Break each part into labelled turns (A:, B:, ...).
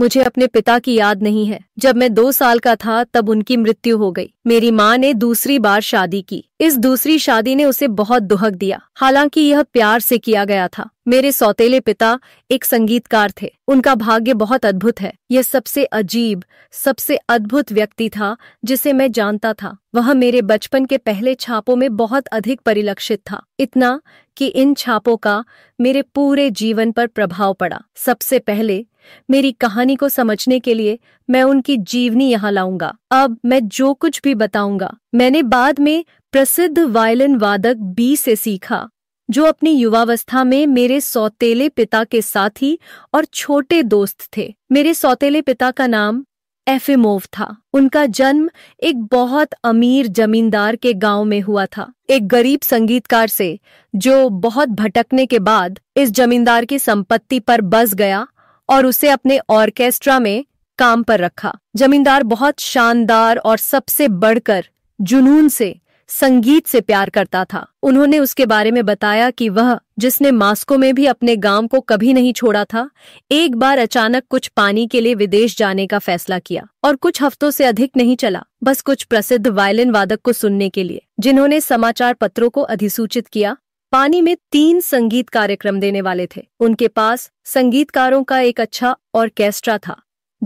A: मुझे अपने पिता की याद नहीं है जब मैं दो साल का था तब उनकी मृत्यु हो गई मेरी माँ ने दूसरी बार शादी की इस दूसरी शादी ने उसे बहुत दुहक दिया हालांकि यह प्यार से किया गया था मेरे सौतेले पिता एक संगीतकार थे उनका भाग्य बहुत अद्भुत है यह सबसे अजीब सबसे अद्भुत व्यक्ति था जिसे मैं जानता था वह मेरे बचपन के पहले छापों में बहुत अधिक परिलक्षित था इतना कि इन छापों का मेरे पूरे जीवन पर प्रभाव पड़ा सबसे पहले मेरी कहानी को समझने के लिए मैं उनकी जीवनी यहाँ लाऊंगा अब मैं जो कुछ भी बताऊंगा मैंने बाद में प्रसिद्ध वायलिन वादक बी से सीखा जो अपनी युवावस्था में मेरे सौतेले पिता के साथी और छोटे दोस्त थे मेरे सौतेले पिता का नाम एफिमोव था उनका जन्म एक बहुत अमीर जमींदार के गांव में हुआ था एक गरीब संगीतकार से जो बहुत भटकने के बाद इस जमींदार की संपत्ति पर बस गया और उसे अपने ऑर्केस्ट्रा में काम पर रखा जमींदार बहुत शानदार और सबसे बढ़कर जुनून से संगीत से प्यार करता था उन्होंने उसके बारे में बताया कि वह जिसने मास्को में भी अपने गांव को कभी नहीं छोड़ा था एक बार अचानक कुछ पानी के लिए विदेश जाने का फैसला किया और कुछ हफ्तों से अधिक नहीं चला बस कुछ प्रसिद्ध वायलिन वादक को सुनने के लिए जिन्होंने समाचार पत्रों को अधिसूचित किया पानी में तीन संगीत कार्यक्रम देने वाले थे उनके पास संगीतकारों का एक अच्छा ऑर्केस्ट्रा था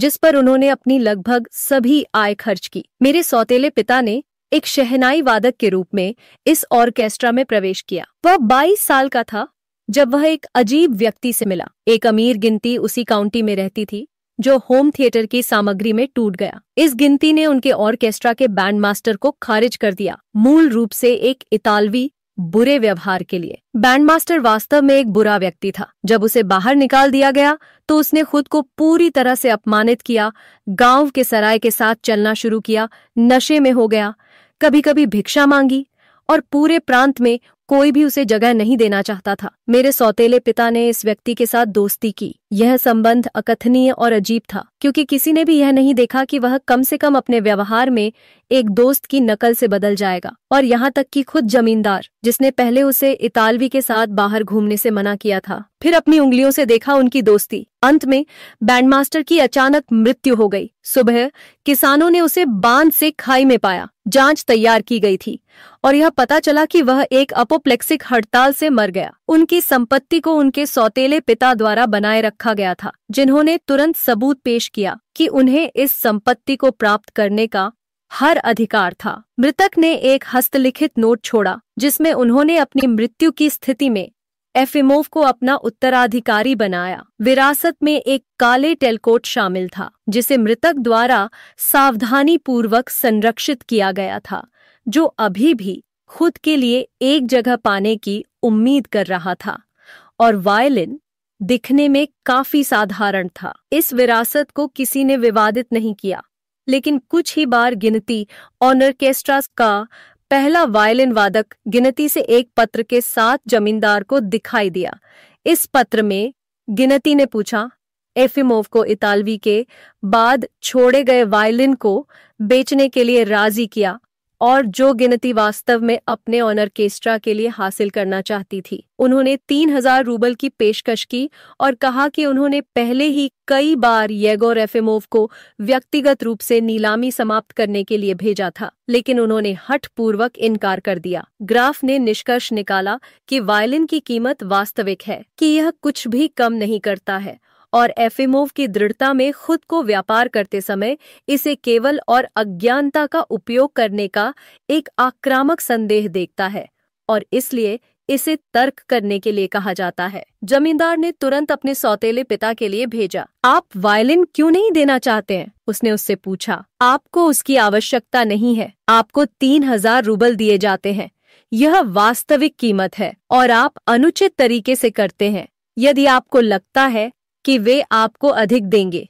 A: जिस पर उन्होंने अपनी लगभग सभी आय खर्च की मेरे सौतेले पिता ने एक शहनाई वादक के रूप में इस ऑर्केस्ट्रा में प्रवेश किया वह 22 साल का था जब वह एक अजीब व्यक्ति से मिला एक अमीर गिनती उसी काउंटी में रहती थी जो होम थिएटर की सामग्री में टूट गया इस गिनती ने उनके ऑर्केस्ट्रा के बैंड मास्टर को खारिज कर दिया मूल रूप से एक इतालवी बुरे व्यवहार के लिए बैंड मास्टर वास्तव में एक बुरा व्यक्ति था जब उसे बाहर निकाल दिया गया तो उसने खुद को पूरी तरह से अपमानित किया गांव के सराय के साथ चलना शुरू किया नशे में हो गया कभी कभी भिक्षा मांगी और पूरे प्रांत में कोई भी उसे जगह नहीं देना चाहता था मेरे सौतेले पिता ने इस व्यक्ति के साथ दोस्ती की यह संबंध अकथनीय और अजीब था क्योंकि किसी ने भी यह नहीं देखा कि वह कम से कम अपने व्यवहार में एक दोस्त की नकल से बदल जाएगा और यहाँ तक कि खुद जमींदार जिसने पहले उसे इतालवी के साथ बाहर घूमने से मना किया था फिर अपनी उंगलियों से देखा उनकी दोस्ती अंत में बैंडमास्टर की अचानक मृत्यु हो गई सुबह किसानों ने उसे बांध से खाई में पाया जांच तैयार की गई थी और यह पता चला कि वह एक अपोप्लेक्सिक हड़ताल से मर गया उनकी संपत्ति को उनके सौतेले पिता द्वारा बनाए रखा गया था जिन्होंने तुरंत सबूत पेश किया कि उन्हें इस संपत्ति को प्राप्त करने का हर अधिकार था मृतक ने एक हस्तलिखित नोट छोड़ा जिसमें उन्होंने अपनी मृत्यु की स्थिति में एफिमोव को अपना उत्तराधिकारी बनाया विरासत में एक काले टेलकोट शामिल था जिसे मृतक द्वारा सावधानी पूर्वक संरक्षित किया गया था जो अभी भी खुद के लिए एक जगह पाने की उम्मीद कर रहा था और वायलिन दिखने में काफी साधारण था इस विरासत को किसी ने विवादित नहीं किया लेकिन कुछ ही बार गिनती ऑनर्केस्ट्रा का पहला वायलिन वादक गिनती से एक पत्र के साथ जमींदार को दिखाई दिया इस पत्र में गिनती ने पूछा एफिमोव को इतालवी के बाद छोड़े गए वायलिन को बेचने के लिए राजी किया और जो गिनती वास्तव में अपने ऑनर केस्ट्रा के लिए हासिल करना चाहती थी उन्होंने तीन हजार रूबल की पेशकश की और कहा कि उन्होंने पहले ही कई बार येगोर एफेमोव को व्यक्तिगत रूप से नीलामी समाप्त करने के लिए भेजा था लेकिन उन्होंने पूर्वक इनकार कर दिया ग्राफ ने निष्कर्ष निकाला कि वायलिन की कीमत वास्तविक है कि यह कुछ भी कम नहीं करता है और एफिमोव की दृढ़ता में खुद को व्यापार करते समय इसे केवल और अज्ञानता का उपयोग करने का एक आक्रामक संदेह देखता है और इसलिए इसे तर्क करने के लिए कहा जाता है जमींदार ने तुरंत अपने सौतेले पिता के लिए भेजा आप वायलिन क्यों नहीं देना चाहते हैं उसने उससे पूछा आपको उसकी आवश्यकता नहीं है आपको तीन हजार रूबल दिए जाते हैं यह वास्तविक कीमत है और आप अनुचित तरीके से करते हैं यदि आपको लगता है कि वे आपको अधिक देंगे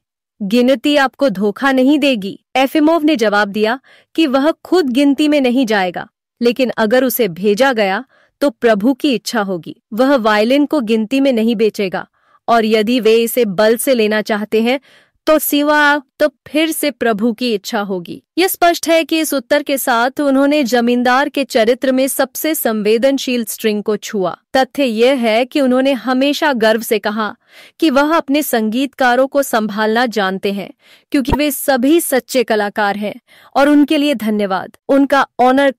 A: गिनती आपको धोखा नहीं देगी एफिमोव ने जवाब दिया कि वह खुद गिनती में नहीं जाएगा लेकिन अगर उसे भेजा गया तो प्रभु की इच्छा होगी वह वायलिन को गिनती में नहीं बेचेगा और यदि वे इसे बल से लेना चाहते हैं तो सिवा तो फिर से प्रभु की इच्छा होगी यह स्पष्ट है कि इस उत्तर के साथ उन्होंने जमींदार के चरित्र में सबसे संवेदनशील स्ट्रिंग को छुआ तथ्य यह है कि उन्होंने हमेशा गर्व से कहा कि वह अपने संगीतकारों को संभालना जानते हैं क्योंकि वे सभी सच्चे कलाकार हैं और उनके लिए धन्यवाद उनका ऑनर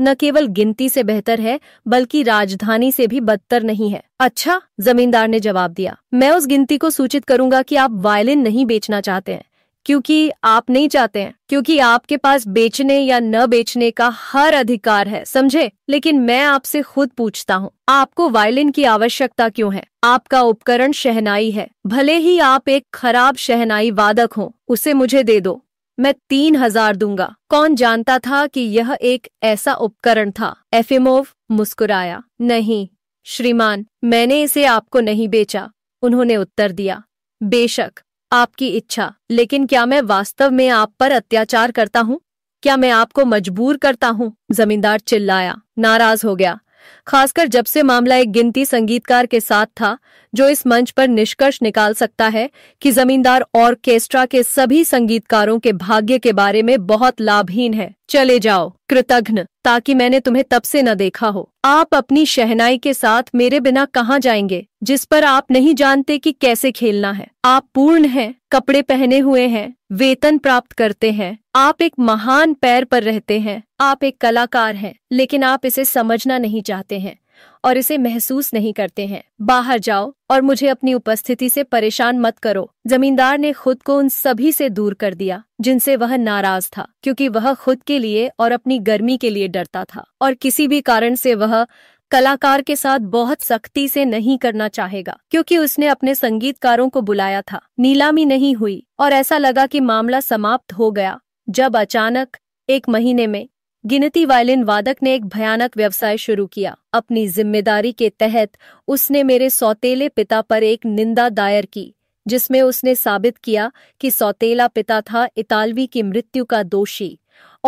A: न केवल गिनती से बेहतर है बल्कि राजधानी से भी बदतर नहीं है अच्छा जमींदार ने जवाब दिया मैं उस गिनती को सूचित करूंगा कि आप वायलिन नहीं बेचना चाहते हैं क्योंकि आप नहीं चाहते हैं क्योंकि आपके पास बेचने या न बेचने का हर अधिकार है समझे लेकिन मैं आपसे खुद पूछता हूँ आपको वायलिन की आवश्यकता क्यों है आपका उपकरण शहनाई है भले ही आप एक खराब शहनाई वादक हो उसे मुझे दे दो मैं तीन हजार दूंगा कौन जानता था कि यह एक ऐसा उपकरण था एफिमोव मुस्कुराया नहीं श्रीमान मैंने इसे आपको नहीं बेचा उन्होंने उत्तर दिया बेशक आपकी इच्छा लेकिन क्या मैं वास्तव में आप पर अत्याचार करता हूँ क्या मैं आपको मजबूर करता हूँ जमींदार चिल्लाया नाराज हो गया खासकर जब से मामला एक गिनती संगीतकार के साथ था जो इस मंच पर निष्कर्ष निकाल सकता है कि जमींदार ऑर्केस्ट्रा के सभी संगीतकारों के भाग्य के बारे में बहुत लाभहीन है चले जाओ कृतघ्न ताकि मैंने तुम्हें तब से न देखा हो आप अपनी शहनाई के साथ मेरे बिना कहाँ जाएंगे जिस पर आप नहीं जानते कि कैसे खेलना है आप पूर्ण हैं कपड़े पहने हुए हैं वेतन प्राप्त करते हैं आप एक महान पैर पर रहते हैं आप एक कलाकार हैं लेकिन आप इसे समझना नहीं चाहते हैं और इसे महसूस नहीं करते हैं बाहर जाओ और मुझे अपनी उपस्थिति से परेशान मत करो जमींदार ने खुद को उन सभी से दूर कर दिया जिनसे वह नाराज था क्योंकि वह खुद के लिए और अपनी गर्मी के लिए डरता था और किसी भी कारण से वह कलाकार के साथ बहुत सख्ती से नहीं करना चाहेगा क्योंकि उसने अपने संगीतकारों को बुलाया था नीलामी नहीं हुई और ऐसा लगा कि मामला समाप्त हो गया जब अचानक एक महीने में गिनती वायलिन वादक ने एक भयानक व्यवसाय शुरू किया अपनी जिम्मेदारी के तहत उसने मेरे सौतेले पिता पर एक निंदा दायर की जिसमें उसने साबित किया कि सौतेला पिता था इतालवी की मृत्यु का दोषी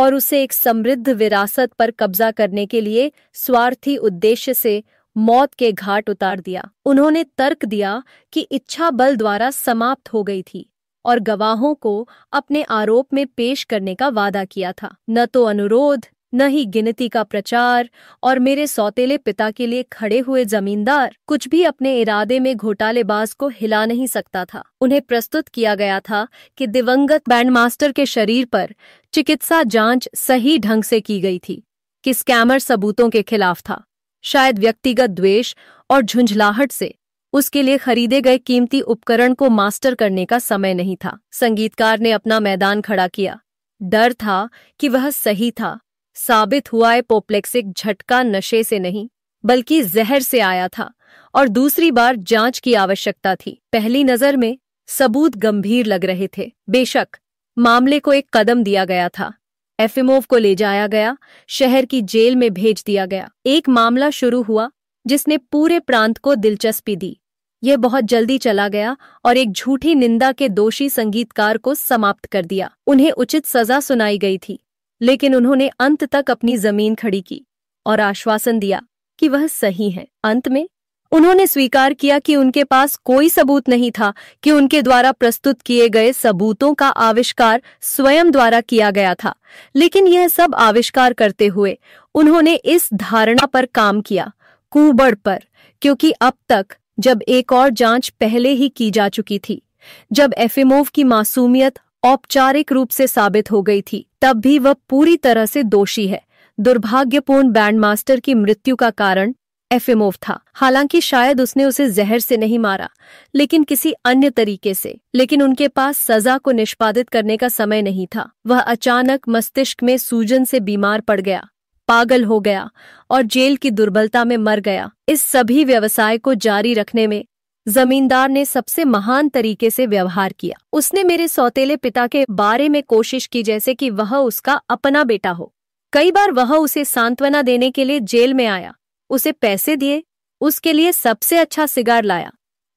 A: और उसे एक समृद्ध विरासत पर कब्जा करने के लिए स्वार्थी उद्देश्य से मौत के घाट उतार दिया उन्होंने तर्क दिया कि इच्छा बल द्वारा समाप्त हो गई थी और गवाहों को अपने आरोप में पेश करने का वादा किया था न तो अनुरोध न ही गिनती का प्रचार और मेरे सौतेले पिता के लिए खड़े हुए जमींदार कुछ भी अपने इरादे में घोटालेबाज को हिला नहीं सकता था उन्हें प्रस्तुत किया गया था कि दिवंगत बैंडमास्टर के शरीर पर चिकित्सा जांच सही ढंग से की गई थी कि स्कैमर सबूतों के खिलाफ था शायद व्यक्तिगत द्वेष और झुंझलाहट से उसके लिए खरीदे गए कीमती उपकरण को मास्टर करने का समय नहीं था संगीतकार ने अपना मैदान खड़ा किया डर था कि वह सही था साबित हुआ पोप्लेक्सिक झटका नशे से नहीं बल्कि जहर से आया था और दूसरी बार जांच की आवश्यकता थी पहली नजर में सबूत गंभीर लग रहे थे बेशक मामले को एक कदम दिया गया था एफिमोव को ले जाया गया शहर की जेल में भेज दिया गया एक मामला शुरू हुआ जिसने पूरे प्रांत को दिलचस्पी दी यह बहुत जल्दी चला गया और एक झूठी निंदा के दोषी संगीतकार को समाप्त कर दिया उन्हें उचित सजा सुनाई गई थी लेकिन उन्होंने अंत तक अपनी जमीन खड़ी की और आश्वासन दिया कि वह सही है अंत में उन्होंने स्वीकार किया कि उनके पास कोई सबूत नहीं था कि उनके द्वारा प्रस्तुत किए गए सबूतों का आविष्कार स्वयं द्वारा किया गया था लेकिन यह सब आविष्कार करते हुए उन्होंने इस धारणा पर काम किया कुबड़ पर क्योंकि अब तक जब एक और जांच पहले ही की जा चुकी थी जब एफिमोव की मासूमियत औपचारिक रूप से साबित हो गई थी तब भी वह पूरी तरह से दोषी है दुर्भाग्यपूर्ण बैंडमास्टर की मृत्यु का कारण एफिमोव था हालांकि शायद उसने उसे जहर से नहीं मारा लेकिन किसी अन्य तरीके से लेकिन उनके पास सजा को निष्पादित करने का समय नहीं था वह अचानक मस्तिष्क में सूजन से बीमार पड़ गया पागल हो गया और जेल की दुर्बलता में मर गया इस सभी व्यवसाय को जारी रखने में जमींदार ने सबसे महान तरीके से व्यवहार किया उसने मेरे सौतेले पिता के बारे में कोशिश की जैसे कि वह उसका अपना बेटा हो कई बार वह उसे सांत्वना देने के लिए जेल में आया उसे पैसे दिए उसके लिए सबसे अच्छा सिगार लाया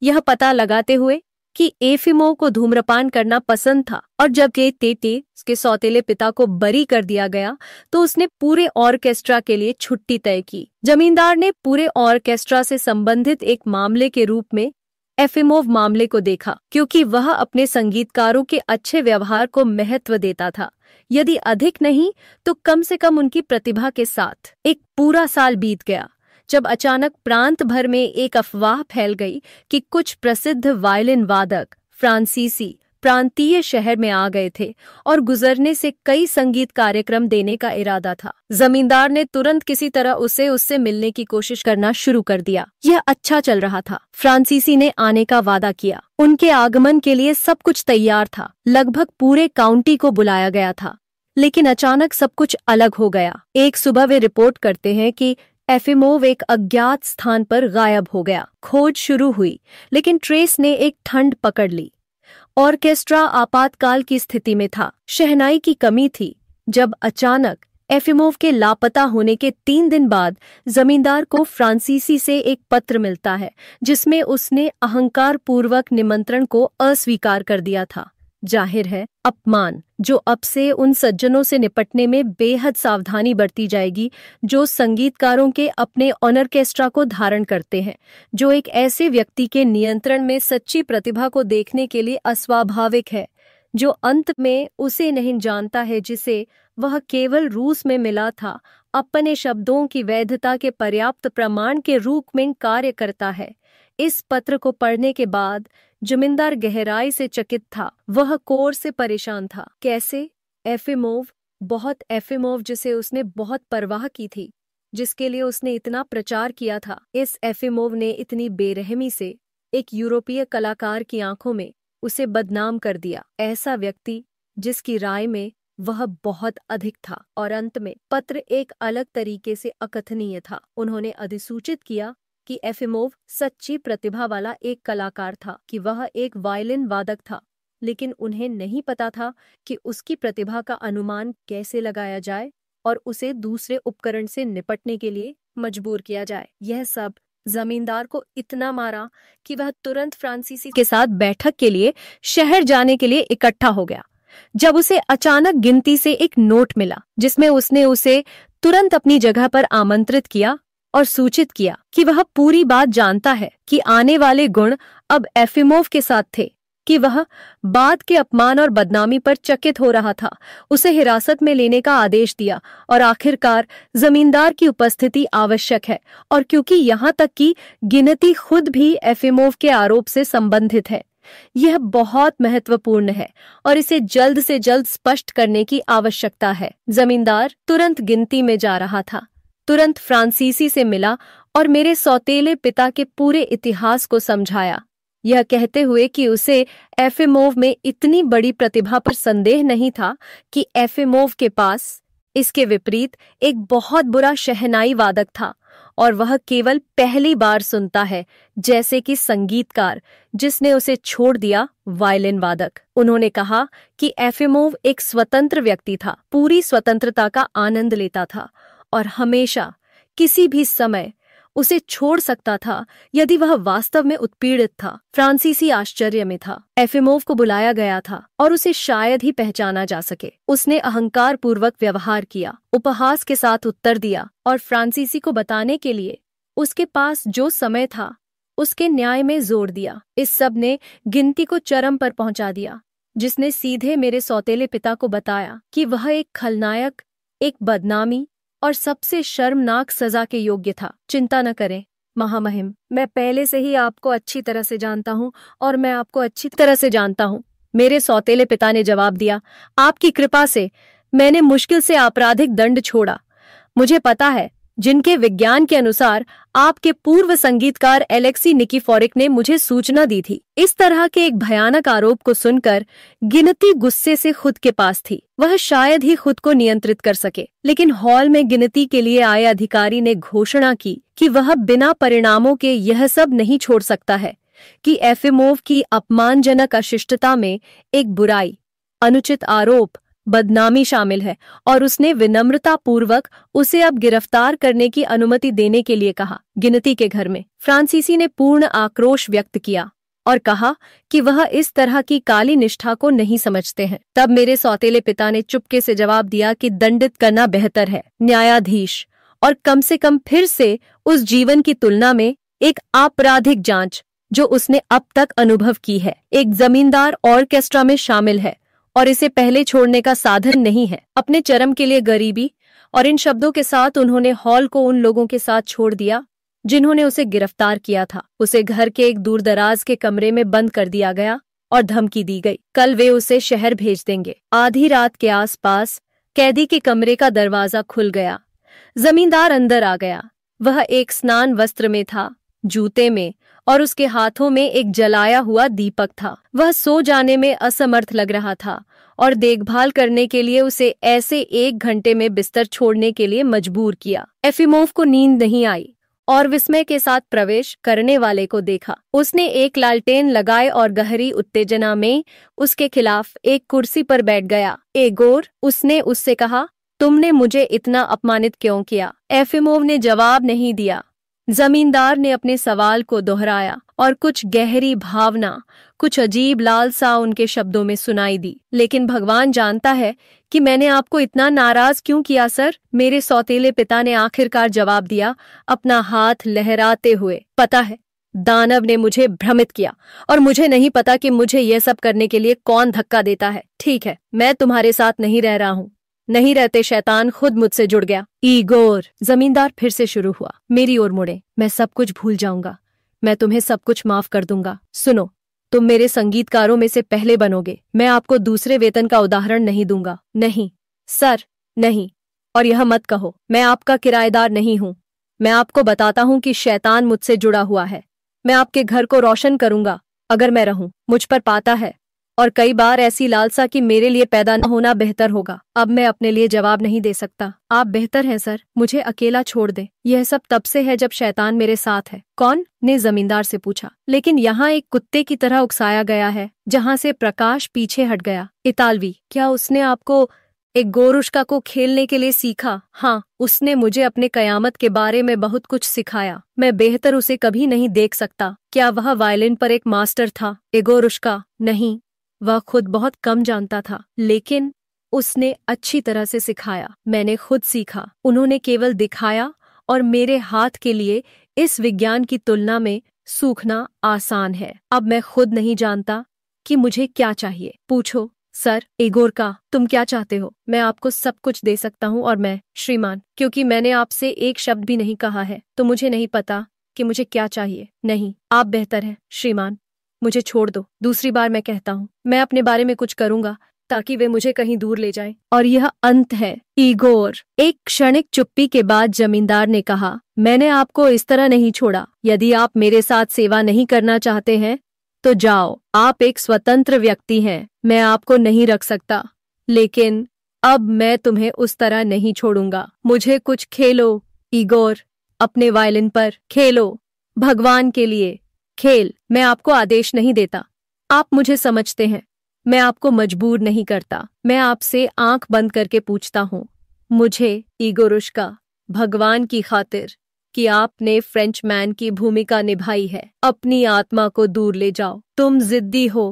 A: यह पता लगाते हुए कि एफिमो को धूम्रपान करना पसंद था और जबकि तेती उसके सौतेले पिता को बरी कर दिया गया तो उसने पूरे ऑर्केस्ट्रा के लिए छुट्टी तय की जमींदार ने पूरे ऑर्केस्ट्रा से संबंधित एक मामले के रूप में एफिमोव मामले को देखा क्योंकि वह अपने संगीतकारों के अच्छे व्यवहार को महत्व देता था यदि अधिक नहीं तो कम से कम उनकी प्रतिभा के साथ एक पूरा साल बीत गया जब अचानक प्रांत भर में एक अफवाह फैल गई कि कुछ प्रसिद्ध वायलिन वादक फ्रांसीसी प्रांतीय शहर में आ गए थे और गुजरने से कई संगीत कार्यक्रम देने का इरादा था जमींदार ने तुरंत किसी तरह उसे उससे मिलने की कोशिश करना शुरू कर दिया यह अच्छा चल रहा था फ्रांसीसी ने आने का वादा किया उनके आगमन के लिए सब कुछ तैयार था लगभग पूरे काउंटी को बुलाया गया था लेकिन अचानक सब कुछ अलग हो गया एक सुबह वे रिपोर्ट करते हैं कि एफिमोव एक अज्ञात स्थान पर गायब हो गया खोज शुरू हुई लेकिन ट्रेस ने एक ठंड पकड़ ली ऑर्केस्ट्रा आपातकाल की स्थिति में था शहनाई की कमी थी जब अचानक एफिमोव के लापता होने के तीन दिन बाद जमींदार को फ्रांसीसी से एक पत्र मिलता है जिसमें उसने अहंकार पूर्वक निमंत्रण को अस्वीकार कर दिया था जाहिर है अपमान जो अब से उन सज्जनों से निपटने में बेहद सावधानी बरती जाएगी जो संगीतकारों के अपने ऑनरकेस्ट्रा को धारण करते हैं जो एक ऐसे व्यक्ति के नियंत्रण में सच्ची प्रतिभा को देखने के लिए अस्वाभाविक है जो अंत में उसे नहीं जानता है जिसे वह केवल रूस में मिला था अपने शब्दों की वैधता के पर्याप्त प्रमाण के रूप में कार्य करता है इस पत्र को पढ़ने के बाद जमींदार गहराई से चकित था वह कोर से परेशान था कैसे एफिमोव बहुत एफिमोव जिसे उसने बहुत परवाह की थी जिसके लिए उसने इतना प्रचार किया था इस एफिमोव ने इतनी बेरहमी से एक यूरोपीय कलाकार की आंखों में उसे बदनाम कर दिया ऐसा व्यक्ति जिसकी राय में वह बहुत अधिक था और अंत में पत्र एक अलग तरीके से अकथनीय था उन्होंने अधिसूचित किया कि एफिमोव सच्ची प्रतिभा वाला एक कलाकार था कि वह एक वायलिन वादक था लेकिन उन्हें नहीं पता था कि उसकी प्रतिभा का अनुमान कैसे लगाया जाए और उसे दूसरे उपकरण से निपटने के लिए मजबूर किया जाए यह सब जमींदार को इतना मारा कि वह तुरंत फ्रांसीसी के साथ बैठक के लिए शहर जाने के लिए इकट्ठा हो गया जब उसे अचानक गिनती से एक नोट मिला जिसमें उसने उसे तुरंत अपनी जगह पर आमंत्रित किया और सूचित किया कि वह पूरी बात जानता है कि आने वाले गुण अब एफिमोव के साथ थे कि वह बाद के अपमान और बदनामी पर चकित हो रहा था उसे हिरासत में लेने का आदेश दिया और आखिरकार जमींदार की उपस्थिति आवश्यक है और क्योंकि यहाँ तक कि गिनती खुद भी एफिमोव के आरोप से संबंधित है यह बहुत महत्वपूर्ण है और इसे जल्द से जल्द स्पष्ट करने की आवश्यकता है जमींदार तुरंत गिनती में जा रहा था तुरंत फ्रांसीसी से मिला और मेरे सौतेले पिता के पूरे इतिहास को समझाया यह कहते हुए कि उसे एफेमोव में इतनी बड़ी प्रतिभा पर संदेह नहीं था कि एफेमोव के पास इसके विपरीत एक बहुत बुरा शहनाई वादक था और वह केवल पहली बार सुनता है जैसे कि संगीतकार जिसने उसे छोड़ दिया वायलिन वादक उन्होंने कहा कि एफेमोव एक स्वतंत्र व्यक्ति था पूरी स्वतंत्रता का आनंद लेता था और हमेशा किसी भी समय उसे छोड़ सकता था यदि वह वास्तव में उत्पीड़ित था फ्रांसीसी आश्चर्य में था एफिमोव को बुलाया गया था और उसे शायद ही पहचाना जा सके उसने अहंकार पूर्वक व्यवहार किया उपहास के साथ उत्तर दिया और फ्रांसीसी को बताने के लिए उसके पास जो समय था उसके न्याय में जोर दिया इस सब ने गिनती को चरम पर पहुंचा दिया जिसने सीधे मेरे सौतेले पिता को बताया कि वह एक खलनायक एक बदनामी और सबसे शर्मनाक सजा के योग्य था चिंता न करें महामहिम मैं पहले से ही आपको अच्छी तरह से जानता हूँ और मैं आपको अच्छी तरह से जानता हूँ मेरे सौतेले पिता ने जवाब दिया आपकी कृपा से मैंने मुश्किल से आपराधिक दंड छोड़ा मुझे पता है जिनके विज्ञान के अनुसार आपके पूर्व संगीतकार एलेक्सी निकीफोरिक ने मुझे सूचना दी थी इस तरह के एक भयानक आरोप को सुनकर गिनती गुस्से से खुद के पास थी वह शायद ही खुद को नियंत्रित कर सके लेकिन हॉल में गिनती के लिए आए अधिकारी ने घोषणा की कि वह बिना परिणामों के यह सब नहीं छोड़ सकता है कि एफेमोव की अपमानजनक अशिष्टता में एक बुराई अनुचित आरोप बदनामी शामिल है और उसने विनम्रता पूर्वक उसे अब गिरफ्तार करने की अनुमति देने के लिए कहा गिनती के घर में फ्रांसीसी ने पूर्ण आक्रोश व्यक्त किया और कहा कि वह इस तरह की काली निष्ठा को नहीं समझते हैं तब मेरे सौतेले पिता ने चुपके से जवाब दिया कि दंडित करना बेहतर है न्यायाधीश और कम से कम फिर से उस जीवन की तुलना में एक आपराधिक जांच जो उसने अब तक अनुभव की है एक जमींदार ऑर्केस्ट्रा में शामिल है और इसे पहले छोड़ने का साधन नहीं है अपने चरम के लिए गरीबी और इन शब्दों के साथ उन्होंने हॉल को उन लोगों के साथ छोड़ दिया जिन्होंने उसे गिरफ्तार किया था उसे घर के एक दूरदराज के कमरे में बंद कर दिया गया और धमकी दी गई कल वे उसे शहर भेज देंगे आधी रात के आसपास कैदी के कमरे का दरवाजा खुल गया जमींदार अंदर आ गया वह एक स्नान वस्त्र में था जूते में और उसके हाथों में एक जलाया हुआ दीपक था वह सो जाने में असमर्थ लग रहा था और देखभाल करने के लिए उसे ऐसे एक घंटे में बिस्तर छोड़ने के लिए मजबूर किया एफिमोव को नींद नहीं आई और विस्मय के साथ प्रवेश करने वाले को देखा उसने एक लालटेन लगाए और गहरी उत्तेजना में उसके खिलाफ एक कुर्सी पर बैठ गया एगोर उसने उससे कहा तुमने मुझे इतना अपमानित क्यों किया एफिमोव ने जवाब नहीं दिया जमींदार ने अपने सवाल को दोहराया और कुछ गहरी भावना कुछ अजीब लालसा उनके शब्दों में सुनाई दी लेकिन भगवान जानता है कि मैंने आपको इतना नाराज क्यों किया सर मेरे सौतेले पिता ने आखिरकार जवाब दिया अपना हाथ लहराते हुए पता है दानव ने मुझे भ्रमित किया और मुझे नहीं पता कि मुझे यह सब करने के लिए कौन धक्का देता है ठीक है मैं तुम्हारे साथ नहीं रह रहा हूँ नहीं रहते शैतान खुद मुझसे जुड़ गया ईगोर जमींदार फिर से शुरू हुआ मेरी ओर मुड़े मैं सब कुछ भूल जाऊंगा मैं तुम्हें सब कुछ माफ कर दूंगा सुनो तुम मेरे संगीतकारों में से पहले बनोगे मैं आपको दूसरे वेतन का उदाहरण नहीं दूंगा नहीं सर नहीं और यह मत कहो मैं आपका किराएदार नहीं हूं मैं आपको बताता हूं कि शैतान मुझसे जुड़ा हुआ है मैं आपके घर को रोशन करूंगा अगर मैं रहूं मुझ पर पाता है और कई बार ऐसी लालसा कि मेरे लिए पैदा न होना बेहतर होगा अब मैं अपने लिए जवाब नहीं दे सकता आप बेहतर हैं सर मुझे अकेला छोड़ दें यह सब तब से है जब शैतान मेरे साथ है कौन ने जमींदार से पूछा लेकिन यहाँ एक कुत्ते की तरह उकसाया गया है जहाँ से प्रकाश पीछे हट गया इतालवी क्या उसने आपको एक गोरुष्का को खेलने के लिए सीखा हाँ उसने मुझे अपने कयामत के बारे में बहुत कुछ सिखाया मैं बेहतर उसे कभी नहीं देख सकता क्या वह वायलिन पर एक मास्टर था एगोरुष्का नहीं वह खुद बहुत कम जानता था लेकिन उसने अच्छी तरह से सिखाया मैंने खुद सीखा उन्होंने केवल दिखाया और मेरे हाथ के लिए इस विज्ञान की तुलना में सूखना आसान है अब मैं खुद नहीं जानता कि मुझे क्या चाहिए पूछो सर एगोर का तुम क्या चाहते हो मैं आपको सब कुछ दे सकता हूँ और मैं श्रीमान क्योंकि मैंने आपसे एक शब्द भी नहीं कहा है तो मुझे नहीं पता कि मुझे क्या चाहिए नहीं आप बेहतर हैं श्रीमान मुझे छोड़ दो दूसरी बार मैं कहता हूँ मैं अपने बारे में कुछ करूंगा ताकि वे मुझे कहीं दूर ले जाए और यह अंत है ईगोर एक क्षणिक चुप्पी के बाद जमींदार ने कहा मैंने आपको इस तरह नहीं छोड़ा यदि आप मेरे साथ सेवा नहीं करना चाहते हैं तो जाओ आप एक स्वतंत्र व्यक्ति हैं मैं आपको नहीं रख सकता लेकिन अब मैं तुम्हें उस तरह नहीं छोड़ूंगा मुझे कुछ खेलो ईगोर अपने वायलिन पर खेलो भगवान के लिए खेल मैं आपको आदेश नहीं देता आप मुझे समझते हैं मैं आपको मजबूर नहीं करता मैं आपसे आंख बंद करके पूछता हूँ मुझे का भगवान की खातिर कि आपने फ्रेंच मैन की भूमिका निभाई है अपनी आत्मा को दूर ले जाओ तुम जिद्दी हो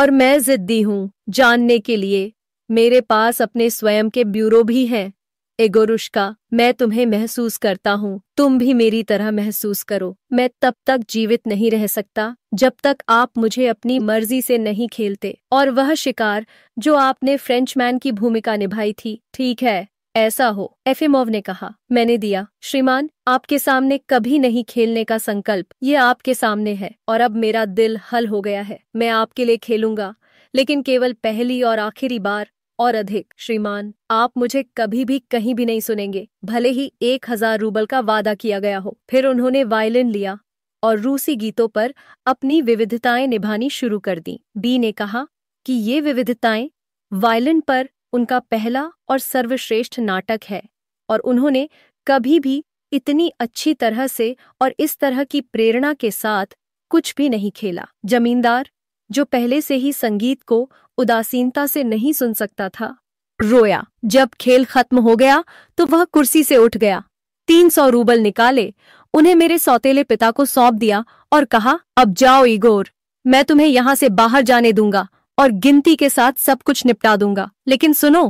A: और मैं जिद्दी हूँ जानने के लिए मेरे पास अपने स्वयं के ब्यूरो भी हैं एगोरुष्का मैं तुम्हें महसूस करता हूँ तुम भी मेरी तरह महसूस करो मैं तब तक जीवित नहीं रह सकता जब तक आप मुझे अपनी मर्जी से नहीं खेलते और वह शिकार जो आपने फ्रेंचमैन की भूमिका निभाई थी ठीक है ऐसा हो एफिमोव ने कहा मैंने दिया श्रीमान आपके सामने कभी नहीं खेलने का संकल्प ये आपके सामने है और अब मेरा दिल हल हो गया है मैं आपके लिए खेलूंगा लेकिन केवल पहली और आखिरी बार और अधिक श्रीमान आप मुझे कभी भी कहीं भी नहीं सुनेंगे भले ही एक हजार रूबल का वादा किया गया हो फिर उन्होंने वायलिन लिया और रूसी गीतों पर अपनी विविधताएं निभानी शुरू कर दी बी ने कहा कि ये विविधताएं वायलिन पर उनका पहला और सर्वश्रेष्ठ नाटक है और उन्होंने कभी भी इतनी अच्छी तरह से और इस तरह की प्रेरणा के साथ कुछ भी नहीं खेला जमींदार जो पहले से ही संगीत को उदासीनता से नहीं सुन सकता था रोया जब खेल खत्म हो गया तो वह कुर्सी से उठ गया तीन सौ रूबल निकाले उन्हें मेरे सौतेले पिता को सौंप दिया और कहा अब जाओ इगोर मैं तुम्हें यहाँ से बाहर जाने दूंगा और गिनती के साथ सब कुछ निपटा दूंगा लेकिन सुनो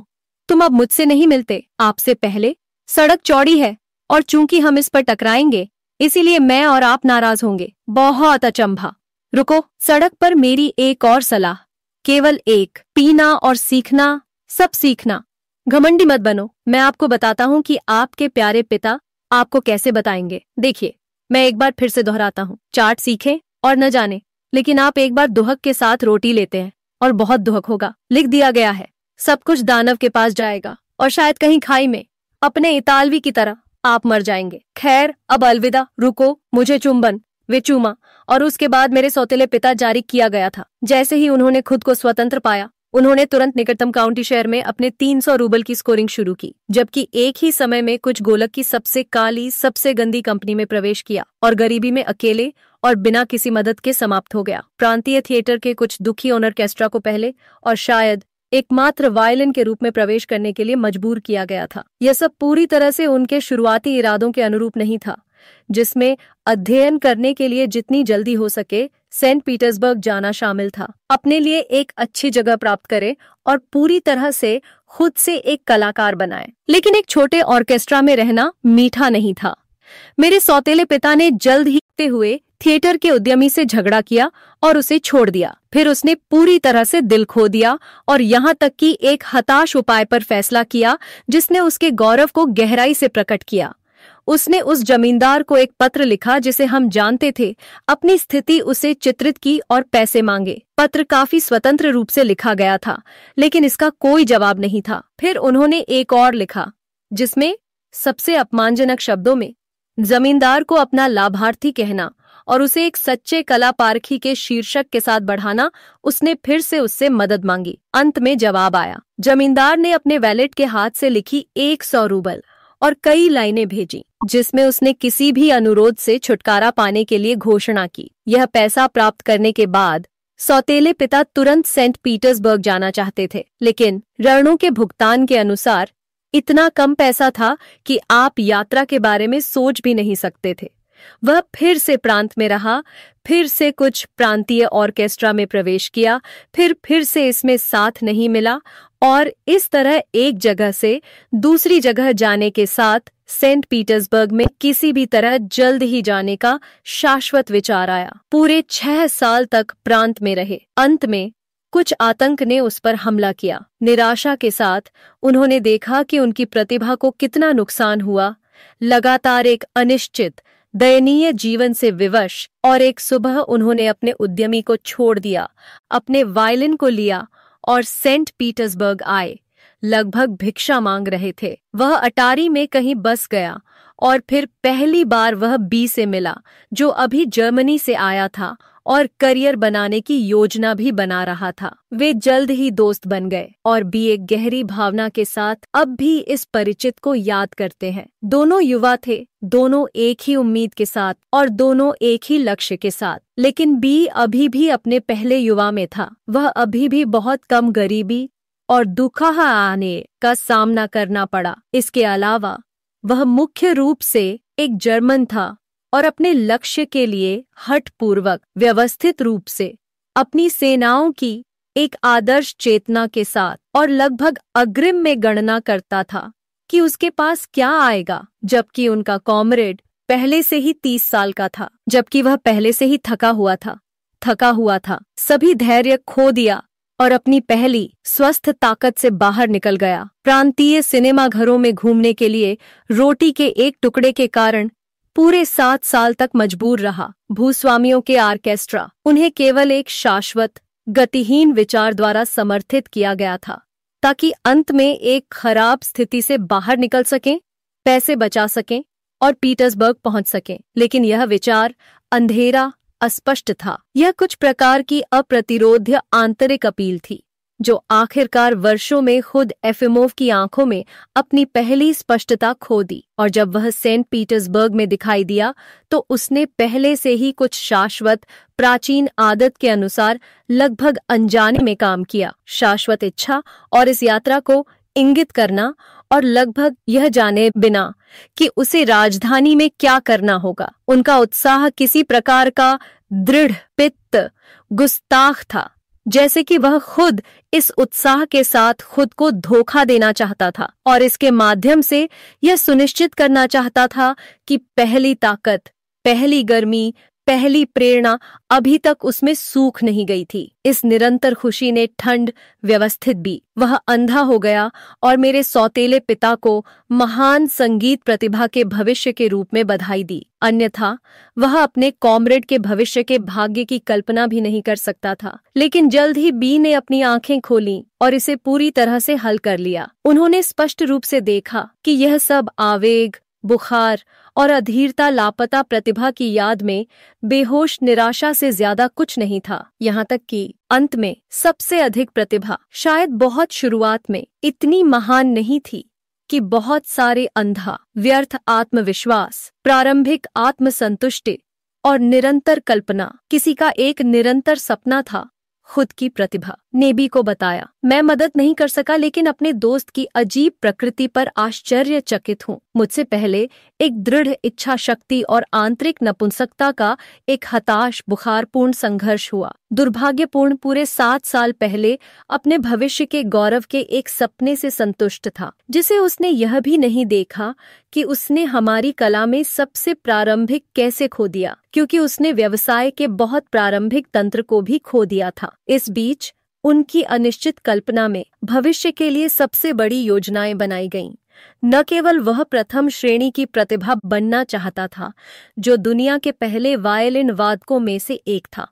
A: तुम अब मुझसे नहीं मिलते आपसे पहले सड़क चौड़ी है और चूंकि हम इस पर टकराएंगे इसीलिए मैं और आप नाराज होंगे बहुत अचंभा रुको सड़क पर मेरी एक और सलाह केवल एक पीना और सीखना सब सीखना घमंडी मत बनो मैं आपको बताता हूँ कि आपके प्यारे पिता आपको कैसे बताएंगे देखिए मैं एक बार फिर से दोहराता हूँ चाट सीखें और न जाने लेकिन आप एक बार दुहक के साथ रोटी लेते हैं और बहुत दुहक होगा लिख दिया गया है सब कुछ दानव के पास जाएगा और शायद कहीं खाई में अपने इतालवी की तरह आप मर जाएंगे खैर अब अलविदा रुको मुझे चुंबन वे चूमा और उसके बाद मेरे सौतेले पिता जारी किया गया था जैसे ही उन्होंने खुद को स्वतंत्र पाया उन्होंने तुरंत निकटतम काउंटी शहर में अपने 300 रूबल की स्कोरिंग शुरू की जबकि एक ही समय में कुछ गोलक की सबसे काली सबसे गंदी कंपनी में प्रवेश किया और गरीबी में अकेले और बिना किसी मदद के समाप्त हो गया प्रांतीय थिएटर के कुछ दुखी ओनर कैस्ट्रा को पहले और शायद एकमात्र वायलिन के रूप में प्रवेश करने के लिए मजबूर किया गया था यह सब पूरी तरह से उनके शुरुआती इरादों के अनुरूप नहीं था जिसमें अध्ययन करने के लिए जितनी जल्दी हो सके सेंट पीटर्सबर्ग जाना शामिल था अपने लिए एक अच्छी जगह प्राप्त करें और पूरी तरह से खुद से एक कलाकार बनाए लेकिन एक छोटे ऑर्केस्ट्रा में रहना मीठा नहीं था मेरे सौतेले पिता ने जल्द ही हुए थिएटर के उद्यमी से झगड़ा किया और उसे छोड़ दिया फिर उसने पूरी तरह से दिल खो दिया और यहाँ तक कि एक हताश उपाय पर फैसला किया जिसने उसके गौरव को गहराई से प्रकट किया उसने उस जमींदार को एक पत्र लिखा जिसे हम जानते थे अपनी स्थिति उसे चित्रित की और पैसे मांगे पत्र काफी स्वतंत्र रूप से लिखा गया था लेकिन इसका कोई जवाब नहीं था फिर उन्होंने एक और लिखा जिसमें सबसे अपमानजनक शब्दों में जमींदार को अपना लाभार्थी कहना और उसे एक सच्चे कला पारखी के शीर्षक के साथ बढ़ाना उसने फिर से उससे मदद मांगी अंत में जवाब आया जमींदार ने अपने वैलेट के हाथ से लिखी एक सौ रूबल और कई लाइनें भेजी जिसमें उसने किसी भी अनुरोध से छुटकारा पाने के लिए घोषणा की यह पैसा प्राप्त करने के बाद सौतेले पिता तुरंत सेंट पीटर्सबर्ग जाना चाहते थे लेकिन ऋणों के भुगतान के अनुसार इतना कम पैसा था कि आप यात्रा के बारे में सोच भी नहीं सकते थे वह फिर से प्रांत में रहा फिर से कुछ प्रांतीय ऑर्केस्ट्रा में प्रवेश किया फिर फिर से इसमें साथ नहीं मिला और इस तरह एक जगह से दूसरी जगह जाने के साथ सेंट पीटर्सबर्ग में किसी भी तरह जल्द ही जाने का शाश्वत विचार आया पूरे छह साल तक प्रांत में रहे अंत में कुछ आतंक ने उस पर हमला किया निराशा के साथ उन्होंने देखा कि उनकी प्रतिभा को कितना नुकसान हुआ लगातार एक अनिश्चित दयनीय जीवन से विवश और एक सुबह उन्होंने अपने उद्यमी को छोड़ दिया अपने वायलिन को लिया और सेंट पीटर्सबर्ग आए लगभग भिक्षा मांग रहे थे वह अटारी में कहीं बस गया और फिर पहली बार वह बी से मिला जो अभी जर्मनी से आया था और करियर बनाने की योजना भी बना रहा था वे जल्द ही दोस्त बन गए और बी एक गहरी भावना के साथ अब भी इस परिचित को याद करते हैं दोनों युवा थे दोनों एक ही उम्मीद के साथ और दोनों एक ही लक्ष्य के साथ लेकिन बी अभी भी अपने पहले युवा में था वह अभी भी बहुत कम गरीबी और दुखा आने का सामना करना पड़ा इसके अलावा वह मुख्य रूप से एक जर्मन था और अपने लक्ष्य के लिए हठपूर्वक व्यवस्थित रूप से अपनी सेनाओं की एक आदर्श चेतना के साथ और लगभग अग्रिम में गणना करता था कि उसके पास क्या आएगा जबकि उनका कॉमरेड पहले से ही तीस साल का था जबकि वह पहले से ही थका हुआ था थका हुआ था सभी धैर्य खो दिया और अपनी पहली स्वस्थ ताकत से बाहर निकल गया प्रांतीय सिनेमा घरों में घूमने के लिए रोटी के एक टुकड़े के कारण पूरे सात साल तक मजबूर रहा भूस्वामियों के आर्केस्ट्रा उन्हें केवल एक शाश्वत गतिहीन विचार द्वारा समर्थित किया गया था ताकि अंत में एक खराब स्थिति से बाहर निकल सकें पैसे बचा सकें और पीटर्सबर्ग पहुंच सकें लेकिन यह विचार अंधेरा अस्पष्ट था यह कुछ प्रकार की अप्रतिरोध्य आंतरिक अपील थी जो आखिरकार वर्षों में खुद एफिमोव की आंखों में अपनी पहली स्पष्टता खो दी और जब वह सेंट पीटर्सबर्ग में दिखाई दिया तो उसने पहले से ही कुछ शाश्वत प्राचीन आदत के अनुसार लगभग अनजाने में काम किया शाश्वत इच्छा और इस यात्रा को इंगित करना और लगभग यह जाने बिना कि उसे राजधानी में क्या करना होगा उनका उत्साह किसी प्रकार का दृढ़ पित्त गुस्ताख था जैसे कि वह खुद इस उत्साह के साथ खुद को धोखा देना चाहता था और इसके माध्यम से यह सुनिश्चित करना चाहता था कि पहली ताकत पहली गर्मी पहली प्रेरणा अभी तक उसमें सूख नहीं गई थी इस निरंतर खुशी ने ठंड व्यवस्थित भी वह अंधा हो गया और मेरे सौतेले पिता को महान संगीत प्रतिभा के भविष्य के रूप में बधाई दी अन्यथा वह अपने कॉमरेड के भविष्य के भाग्य की कल्पना भी नहीं कर सकता था लेकिन जल्द ही बी ने अपनी आंखें खोली और इसे पूरी तरह से हल कर लिया उन्होंने स्पष्ट रूप से देखा कि यह सब आवेग बुखार और अधीरता लापता प्रतिभा की याद में बेहोश निराशा से ज्यादा कुछ नहीं था यहाँ तक कि अंत में सबसे अधिक प्रतिभा शायद बहुत शुरुआत में इतनी महान नहीं थी कि बहुत सारे अंधा व्यर्थ आत्मविश्वास प्रारंभिक आत्मसंतुष्टि और निरंतर कल्पना किसी का एक निरंतर सपना था खुद की प्रतिभा नेबी को बताया मैं मदद नहीं कर सका लेकिन अपने दोस्त की अजीब प्रकृति पर आश्चर्यचकित हूँ मुझसे पहले एक दृढ़ इच्छा शक्ति और आंतरिक नपुंसकता का एक हताश बुखारपूर्ण संघर्ष हुआ दुर्भाग्यपूर्ण पूरे सात साल पहले अपने भविष्य के गौरव के एक सपने से संतुष्ट था जिसे उसने यह भी नहीं देखा कि उसने हमारी कला में सबसे प्रारंभिक कैसे खो दिया क्योंकि उसने व्यवसाय के बहुत प्रारंभिक तंत्र को भी खो दिया था इस बीच उनकी अनिश्चित कल्पना में भविष्य के लिए सबसे बड़ी योजनाएं बनाई गईं न केवल वह प्रथम श्रेणी की प्रतिभा बनना चाहता था जो दुनिया के पहले वायलिन वादकों में से एक था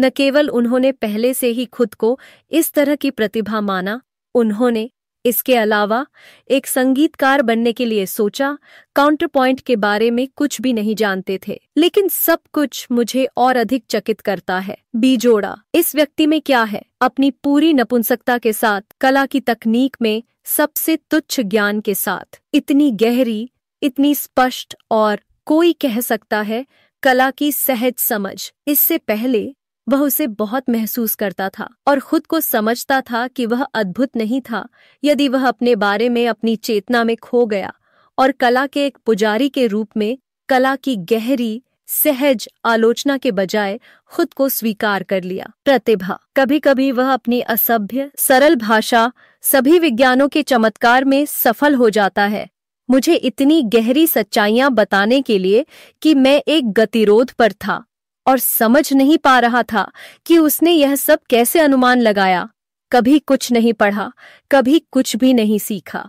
A: न केवल उन्होंने पहले से ही खुद को इस तरह की प्रतिभा माना उन्होंने इसके अलावा एक संगीतकार बनने के लिए सोचा काउंटर पॉइंट के बारे में कुछ भी नहीं जानते थे लेकिन सब कुछ मुझे और अधिक चकित करता है बीजोड़ा इस व्यक्ति में क्या है अपनी पूरी नपुंसकता के साथ कला की तकनीक में सबसे तुच्छ ज्ञान के साथ इतनी गहरी इतनी स्पष्ट और कोई कह सकता है कला की सहज समझ इससे पहले वह उसे बहुत महसूस करता था और खुद को समझता था कि वह अद्भुत नहीं था यदि वह अपने बारे में अपनी चेतना में खो गया और कला के एक पुजारी के रूप में कला की गहरी सहज आलोचना के बजाय खुद को स्वीकार कर लिया प्रतिभा कभी कभी वह अपनी असभ्य सरल भाषा सभी विज्ञानों के चमत्कार में सफल हो जाता है मुझे इतनी गहरी सच्चाइयां बताने के लिए कि मैं एक गतिरोध पर था और समझ नहीं पा रहा था कि उसने यह सब कैसे अनुमान लगाया कभी कुछ नहीं पढ़ा कभी कुछ भी नहीं सीखा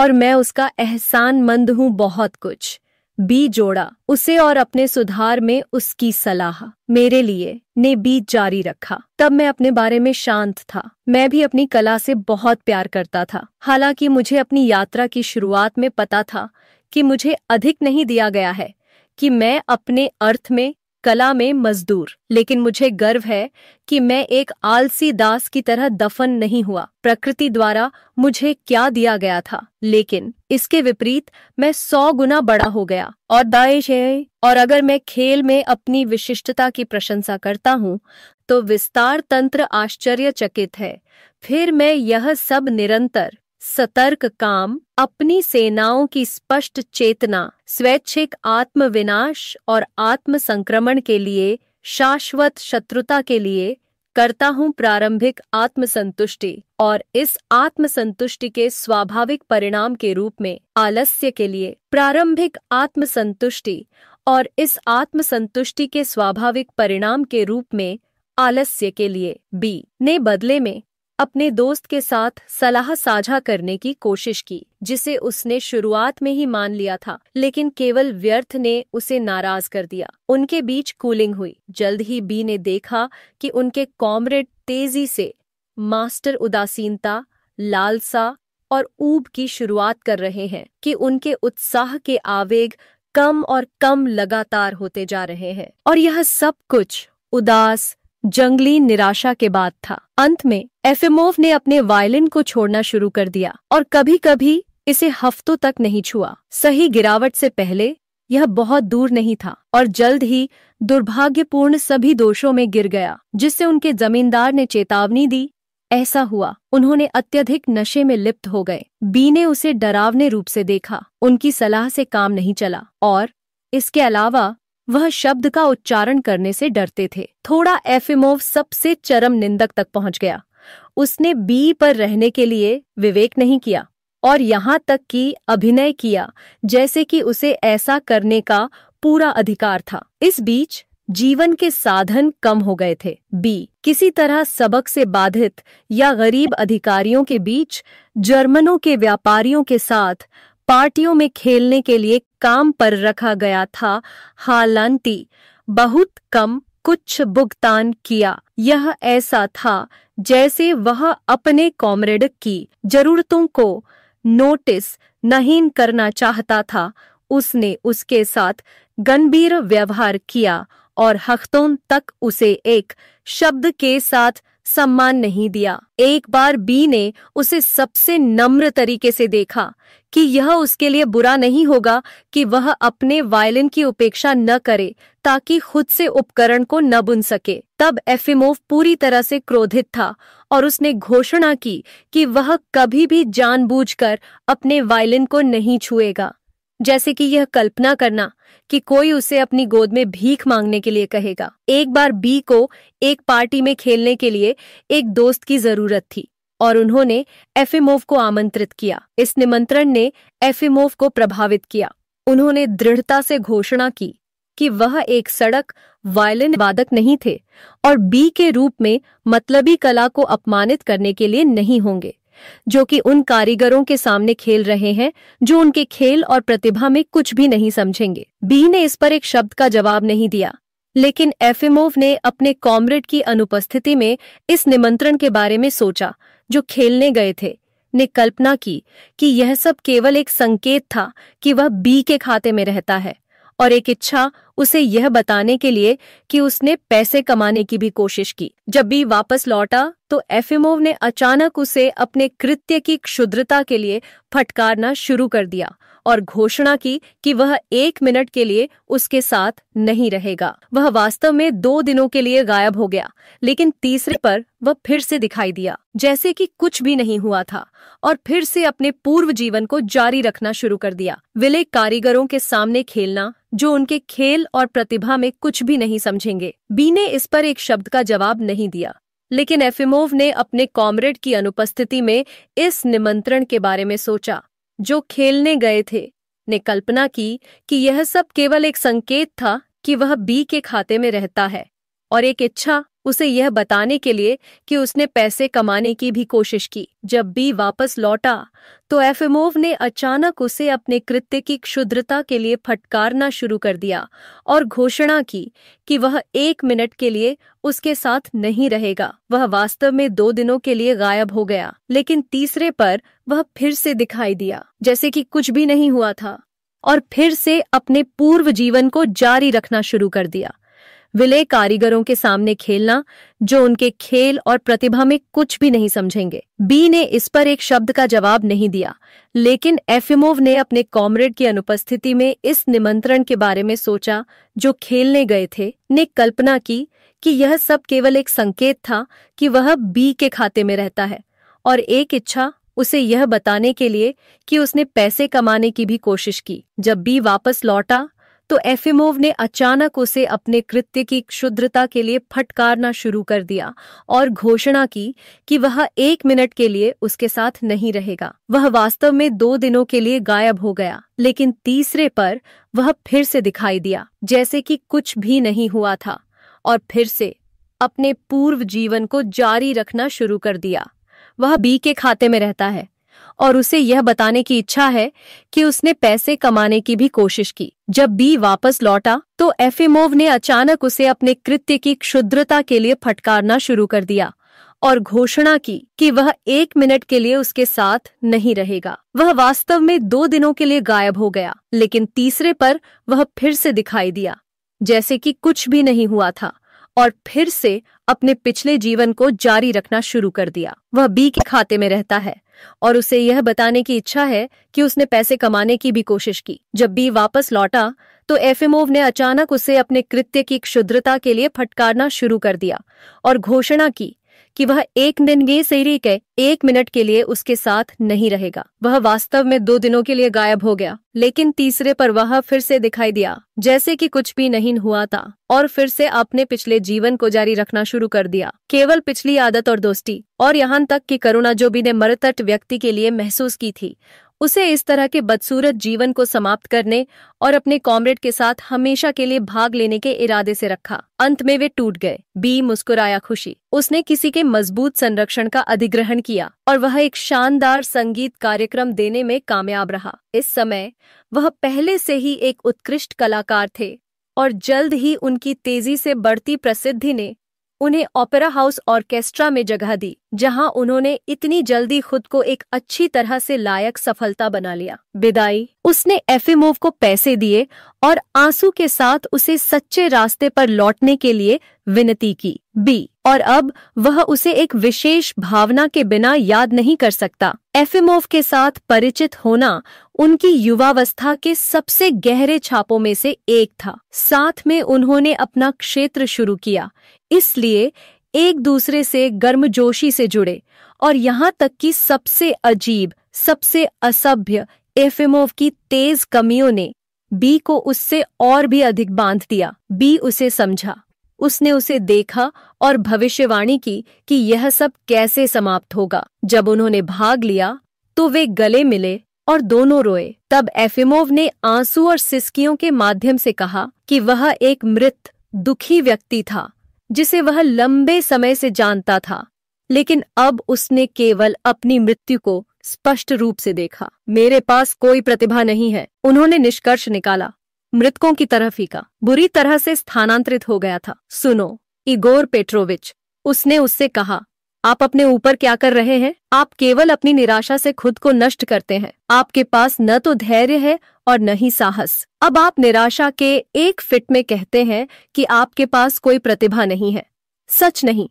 A: और मैं उसका एहसान मंद हूं बहुत कुछ बी जोड़ा उसे और अपने सुधार में उसकी सलाह मेरे लिए ने बी जारी रखा तब मैं अपने बारे में शांत था मैं भी अपनी कला से बहुत प्यार करता था हालांकि मुझे अपनी यात्रा की शुरुआत में पता था कि मुझे अधिक नहीं दिया गया है कि मैं अपने अर्थ में कला में मजदूर लेकिन मुझे गर्व है कि मैं एक आलसी दास की तरह दफन नहीं हुआ प्रकृति द्वारा मुझे क्या दिया गया था लेकिन इसके विपरीत मैं सौ गुना बड़ा हो गया और दाएश है और अगर मैं खेल में अपनी विशिष्टता की प्रशंसा करता हूँ तो विस्तार तंत्र आश्चर्यचकित है फिर मैं यह सब निरंतर सतर्क काम अपनी सेनाओं की स्पष्ट चेतना स्वैच्छिक आत्मविनाश और आत्म संक्रमण के लिए शाश्वत शत्रुता के लिए करता हूँ प्रारंभिक आत्मसंतुष्टि और इस आत्मसंतुष्टि के स्वाभाविक परिणाम के रूप में आलस्य के लिए प्रारंभिक आत्मसंतुष्टि और इस आत्मसंतुष्टि के स्वाभाविक परिणाम के रूप में आलस्य के लिए बी ने बदले में अपने दोस्त के साथ सलाह साझा करने की कोशिश की जिसे उसने शुरुआत में ही मान लिया था लेकिन केवल व्यर्थ ने उसे नाराज कर दिया उनके बीच कूलिंग हुई जल्द ही बी ने देखा कि उनके कॉमरेड तेजी से मास्टर उदासीनता लालसा और ऊब की शुरुआत कर रहे हैं कि उनके उत्साह के आवेग कम और कम लगातार होते जा रहे हैं और यह सब कुछ उदास जंगली निराशा के बाद था अंत में एफेमोव ने अपने वायलिन को छोड़ना शुरू कर दिया और कभी कभी इसे हफ्तों तक नहीं छुआ सही गिरावट से पहले यह बहुत दूर नहीं था और जल्द ही दुर्भाग्यपूर्ण सभी दोषों में गिर गया जिससे उनके जमींदार ने चेतावनी दी ऐसा हुआ उन्होंने अत्यधिक नशे में लिप्त हो गए बी ने उसे डरावने रूप से देखा उनकी सलाह से काम नहीं चला और इसके अलावा वह शब्द का उच्चारण करने से डरते थे थोड़ा एफिमोव सबसे चरम निंदक तक पहुंच गया उसने बी पर रहने के लिए विवेक नहीं किया और यहाँ तक कि अभिनय किया जैसे कि उसे ऐसा करने का पूरा अधिकार था इस बीच जीवन के साधन कम हो गए थे बी किसी तरह सबक से बाधित या गरीब अधिकारियों के बीच जर्मनों के व्यापारियों के साथ पार्टियों में खेलने के लिए काम पर रखा गया था हालांकि बहुत कम कुछ भुगतान किया यह ऐसा था जैसे वह अपने कॉमरेड की जरूरतों को नोटिस नहीं करना चाहता था उसने उसके साथ गंभीर व्यवहार किया और हफ्तों तक उसे एक शब्द के साथ सम्मान नहीं दिया एक बार बी ने उसे सबसे नम्र तरीके से देखा कि यह उसके लिए बुरा नहीं होगा कि वह अपने वायलिन की उपेक्षा न करे ताकि खुद से उपकरण को न बुन सके तब एफिमोव पूरी तरह से क्रोधित था और उसने घोषणा की कि वह कभी भी जानबूझकर अपने वायलिन को नहीं छुएगा जैसे कि यह कल्पना करना कि कोई उसे अपनी गोद में भीख मांगने के लिए कहेगा एक बार बी को एक पार्टी में खेलने के लिए एक दोस्त की जरूरत थी और उन्होंने एफिमोव को आमंत्रित किया इस निमंत्रण ने एफिमोव को प्रभावित किया उन्होंने दृढ़ता से घोषणा की कि वह एक सड़क वायलिन वादक नहीं थे और बी के रूप में मतलबी कला को अपमानित करने के लिए नहीं होंगे जो कि उन कारीगरों के सामने खेल रहे हैं जो उनके खेल और प्रतिभा में कुछ भी नहीं समझेंगे बी ने इस पर एक शब्द का जवाब नहीं दिया लेकिन एफिमोव ने अपने कॉमरेड की अनुपस्थिति में इस निमंत्रण के बारे में सोचा जो खेलने गए थे ने कल्पना की कि यह सब केवल एक संकेत था कि वह बी के खाते में रहता है और एक इच्छा उसे यह बताने के लिए कि उसने पैसे कमाने की भी कोशिश की जब भी वापस लौटा तो एफिमोव ने अचानक उसे अपने कृत्य की क्षुद्रता के लिए फटकारना शुरू कर दिया और घोषणा की कि वह एक मिनट के लिए उसके साथ नहीं रहेगा वह वास्तव में दो दिनों के लिए गायब हो गया लेकिन तीसरे पर वह फिर से दिखाई दिया जैसे कि कुछ भी नहीं हुआ था और फिर से अपने पूर्व जीवन को जारी रखना शुरू कर दिया विले कारीगरों के सामने खेलना जो उनके खेल और प्रतिभा में कुछ भी नहीं समझेंगे बी ने इस पर एक शब्द का जवाब नहीं दिया लेकिन एफिमोव ने अपने कॉमरेड की अनुपस्थिति में इस निमंत्रण के बारे में सोचा जो खेलने गए थे ने कल्पना की कि यह सब केवल एक संकेत था कि वह बी के खाते में रहता है और एक इच्छा उसे यह बताने के लिए कि उसने पैसे कमाने की भी कोशिश की जब बी वापस लौटा तो एफिमोव ने अचानक उसे अपने कृत्य की क्षुद्रता के लिए फटकारना शुरू कर दिया और घोषणा की कि वह एक मिनट के लिए उसके साथ नहीं रहेगा वह वास्तव में दो दिनों के लिए गायब हो गया लेकिन तीसरे पर वह फिर से दिखाई दिया जैसे कि कुछ भी नहीं हुआ था और फिर से अपने पूर्व जीवन को जारी रखना शुरू कर दिया विलय कारीगरों के सामने खेलना जो उनके खेल और प्रतिभा में कुछ भी नहीं समझेंगे बी ने इस पर एक शब्द का जवाब नहीं दिया लेकिन एफिमोव ने अपने कॉमरेड की अनुपस्थिति में इस निमंत्रण के बारे में सोचा जो खेलने गए थे ने कल्पना की कि यह सब केवल एक संकेत था कि वह बी के खाते में रहता है और एक इच्छा उसे यह बताने के लिए कि उसने पैसे कमाने की भी कोशिश की जब बी वापस लौटा तो एफिमोव ने अचानक उसे अपने कृत्य की क्षुद्रता के लिए फटकारना शुरू कर दिया और घोषणा की कि वह एक मिनट के लिए उसके साथ नहीं रहेगा वह वास्तव में दो दिनों के लिए गायब हो गया लेकिन तीसरे पर वह फिर से दिखाई दिया जैसे कि कुछ भी नहीं हुआ था और फिर से अपने पूर्व जीवन को जारी रखना शुरू कर दिया वह बी के खाते में रहता है और उसे यह बताने की इच्छा है कि उसने पैसे कमाने की भी कोशिश की जब बी वापस लौटा तो एफिमोव ने अचानक उसे अपने कृत्य की क्षुद्रता के लिए फटकारना शुरू कर दिया और घोषणा की कि वह एक मिनट के लिए उसके साथ नहीं रहेगा वह वास्तव में दो दिनों के लिए गायब हो गया लेकिन तीसरे पर वह फिर से दिखाई दिया जैसे कि कुछ भी नहीं हुआ था और फिर से अपने पिछले जीवन को जारी रखना शुरू कर दिया वह बी के खाते में रहता है और उसे यह बताने की इच्छा है कि उसने पैसे कमाने की भी कोशिश की जब बी वापस लौटा तो एफेमोव ने अचानक उसे अपने कृत्य की क्षुद्रता के लिए फटकारना शुरू कर दिया और घोषणा की कि वह एक दिन ये सही के एक मिनट के लिए उसके साथ नहीं रहेगा वह वास्तव में दो दिनों के लिए गायब हो गया लेकिन तीसरे पर वह फिर से दिखाई दिया जैसे कि कुछ भी नहीं हुआ था और फिर से अपने पिछले जीवन को जारी रखना शुरू कर दिया केवल पिछली आदत और दोस्ती और यहाँ तक कि करुणा जो भी ने मृतट व्यक्ति के लिए महसूस की थी उसे इस तरह के बदसूरत जीवन को समाप्त करने और अपने कॉमरेड के साथ हमेशा के लिए भाग लेने के इरादे से रखा अंत में वे टूट गए बी मुस्कुराया खुशी उसने किसी के मजबूत संरक्षण का अधिग्रहण किया और वह एक शानदार संगीत कार्यक्रम देने में कामयाब रहा इस समय वह पहले से ही एक उत्कृष्ट कलाकार थे और जल्द ही उनकी तेजी से बढ़ती प्रसिद्धि ने उन्हें ओपेरा हाउस ऑर्केस्ट्रा में जगह दी जहां उन्होंने इतनी जल्दी खुद को एक अच्छी तरह से लायक सफलता बना लिया बिदाई उसने एफिमोव को पैसे दिए और आंसू के साथ उसे सच्चे रास्ते पर लौटने के लिए विनती की बी और अब वह उसे एक विशेष भावना के बिना याद नहीं कर सकता एफिमोव के साथ परिचित होना उनकी युवावस्था के सबसे गहरे छापों में से एक था साथ में उन्होंने अपना क्षेत्र शुरू किया इसलिए एक दूसरे से गर्मजोशी से जुड़े और यहाँ तक कि सबसे अजीब सबसे असभ्य एफएमओ की तेज कमियों ने बी को उससे और भी अधिक बांध दिया बी उसे समझा उसने उसे देखा और भविष्यवाणी की कि यह सब कैसे समाप्त होगा जब उन्होंने भाग लिया तो वे गले मिले और दोनों रोए तब एफिमोव ने आंसू और सिस्कियों के माध्यम से कहा कि वह एक मृत दुखी व्यक्ति था जिसे वह लंबे समय से जानता था लेकिन अब उसने केवल अपनी मृत्यु को स्पष्ट रूप से देखा मेरे पास कोई प्रतिभा नहीं है उन्होंने निष्कर्ष निकाला मृतकों की तरह फीका बुरी तरह से स्थानांतरित हो गया था सुनो इगोर पेट्रोविच उसने उससे कहा आप अपने ऊपर क्या कर रहे हैं आप केवल अपनी निराशा से खुद को नष्ट करते हैं आपके पास न तो धैर्य है और न ही साहस अब आप निराशा के एक फिट में कहते हैं कि आपके पास कोई प्रतिभा नहीं है सच नहीं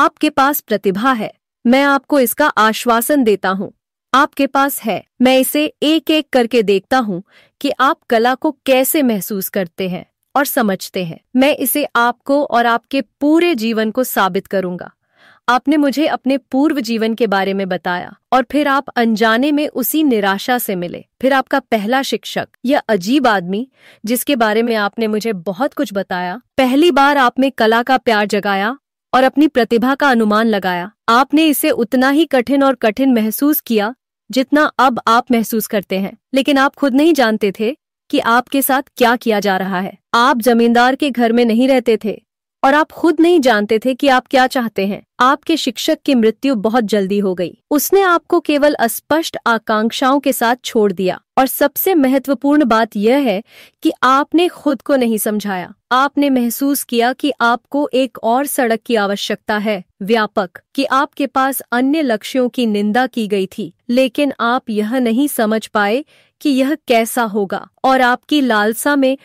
A: आपके पास प्रतिभा है मैं आपको इसका आश्वासन देता हूँ आपके पास है मैं इसे एक एक करके देखता हूँ कि आप कला को कैसे महसूस करते हैं और समझते हैं मैं इसे आपको और आपके पूरे जीवन को साबित करूंगा आपने मुझे अपने पूर्व जीवन के बारे में बताया और फिर आप अनजाने में उसी निराशा से मिले फिर आपका पहला शिक्षक यह अजीब आदमी जिसके बारे में आपने मुझे बहुत कुछ बताया पहली बार आप में कला का प्यार जगाया और अपनी प्रतिभा का अनुमान लगाया आपने इसे उतना ही कठिन और कठिन महसूस किया जितना अब आप महसूस करते हैं लेकिन आप खुद नहीं जानते थे कि आपके साथ क्या किया जा रहा है आप जमींदार के घर में नहीं रहते थे और आप खुद नहीं जानते थे कि आप क्या चाहते हैं आपके शिक्षक की मृत्यु बहुत जल्दी हो गई उसने आपको केवल अस्पष्ट आकांक्षाओं के साथ छोड़ दिया और सबसे महत्वपूर्ण बात यह है कि आपने खुद को नहीं समझाया आपने महसूस किया कि आपको एक और सड़क की आवश्यकता है व्यापक कि आपके पास अन्य लक्ष्यों की निंदा की गई थी लेकिन आप यह नहीं समझ पाए कि यह कैसा होगा और आपकी लालसा में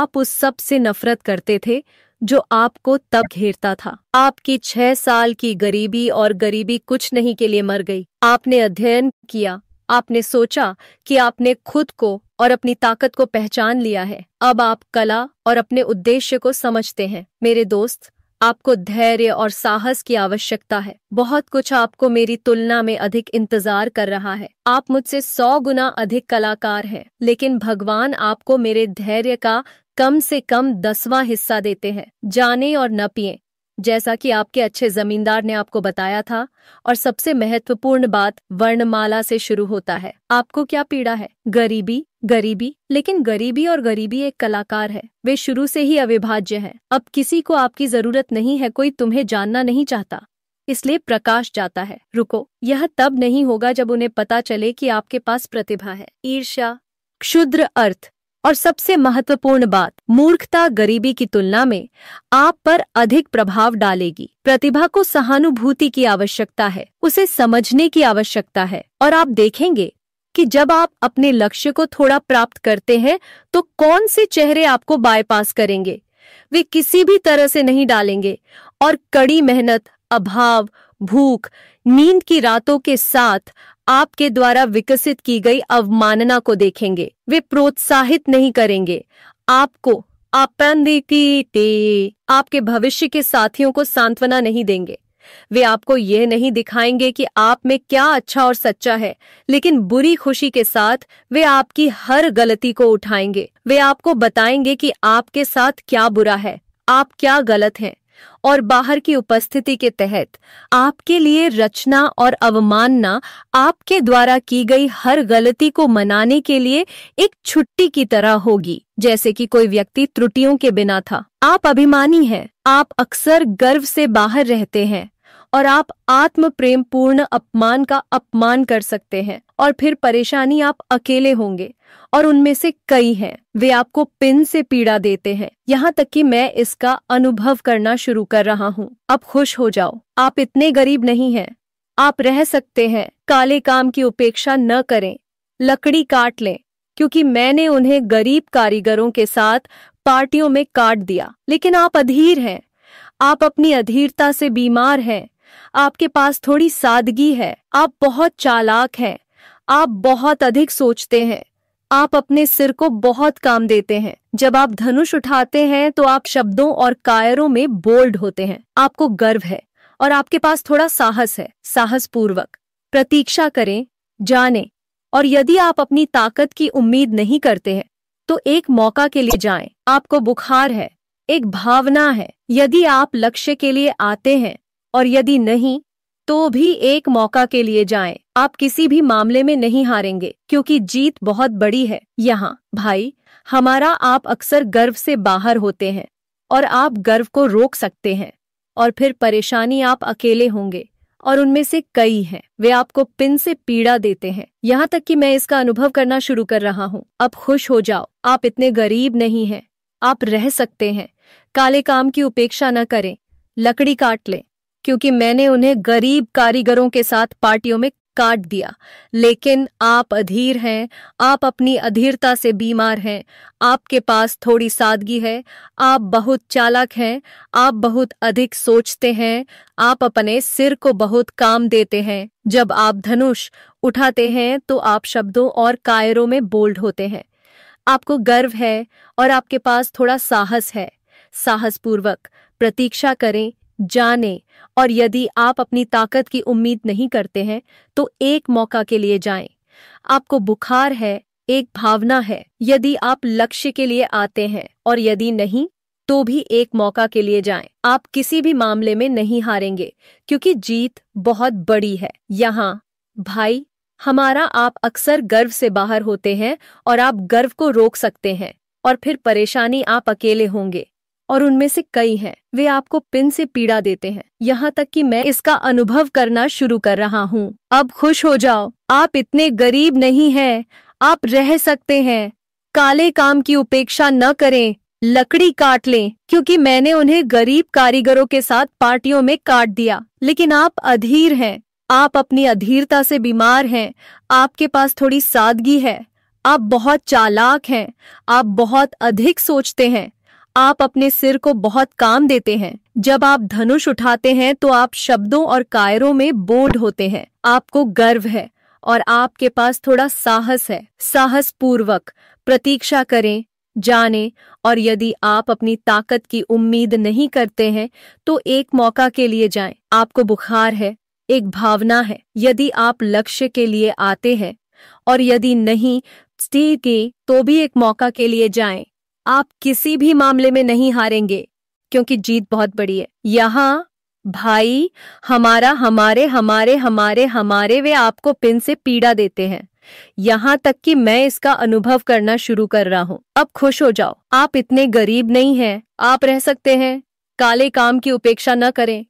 A: आप उस सब से नफरत करते थे जो आपको तब घेरता था आपकी छह साल की गरीबी और गरीबी कुछ नहीं के लिए मर गई आपने अध्ययन किया आपने सोचा कि आपने खुद को और अपनी ताकत को पहचान लिया है अब आप कला और अपने उद्देश्य को समझते हैं मेरे दोस्त आपको धैर्य और साहस की आवश्यकता है बहुत कुछ आपको मेरी तुलना में अधिक इंतजार कर रहा है आप मुझसे सौ गुना अधिक कलाकार हैं लेकिन भगवान आपको मेरे धैर्य का कम से कम दसवां हिस्सा देते हैं जाने और न पिए जैसा कि आपके अच्छे जमींदार ने आपको बताया था और सबसे महत्वपूर्ण बात वर्णमाला से शुरू होता है आपको क्या पीड़ा है गरीबी गरीबी लेकिन गरीबी और गरीबी एक कलाकार है वे शुरू से ही अविभाज्य हैं अब किसी को आपकी जरूरत नहीं है कोई तुम्हें जानना नहीं चाहता इसलिए प्रकाश जाता है रुको यह तब नहीं होगा जब उन्हें पता चले कि आपके पास प्रतिभा है ईर्ष्या क्षुद्र अर्थ और सबसे महत्वपूर्ण बात मूर्खता गरीबी की तुलना में आप पर अधिक प्रभाव डालेगी प्रतिभा को सहानुभूति की आवश्यकता है उसे समझने की आवश्यकता है और आप देखेंगे कि जब आप अपने लक्ष्य को थोड़ा प्राप्त करते हैं तो कौन से चेहरे आपको बायपास करेंगे वे किसी भी तरह से नहीं डालेंगे और कड़ी मेहनत अभाव भूख नींद की रातों के साथ आपके द्वारा विकसित की गई अवमानना को देखेंगे वे प्रोत्साहित नहीं करेंगे आपको आपके भविष्य के साथियों को सांत्वना नहीं देंगे वे आपको यह नहीं दिखाएंगे कि आप में क्या अच्छा और सच्चा है लेकिन बुरी खुशी के साथ वे आपकी हर गलती को उठाएंगे वे आपको बताएंगे कि आपके साथ क्या बुरा है आप क्या गलत हैं और बाहर की उपस्थिति के तहत आपके लिए रचना और अवमानना आपके द्वारा की गई हर गलती को मनाने के लिए एक छुट्टी की तरह होगी जैसे कि कोई व्यक्ति त्रुटियों के बिना था आप अभिमानी हैं आप अक्सर गर्व से बाहर रहते हैं और आप आत्म प्रेम पूर्ण अपमान का अपमान कर सकते हैं और फिर परेशानी आप अकेले होंगे और उनमें से कई हैं वे आपको पिन से पीड़ा देते हैं यहाँ तक कि मैं इसका अनुभव करना शुरू कर रहा हूँ अब खुश हो जाओ आप इतने गरीब नहीं हैं आप रह सकते हैं काले काम की उपेक्षा न करें लकड़ी काट लें क्योंकि मैंने उन्हें गरीब कारीगरों के साथ पार्टियों में काट दिया लेकिन आप अधीर हैं आप अपनी अधीरता से बीमार हैं आपके पास थोड़ी सादगी है आप बहुत चालाक हैं आप बहुत अधिक सोचते हैं आप अपने सिर को बहुत काम देते हैं जब आप धनुष उठाते हैं तो आप शब्दों और कायरों में बोल्ड होते हैं आपको गर्व है और आपके पास थोड़ा साहस है साहस पूर्वक प्रतीक्षा करें जाने और यदि आप अपनी ताकत की उम्मीद नहीं करते हैं तो एक मौका के लिए जाएं। आपको बुखार है एक भावना है यदि आप लक्ष्य के लिए आते हैं और यदि नहीं तो भी एक मौका के लिए जाएं। आप किसी भी मामले में नहीं हारेंगे क्योंकि जीत बहुत बड़ी है यहाँ भाई हमारा आप अक्सर गर्व से बाहर होते हैं और आप गर्व को रोक सकते हैं और फिर परेशानी आप अकेले होंगे और उनमें से कई हैं वे आपको पिन से पीड़ा देते हैं यहाँ तक कि मैं इसका अनुभव करना शुरू कर रहा हूँ अब खुश हो जाओ आप इतने गरीब नहीं हैं आप रह सकते हैं काले काम की उपेक्षा न करें लकड़ी काट लें क्योंकि मैंने उन्हें गरीब कारीगरों के साथ पार्टियों में काट दिया लेकिन आप अधीर हैं आप अपनी अधीरता से बीमार हैं आपके पास थोड़ी सादगी है आप बहुत चालक हैं आप बहुत अधिक सोचते हैं आप अपने सिर को बहुत काम देते हैं जब आप धनुष उठाते हैं तो आप शब्दों और कायरों में बोल्ड होते हैं आपको गर्व है और आपके पास थोड़ा साहस है साहसपूर्वक प्रतीक्षा करें जाने और यदि आप अपनी ताकत की उम्मीद नहीं करते हैं तो एक मौका के लिए जाएं। आपको बुखार है एक भावना है यदि आप लक्ष्य के लिए आते हैं और यदि नहीं तो भी एक मौका के लिए जाएं। आप किसी भी मामले में नहीं हारेंगे क्योंकि जीत बहुत बड़ी है यहाँ भाई हमारा आप अक्सर गर्व से बाहर होते हैं और आप गर्व को रोक सकते हैं और फिर परेशानी आप अकेले होंगे और उनमें से कई हैं वे आपको पिन से पीड़ा देते हैं यहाँ तक कि मैं इसका अनुभव करना शुरू कर रहा हूँ अब खुश हो जाओ आप इतने गरीब नहीं हैं आप रह सकते हैं काले काम की उपेक्षा न करें लकड़ी काट लें क्योंकि मैंने उन्हें गरीब कारीगरों के साथ पार्टियों में काट दिया लेकिन आप अधीर हैं आप अपनी अधीरता से बीमार हैं आपके पास थोड़ी सादगी है आप बहुत चालाक हैं आप बहुत अधिक सोचते हैं आप अपने सिर को बहुत काम देते हैं जब आप धनुष उठाते हैं तो आप शब्दों और कायरों में बोल्ड होते हैं आपको गर्व है और आपके पास थोड़ा साहस है साहस पूर्वक प्रतीक्षा करें जाने और यदि आप अपनी ताकत की उम्मीद नहीं करते हैं तो एक मौका के लिए जाएं। आपको बुखार है एक भावना है यदि आप लक्ष्य के लिए आते हैं और यदि नहीं स्टे के तो भी एक मौका के लिए जाएं। आप किसी भी मामले में नहीं हारेंगे क्योंकि जीत बहुत बड़ी है यहाँ भाई हमारा हमारे हमारे हमारे हमारे वे आपको पिन से पीड़ा देते हैं यहाँ तक कि मैं इसका अनुभव करना शुरू कर रहा हूँ अब खुश हो जाओ आप इतने गरीब नहीं हैं आप रह सकते हैं काले काम की उपेक्षा न करें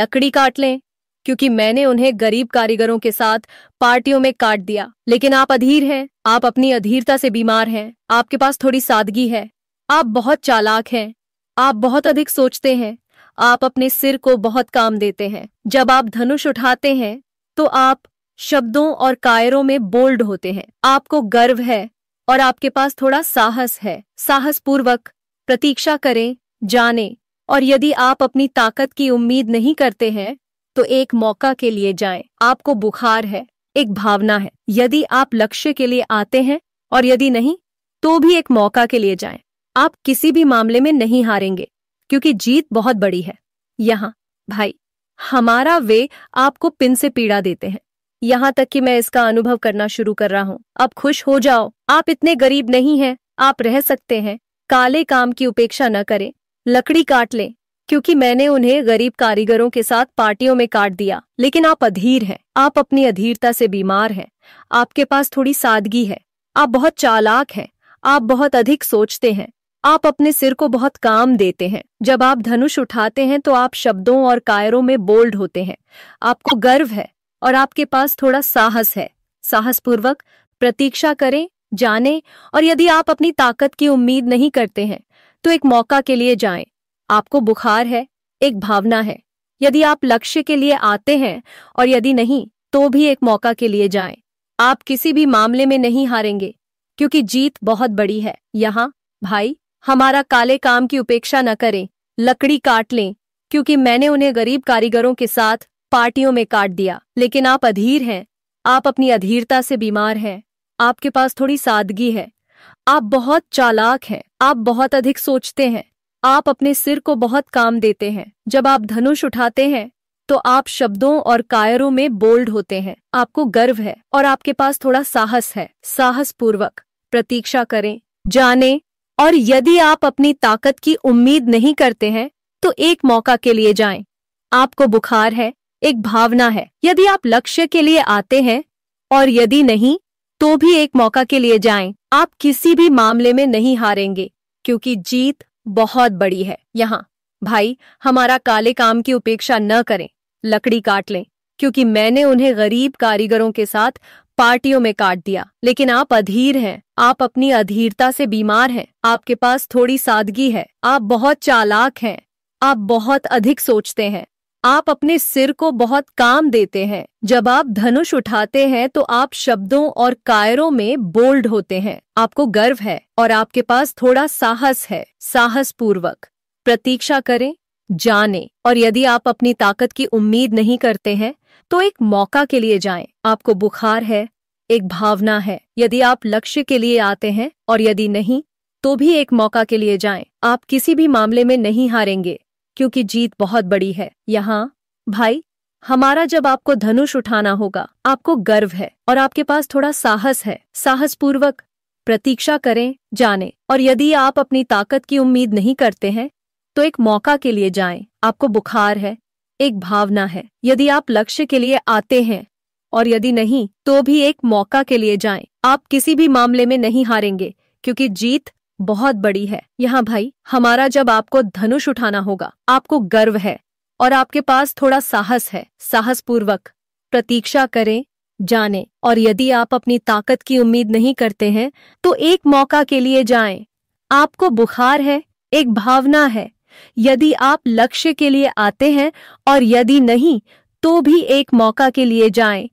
A: लकड़ी काट लें क्योंकि मैंने उन्हें गरीब कारीगरों के साथ पार्टियों में काट दिया लेकिन आप अधीर हैं आप अपनी अधीरता से बीमार हैं आपके पास थोड़ी सादगी है आप बहुत चालाक हैं आप बहुत अधिक सोचते हैं आप अपने सिर को बहुत काम देते हैं जब आप धनुष उठाते हैं तो आप शब्दों और कायरों में बोल्ड होते हैं आपको गर्व है और आपके पास थोड़ा साहस है साहसपूर्वक प्रतीक्षा करें जाने और यदि आप अपनी ताकत की उम्मीद नहीं करते हैं तो एक मौका के लिए जाएं। आपको बुखार है एक भावना है यदि आप लक्ष्य के लिए आते हैं और यदि नहीं तो भी एक मौका के लिए जाएं। आप किसी भी मामले में नहीं हारेंगे क्योंकि जीत बहुत बड़ी है यहाँ भाई हमारा वे आपको पिन से पीड़ा देते हैं यहाँ तक कि मैं इसका अनुभव करना शुरू कर रहा हूँ अब खुश हो जाओ आप इतने गरीब नहीं हैं आप रह सकते हैं काले काम की उपेक्षा न करें लकड़ी काट लें क्योंकि मैंने उन्हें गरीब कारीगरों के साथ पार्टियों में काट दिया लेकिन आप अधीर हैं आप अपनी अधीरता से बीमार हैं आपके पास थोड़ी सादगी है आप बहुत चालाक हैं आप बहुत अधिक सोचते हैं आप अपने सिर को बहुत काम देते हैं जब आप धनुष उठाते हैं तो आप शब्दों और कायरों में बोल्ड होते हैं आपको गर्व है और आपके पास थोड़ा साहस है साहसपूर्वक प्रतीक्षा करें जाने और यदि आप अपनी ताकत की उम्मीद नहीं करते हैं तो एक मौका के लिए जाएं। आपको बुखार है एक भावना है यदि आप लक्ष्य के लिए आते हैं और यदि नहीं तो भी एक मौका के लिए जाएं। आप किसी भी मामले में नहीं हारेंगे क्योंकि जीत बहुत बड़ी है यहाँ भाई हमारा काले काम की उपेक्षा न करें लकड़ी काट लें क्योंकि मैंने उन्हें गरीब कारीगरों के साथ पार्टियों में काट दिया लेकिन आप अधीर हैं आप अपनी अधीरता से बीमार हैं आपके पास थोड़ी सादगी है आप बहुत चालाक हैं आप बहुत अधिक सोचते हैं आप अपने सिर को बहुत काम देते हैं जब आप धनुष उठाते हैं तो आप शब्दों और कायरों में बोल्ड होते हैं आपको गर्व है और आपके पास थोड़ा साहस है साहस पूर्वक प्रतीक्षा करें जाने और यदि आप अपनी ताकत की उम्मीद नहीं करते हैं तो एक मौका के लिए जाएं। आपको बुखार है एक भावना है यदि आप लक्ष्य के लिए आते हैं और यदि नहीं तो भी एक मौका के लिए जाएं। आप किसी भी मामले में नहीं हारेंगे क्योंकि जीत बहुत बड़ी है यहाँ भाई हमारा काले काम की उपेक्षा न करें लकड़ी काट लें क्योंकि मैंने उन्हें गरीब कारीगरों के साथ पार्टियों में काट दिया लेकिन आप अधीर हैं आप अपनी अधीरता से बीमार हैं आपके पास थोड़ी सादगी है आप बहुत चालाक हैं आप बहुत अधिक सोचते हैं आप अपने सिर को बहुत काम देते हैं जब आप धनुष उठाते हैं तो आप शब्दों और कायरों में बोल्ड होते हैं आपको गर्व है और आपके पास थोड़ा साहस है साहस पूर्वक प्रतीक्षा करें जाने और यदि आप अपनी ताकत की उम्मीद नहीं करते हैं तो एक मौका के लिए जाएं। आपको बुखार है एक भावना है यदि आप लक्ष्य के लिए आते हैं और यदि नहीं तो भी एक मौका के लिए जाएं। आप किसी भी मामले में नहीं हारेंगे क्योंकि जीत बहुत बड़ी है यहाँ भाई हमारा जब आपको धनुष उठाना होगा आपको गर्व है और आपके पास थोड़ा साहस है साहस पूर्वक प्रतीक्षा करें जाने और यदि आप अपनी ताकत की उम्मीद नहीं करते हैं तो एक मौका के लिए जाएं। आपको बुखार है एक भावना है यदि आप लक्ष्य के लिए आते हैं और यदि नहीं तो भी एक मौका के लिए जाएं। आप किसी भी मामले में नहीं हारेंगे क्योंकि जीत बहुत बड़ी है यहाँ भाई हमारा जब आपको धनुष उठाना होगा आपको गर्व है और आपके पास थोड़ा साहस है साहस पूर्वक प्रतीक्षा करें जाने और यदि आप अपनी ताकत की उम्मीद नहीं करते हैं तो एक मौका के लिए जाएं। आपको बुखार है एक भावना है यदि आप लक्ष्य के लिए आते हैं और यदि नहीं तो भी एक मौका के लिए जाएं।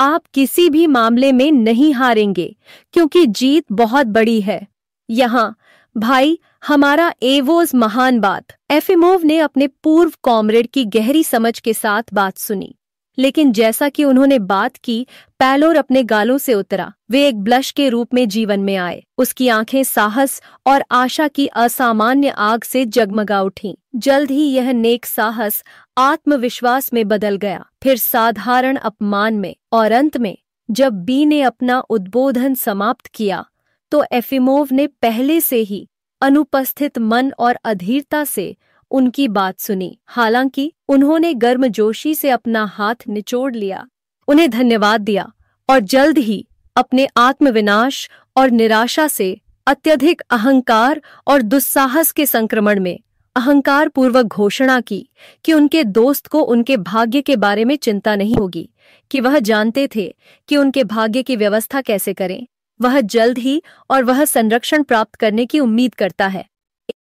A: आप किसी भी मामले में नहीं हारेंगे क्योंकि जीत बहुत बड़ी है यहाँ भाई हमारा एवोज महान बात एफिमोव ने अपने पूर्व कॉमरेड की गहरी समझ के साथ बात सुनी लेकिन जैसा कि उन्होंने बात की पैलोर अपने गालों से उतरा वे एक ब्लश के रूप में जीवन में आए उसकी आंखें साहस और आशा की असामान्य आग से जगमगा उठीं जल्द ही यह नेक साहस आत्मविश्वास में बदल गया फिर साधारण अपमान में और अंत में जब बी ने अपना उद्बोधन समाप्त किया तो एफिमोव ने पहले से ही अनुपस्थित मन और अधीरता से उनकी बात सुनी हालांकि उन्होंने गर्मजोशी से अपना हाथ निचोड़ लिया उन्हें धन्यवाद दिया और जल्द ही अपने आत्मविनाश और निराशा से अत्यधिक अहंकार और दुस्साहस के संक्रमण में अहंकार पूर्वक घोषणा की कि उनके दोस्त को उनके भाग्य के बारे में चिंता नहीं होगी कि वह जानते थे कि उनके भाग्य की व्यवस्था कैसे करें वह जल्द ही और वह संरक्षण प्राप्त करने की उम्मीद करता है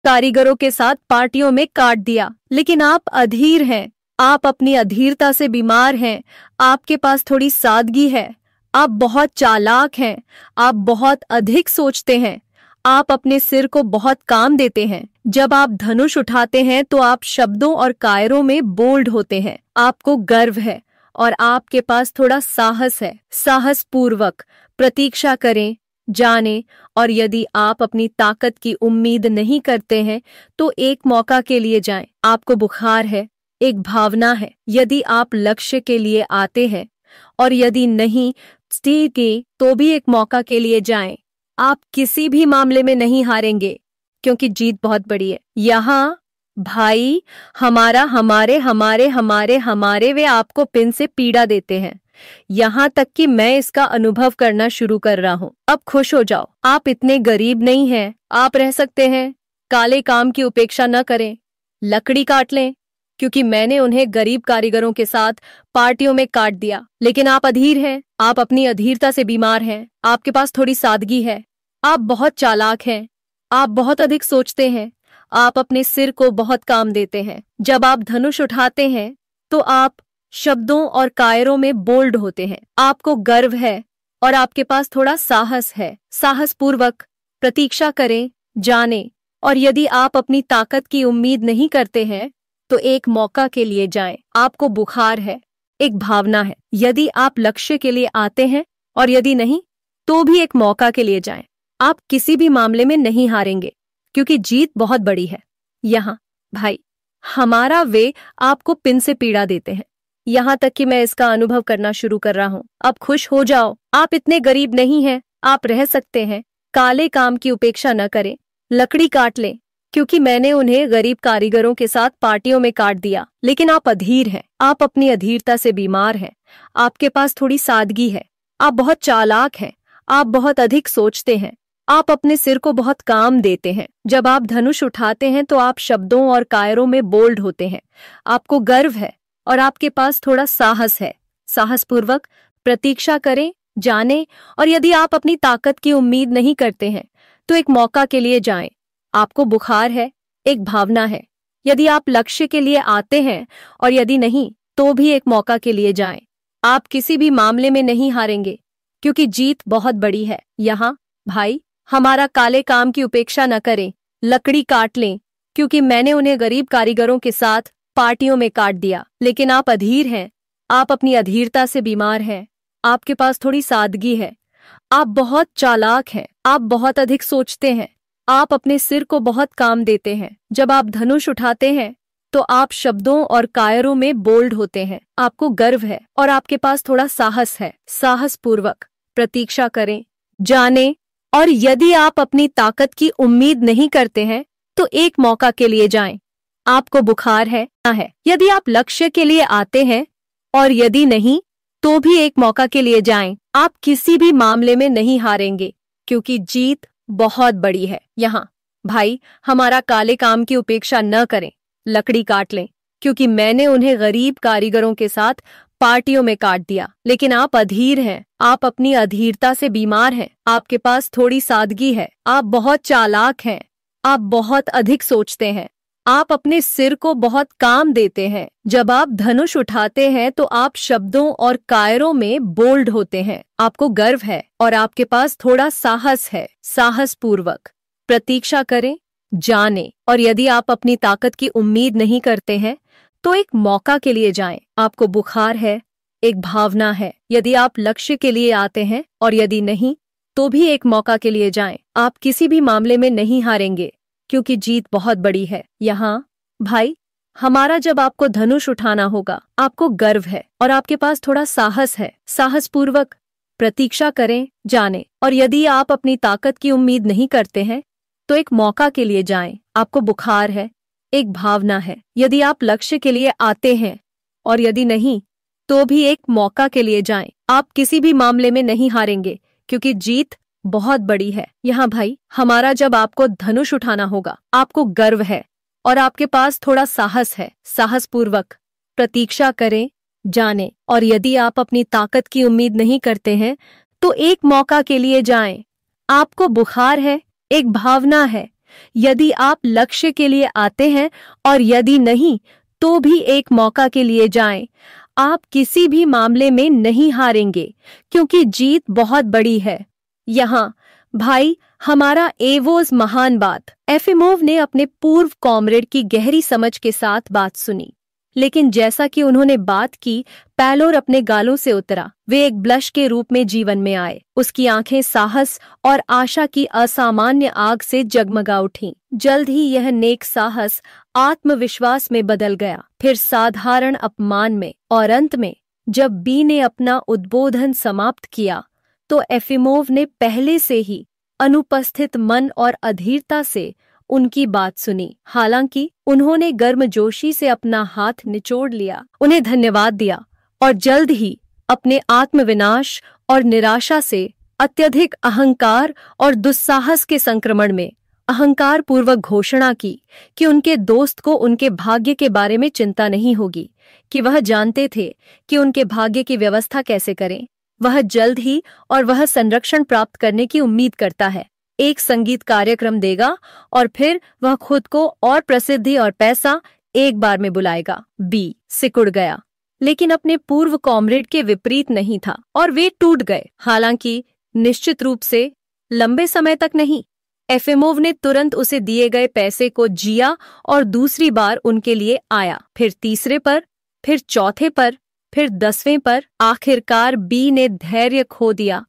A: कारीगरों के साथ पार्टियों में काट दिया लेकिन आप अधीर हैं आप अपनी अधीरता से बीमार हैं आपके पास थोड़ी सादगी है आप बहुत चालाक हैं आप बहुत अधिक सोचते हैं आप अपने सिर को बहुत काम देते हैं जब आप धनुष उठाते हैं तो आप शब्दों और कायरों में बोल्ड होते हैं आपको गर्व है और आपके पास थोड़ा साहस है साहस पूर्वक प्रतीक्षा करें जाने और यदि आप अपनी ताकत की उम्मीद नहीं करते हैं तो एक मौका के लिए जाएं। आपको बुखार है एक भावना है यदि आप लक्ष्य के लिए आते हैं और यदि नहीं स्टी के तो भी एक मौका के लिए जाएं। आप किसी भी मामले में नहीं हारेंगे क्योंकि जीत बहुत बड़ी है यहाँ भाई हमारा हमारे हमारे हमारे हमारे वे आपको पिन से पीड़ा देते हैं यहाँ तक कि मैं इसका अनुभव करना शुरू कर रहा हूँ अब खुश हो जाओ आप इतने गरीब नहीं हैं आप रह सकते हैं काले काम की उपेक्षा न करें लकड़ी काट लें क्योंकि मैंने उन्हें गरीब कारीगरों के साथ पार्टियों में काट दिया लेकिन आप अधीर हैं आप अपनी अधीरता से बीमार हैं आपके पास थोड़ी सादगी है आप बहुत चालाक हैं आप बहुत अधिक सोचते हैं आप अपने सिर को बहुत काम देते हैं जब आप धनुष उठाते हैं तो आप शब्दों और कायरों में बोल्ड होते हैं आपको गर्व है और आपके पास थोड़ा साहस है साहसपूर्वक प्रतीक्षा करें जाने और यदि आप अपनी ताकत की उम्मीद नहीं करते हैं तो एक मौका के लिए जाएं। आपको बुखार है एक भावना है यदि आप लक्ष्य के लिए आते हैं और यदि नहीं तो भी एक मौका के लिए जाएं। आप किसी भी मामले में नहीं हारेंगे क्योंकि जीत बहुत बड़ी है यहाँ भाई हमारा वे आपको पिन से पीड़ा देते हैं यहाँ तक कि मैं इसका अनुभव करना शुरू कर रहा हूँ अब खुश हो जाओ आप इतने गरीब नहीं हैं आप रह सकते हैं काले काम की उपेक्षा न करें लकड़ी काट लें क्योंकि मैंने उन्हें गरीब कारीगरों के साथ पार्टियों में काट दिया लेकिन आप अधीर हैं आप अपनी अधीरता से बीमार हैं आपके पास थोड़ी सादगी है आप बहुत चालाक हैं आप बहुत अधिक सोचते हैं आप अपने सिर को बहुत काम देते हैं जब आप धनुष उठाते हैं तो आप शब्दों और कायरों में बोल्ड होते हैं आपको गर्व है और आपके पास थोड़ा साहस है साहसपूर्वक प्रतीक्षा करें जाने और यदि आप अपनी ताकत की उम्मीद नहीं करते हैं तो एक मौका के लिए जाएं। आपको बुखार है एक भावना है यदि आप लक्ष्य के लिए आते हैं और यदि नहीं तो भी एक मौका के लिए जाएं। आप किसी भी मामले में नहीं हारेंगे क्योंकि जीत बहुत बड़ी है यहाँ भाई हमारा काले काम की उपेक्षा न करें लकड़ी काट लें क्योंकि मैंने उन्हें गरीब कारीगरों के साथ पार्टियों में काट दिया लेकिन आप अधीर हैं आप अपनी अधीरता से बीमार हैं आपके पास थोड़ी सादगी है आप बहुत चालाक हैं आप बहुत अधिक सोचते हैं आप अपने सिर को बहुत काम देते हैं जब आप धनुष उठाते हैं तो आप शब्दों और कायरों में बोल्ड होते हैं आपको गर्व है और आपके पास थोड़ा साहस है साहस पूर्वक प्रतीक्षा करें जाने और यदि आप अपनी ताकत की उम्मीद नहीं करते हैं तो एक मौका के लिए जाएं आपको बुखार है ना है यदि आप लक्ष्य के लिए आते हैं और यदि नहीं तो भी एक मौका के लिए जाएं। आप किसी भी मामले में नहीं हारेंगे क्योंकि जीत बहुत बड़ी है यहाँ भाई हमारा काले काम की उपेक्षा न करें लकड़ी काट लें क्योंकि मैंने उन्हें गरीब कारीगरों के साथ पार्टियों में काट दिया लेकिन आप अधीर हैं आप अपनी अधीरता से बीमार हैं आपके पास थोड़ी सादगी है आप बहुत चालाक हैं आप बहुत अधिक सोचते हैं आप अपने सिर को बहुत काम देते हैं जब आप धनुष उठाते हैं तो आप शब्दों और कायरों में बोल्ड होते हैं आपको गर्व है और आपके पास थोड़ा साहस है साहस पूर्वक प्रतीक्षा करें जाने और यदि आप अपनी ताकत की उम्मीद नहीं करते हैं तो एक मौका के लिए जाएं आपको बुखार है एक भावना है यदि आप लक्ष्य के लिए आते हैं और यदि नहीं तो भी एक मौका के लिए जाएं आप किसी भी मामले में नहीं हारेंगे क्योंकि जीत बहुत बड़ी है यहाँ भाई हमारा जब आपको धनुष उठाना होगा आपको गर्व है और आपके पास थोड़ा साहस है साहस पूर्वक प्रतीक्षा करें जाने और यदि आप अपनी ताकत की उम्मीद नहीं करते हैं तो एक मौका के लिए जाएं आपको बुखार है एक भावना है यदि आप लक्ष्य के लिए आते हैं और यदि नहीं तो भी एक मौका के लिए जाएं आप किसी भी मामले में नहीं हारेंगे क्योंकि जीत बहुत बड़ी है यहाँ भाई हमारा जब आपको धनुष उठाना होगा आपको गर्व है और आपके पास थोड़ा साहस है साहस पूर्वक प्रतीक्षा करें जाने और यदि आप अपनी ताकत की उम्मीद नहीं करते हैं तो एक मौका के लिए जाएं। आपको बुखार है एक भावना है यदि आप लक्ष्य के लिए आते हैं और यदि नहीं तो भी एक मौका के लिए जाएं। आप किसी भी मामले में नहीं हारेंगे क्योंकि जीत बहुत बड़ी है यहाँ भाई हमारा एवोज महान बात एफिमोव ने अपने पूर्व कॉमरेड की गहरी समझ के साथ बात सुनी लेकिन जैसा कि उन्होंने बात की पैलोर अपने गालों से उतरा वे एक ब्लश के रूप में जीवन में आए उसकी आंखें साहस और आशा की असामान्य आग से जगमगा उठी जल्द ही यह नेक साहस आत्मविश्वास में बदल गया फिर साधारण अपमान में और अंत में जब बी ने अपना उद्बोधन समाप्त किया तो एफिमोव ने पहले से ही अनुपस्थित मन और अधीरता से उनकी बात सुनी हालांकि उन्होंने गर्मजोशी से अपना हाथ निचोड़ लिया उन्हें धन्यवाद दिया और जल्द ही अपने आत्मविनाश और निराशा से अत्यधिक अहंकार और दुस्साहस के संक्रमण में अहंकार पूर्वक घोषणा की कि उनके दोस्त को उनके भाग्य के बारे में चिंता नहीं होगी कि वह जानते थे कि उनके भाग्य की व्यवस्था कैसे करें वह जल्द ही और वह संरक्षण प्राप्त करने की उम्मीद करता है एक संगीत कार्यक्रम देगा और फिर वह खुद को और प्रसिद्धि और पैसा एक बार में बुलाएगा बी सिकुड़ गया लेकिन अपने पूर्व कॉमरेड के विपरीत नहीं था और वे टूट गए हालांकि निश्चित रूप से लंबे समय तक नहीं एफेमोव ने तुरंत उसे दिए गए पैसे को जिया और दूसरी बार उनके लिए आया फिर तीसरे पर फिर चौथे पर फिर दसवें पर आखिरकार बी ने धैर्य खो दिया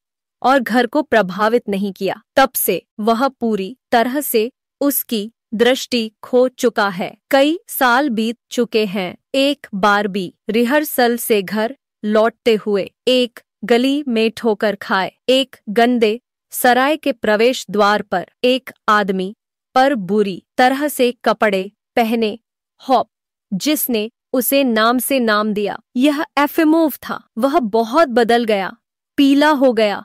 A: और घर को प्रभावित नहीं किया तब से वह पूरी तरह से उसकी दृष्टि खो चुका है कई साल बीत चुके हैं एक बार भी रिहर्सल से घर लौटते हुए एक गली में ठोकर खाए एक गंदे सराय के प्रवेश द्वार पर एक आदमी पर बुरी तरह से कपड़े पहने हॉप जिसने उसे नाम से नाम दिया यह एफेमोव था वह बहुत बदल गया पीला हो गया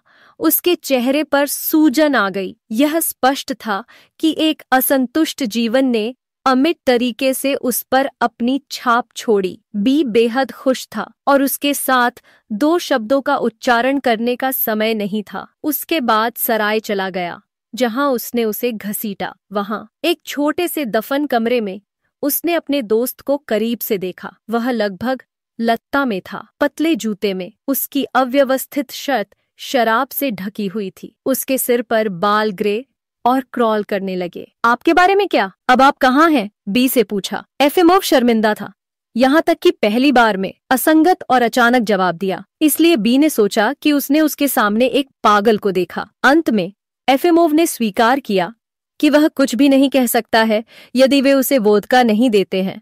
A: उसके चेहरे पर सूजन आ गई यह स्पष्ट था कि एक असंतुष्ट जीवन ने अमित तरीके से उस पर अपनी छाप छोड़ी बी बेहद खुश था और उसके साथ दो शब्दों का उच्चारण करने का समय नहीं था उसके बाद सराय चला गया जहां उसने उसे घसीटा वहां एक छोटे से दफन कमरे में उसने अपने दोस्त को करीब से देखा वह लगभग लत्ता में था पतले जूते में उसकी अव्यवस्थित शर्त शराब से ढकी हुई थी उसके सिर पर बाल ग्रे और क्रॉल करने लगे आपके बारे में क्या अब आप कहाँ हैं बी से पूछा एफएमओ शर्मिंदा था यहाँ तक कि पहली बार में असंगत और अचानक जवाब दिया इसलिए बी ने सोचा कि उसने उसके सामने एक पागल को देखा अंत में एफ ने स्वीकार किया कि वह कुछ भी नहीं कह सकता है यदि वे उसे वोदका नहीं देते हैं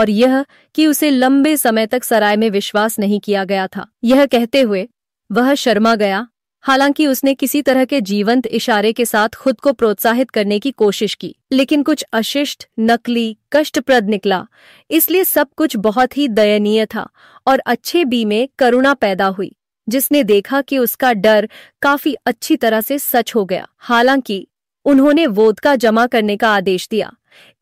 A: और यह कि उसे लंबे समय तक सराय में विश्वास नहीं किया गया था यह कहते हुए वह शर्मा गया हालांकि उसने किसी तरह के जीवंत इशारे के साथ खुद को प्रोत्साहित करने की कोशिश की लेकिन कुछ अशिष्ट नकली कष्टप्रद निकला इसलिए सब कुछ बहुत ही दयनीय था और अच्छे बी में करुणा पैदा हुई जिसने देखा कि उसका डर काफी अच्छी तरह से सच हो गया हालांकि उन्होंने वोदका जमा करने का आदेश दिया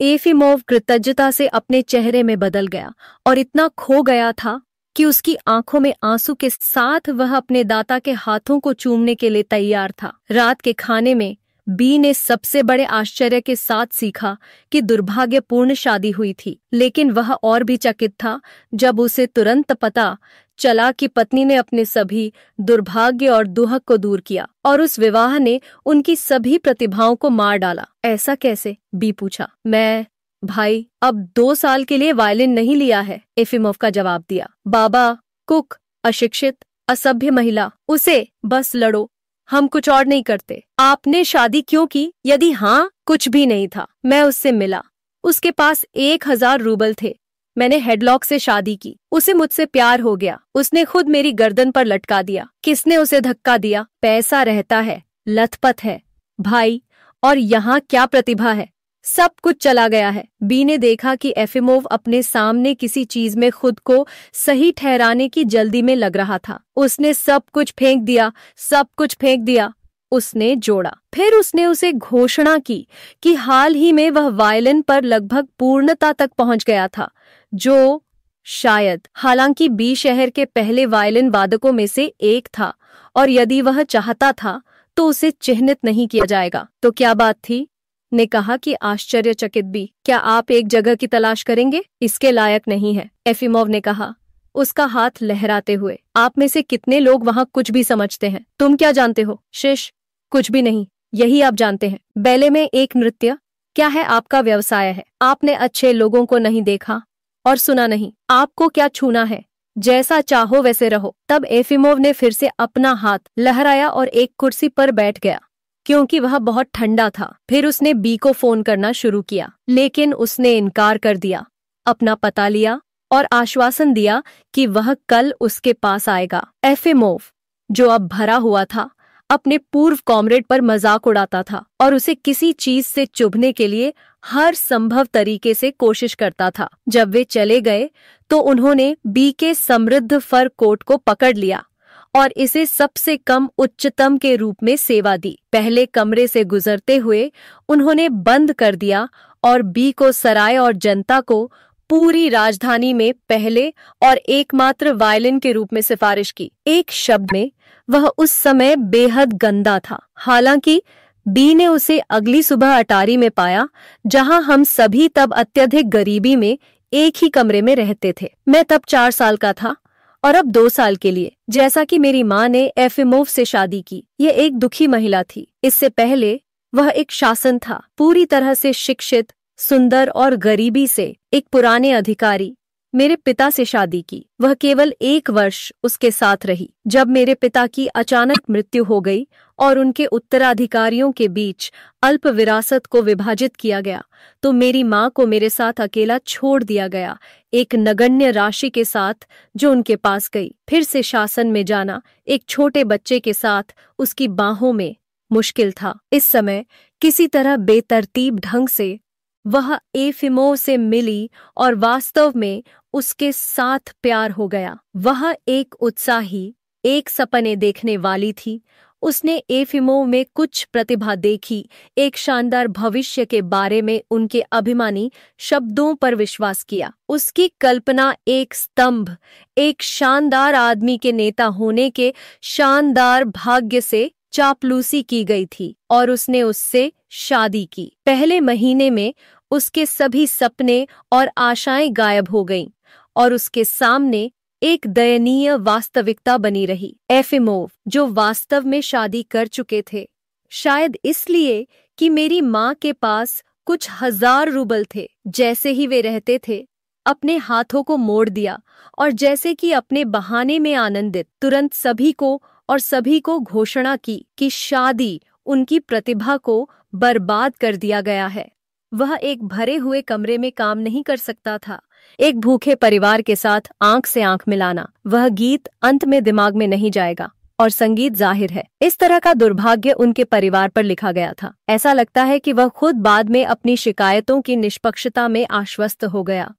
A: एफिमोव कृतज्ञता से अपने चेहरे में बदल गया और इतना खो गया था कि उसकी आंखों में आंसू के साथ वह अपने दाता के हाथों को चूमने के लिए तैयार था रात के खाने में बी ने सबसे बड़े आश्चर्य के साथ सीखा कि दुर्भाग्यपूर्ण शादी हुई थी लेकिन वह और भी चकित था जब उसे तुरंत पता चला कि पत्नी ने अपने सभी दुर्भाग्य और दुहक को दूर किया और उस विवाह ने उनकी सभी प्रतिभाओं को मार डाला ऐसा कैसे बी पूछा मैं भाई अब दो साल के लिए वायलिन नहीं लिया है एफिमोव का जवाब दिया बाबा कुक अशिक्षित असभ्य महिला उसे बस लड़ो हम कुछ और नहीं करते आपने शादी क्यों की यदि हाँ कुछ भी नहीं था मैं उससे मिला उसके पास एक हजार रूबल थे मैंने हेडलॉक से शादी की उसे मुझसे प्यार हो गया उसने खुद मेरी गर्दन पर लटका दिया किसने उसे धक्का दिया पैसा रहता है लथपथ है भाई और यहाँ क्या प्रतिभा है सब कुछ चला गया है बी ने देखा कि एफिमोव अपने सामने किसी चीज में खुद को सही ठहराने की जल्दी में लग रहा था उसने सब कुछ फेंक दिया सब कुछ फेंक दिया उसने जोड़ा फिर उसने उसे घोषणा की कि हाल ही में वह वायलिन पर लगभग पूर्णता तक पहुंच गया था जो शायद हालांकि बी शहर के पहले वायलिन वादकों में से एक था और यदि वह चाहता था तो उसे चिन्हित नहीं किया जाएगा तो क्या बात थी ने कहा कि आश्चर्यचकित भी क्या आप एक जगह की तलाश करेंगे इसके लायक नहीं है एफिमोव ने कहा उसका हाथ लहराते हुए आप में से कितने लोग वहाँ कुछ भी समझते हैं तुम क्या जानते हो शिश कुछ भी नहीं यही आप जानते हैं बैले में एक नृत्य क्या है आपका व्यवसाय है आपने अच्छे लोगों को नहीं देखा और सुना नहीं आपको क्या छूना है जैसा चाहो वैसे रहो तब एफिमोव ने फिर से अपना हाथ लहराया और एक कुर्सी पर बैठ गया क्योंकि वह बहुत ठंडा था फिर उसने बी को फोन करना शुरू किया लेकिन उसने इनकार कर दिया अपना पता लिया और आश्वासन दिया कि वह कल उसके पास आएगा एफिमोव जो अब भरा हुआ था अपने पूर्व कॉमरेड पर मजाक उड़ाता था और उसे किसी चीज से चुभने के लिए हर संभव तरीके से कोशिश करता था जब वे चले गए तो उन्होंने बी के समृद्ध फर कोट को पकड़ लिया और इसे सबसे कम उच्चतम के रूप में सेवा दी पहले कमरे से गुजरते हुए उन्होंने बंद कर दिया और बी को सराय और जनता को पूरी राजधानी में पहले और एकमात्र वायलिन के रूप में सिफारिश की एक शब्द में वह उस समय बेहद गंदा था हालांकि बी ने उसे अगली सुबह अटारी में पाया जहां हम सभी तब अत्यधिक गरीबी में एक ही कमरे में रहते थे मैं तब चार साल का था और अब दो साल के लिए जैसा कि मेरी माँ ने एफिमोव से शादी की ये एक दुखी महिला थी इससे पहले वह एक शासन था पूरी तरह से शिक्षित सुंदर और गरीबी से एक पुराने अधिकारी मेरे पिता से शादी की वह केवल एक वर्ष उसके साथ रही जब मेरे पिता की अचानक मृत्यु हो गई और उनके उत्तराधिकारियों के बीच अल्प विरासत को विभाजित किया गया तो मेरी माँ को मेरे साथ अकेला छोड़ दिया गया एक नगण्य राशि के साथ जो उनके पास गई फिर से शासन में जाना एक छोटे बच्चे के साथ उसकी बाहों में मुश्किल था इस समय किसी तरह बेतरतीब ढंग से वह एफिमो से मिली और वास्तव में उसके साथ प्यार हो गया वह एक उत्साही एक सपने देखने वाली थी उसने एफिमो में कुछ प्रतिभा देखी एक शानदार भविष्य के बारे में उनके अभिमानी शब्दों पर विश्वास किया उसकी कल्पना एक स्तंभ एक शानदार आदमी के नेता होने के शानदार भाग्य से चापलूसी की गई थी और उसने उससे शादी की पहले महीने में उसके सभी सपने और आशाएं गायब हो गईं। और उसके सामने एक दयनीय वास्तविकता बनी रही एफिमोव जो वास्तव में शादी कर चुके थे शायद इसलिए कि मेरी माँ के पास कुछ हजार रूबल थे जैसे ही वे रहते थे अपने हाथों को मोड़ दिया और जैसे कि अपने बहाने में आनंदित तुरंत सभी को और सभी को घोषणा की कि शादी उनकी प्रतिभा को बर्बाद कर दिया गया है वह एक भरे हुए कमरे में काम नहीं कर सकता था एक भूखे परिवार के साथ आंख से आंख मिलाना वह गीत अंत में दिमाग में नहीं जाएगा और संगीत जाहिर है इस तरह का दुर्भाग्य उनके परिवार पर लिखा गया था ऐसा लगता है कि वह खुद बाद में अपनी शिकायतों की निष्पक्षता में आश्वस्त हो गया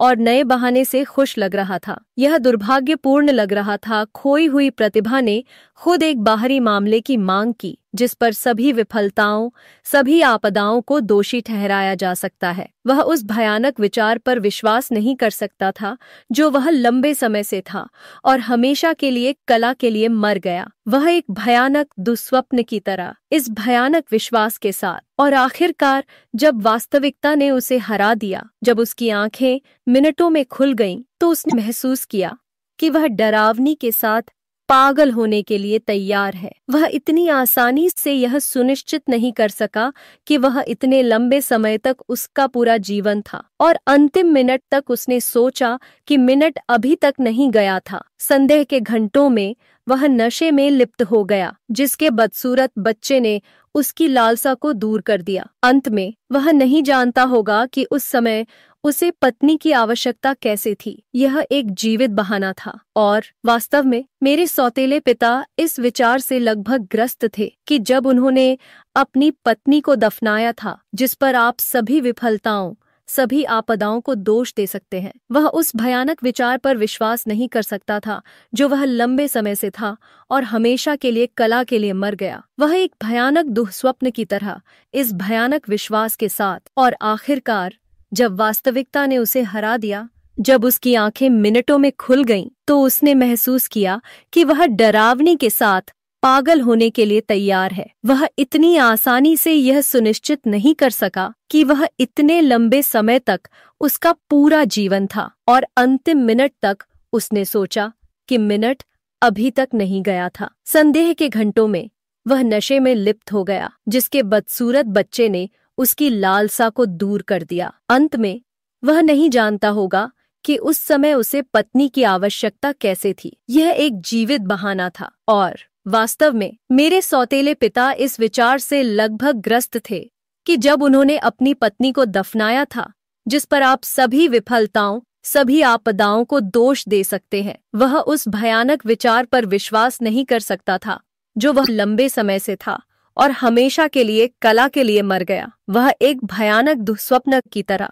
A: और नए बहाने से खुश लग रहा था यह दुर्भाग्यपूर्ण लग रहा था खोई हुई प्रतिभा ने खुद एक बाहरी मामले की मांग की जिस पर सभी विफलताओं सभी आपदाओं को दोषी ठहराया जा सकता है वह उस भयानक विचार पर विश्वास नहीं कर सकता था जो वह लंबे समय से था और हमेशा के लिए कला के लिए मर गया वह एक भयानक दुस्वप्न की तरह इस भयानक विश्वास के साथ और आखिरकार जब वास्तविकता ने उसे हरा दिया जब उसकी आंखें मिनटों में खुल गईं तो उसने महसूस किया कि वह डरावनी के साथ पागल होने के लिए तैयार है वह इतनी आसानी से यह सुनिश्चित नहीं कर सका कि वह इतने लंबे समय तक उसका पूरा जीवन था और अंतिम मिनट तक उसने सोचा कि मिनट अभी तक नहीं गया था संदेह के घंटों में वह नशे में लिप्त हो गया जिसके बदसूरत बच्चे ने उसकी लालसा को दूर कर दिया अंत में वह नहीं जानता होगा कि उस समय उसे पत्नी की आवश्यकता कैसे थी यह एक जीवित बहाना था और वास्तव में मेरे सौतेले पिता इस विचार से लगभग ग्रस्त थे कि जब उन्होंने अपनी पत्नी को दफनाया था जिस पर आप सभी विफलताओं सभी आपदाओं को दोष दे सकते हैं वह उस भयानक विचार पर विश्वास नहीं कर सकता था जो वह लंबे समय से था और हमेशा के लिए कला के लिए मर गया वह एक भयानक दुःस्वप्न की तरह इस भयानक विश्वास के साथ और आखिरकार जब वास्तविकता ने उसे हरा दिया जब उसकी आंखें मिनटों में खुल गईं, तो उसने महसूस किया कि वह डरावनी के साथ पागल होने के लिए तैयार है वह इतनी आसानी से यह सुनिश्चित नहीं कर सका कि वह इतने लंबे समय तक उसका पूरा जीवन था और अंतिम मिनट तक उसने सोचा कि मिनट अभी तक नहीं गया था संदेह के घंटों में वह नशे में लिप्त हो गया जिसके बदसूरत बच्चे ने उसकी लालसा को दूर कर दिया अंत में वह नहीं जानता होगा कि उस समय उसे पत्नी की आवश्यकता कैसे थी यह एक जीवित बहाना था और वास्तव में मेरे सौतेले पिता इस विचार से लगभग ग्रस्त थे कि जब उन्होंने अपनी पत्नी को दफनाया था जिस पर आप सभी विफलताओं सभी आपदाओं को दोष दे सकते हैं वह उस भयानक विचार पर विश्वास नहीं कर सकता था जो वह लंबे समय से था और हमेशा के लिए कला के लिए मर गया वह एक भयानक दुस्वप्न की तरह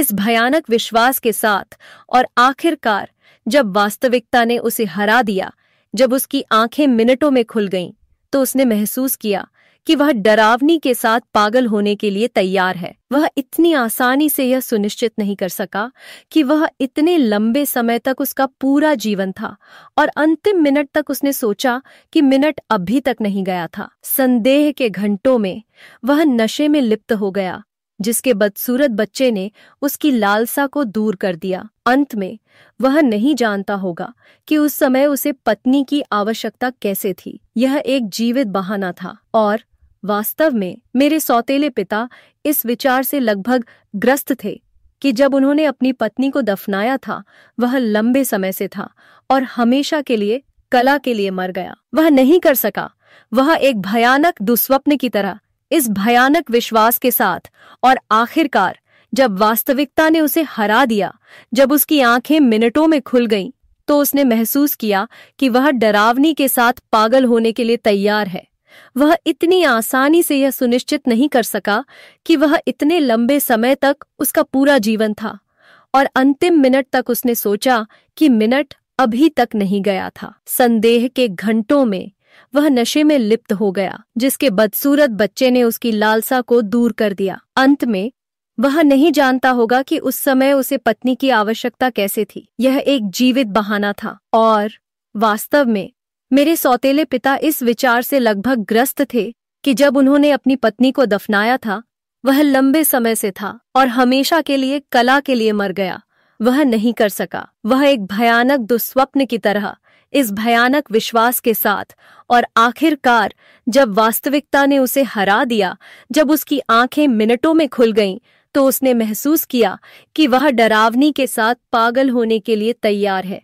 A: इस भयानक विश्वास के साथ और आखिरकार जब वास्तविकता ने उसे हरा दिया जब उसकी आंखें मिनटों में खुल गईं तो उसने महसूस किया कि वह डरावनी के साथ पागल होने के लिए तैयार है वह इतनी आसानी से यह सुनिश्चित नहीं कर सका कि वह इतने लंबे समय तक उसका पूरा जीवन था और अंतिम मिनट तक उसने सोचा कि मिनट अभी तक नहीं गया था संदेह के घंटों में वह नशे में लिप्त हो गया जिसके बदसूरत बच्चे ने उसकी लालसा को दूर कर दिया अंत में वह नहीं जानता होगा कि उस समय उसे पत्नी की आवश्यकता कैसे थी यह एक जीवित बहाना था और वास्तव में मेरे सौतेले पिता इस विचार से लगभग ग्रस्त थे कि जब उन्होंने अपनी पत्नी को दफनाया था वह लंबे समय से था और हमेशा के लिए कला के लिए मर गया वह नहीं कर सका वह एक भयानक दुस्वप्न की तरह इस भयानक विश्वास के साथ और आखिरकार जब वास्तविकता ने उसे हरा दिया जब उसकी आंखें मिनटों में खुल गईं, तो उसने महसूस किया कि वह डरावनी के साथ पागल होने के लिए तैयार है वह इतनी आसानी से यह सुनिश्चित नहीं कर सका कि वह इतने लंबे समय तक उसका पूरा जीवन था और अंतिम मिनट तक उसने सोचा कि मिनट अभी तक नहीं गया था संदेह के घंटों में वह नशे में लिप्त हो गया जिसके बदसूरत बच्चे ने उसकी लालसा को दूर कर दिया अंत में वह नहीं जानता होगा कि उस समय उसे पत्नी की आवश्यकता कैसे थी यह एक जीवित बहाना था और वास्तव में मेरे सौतेले पिता इस विचार से लगभग ग्रस्त थे कि जब उन्होंने अपनी पत्नी को दफनाया था वह लंबे समय से था और हमेशा के लिए कला के लिए मर गया वह नहीं कर सका वह एक भयानक दुस्वप्न की तरह इस भयानक विश्वास के साथ और आखिरकार जब वास्तविकता ने उसे हरा दिया जब उसकी आंखें मिनटों में खुल गईं तो उसने महसूस किया कि वह डरावनी के साथ पागल होने के लिए तैयार है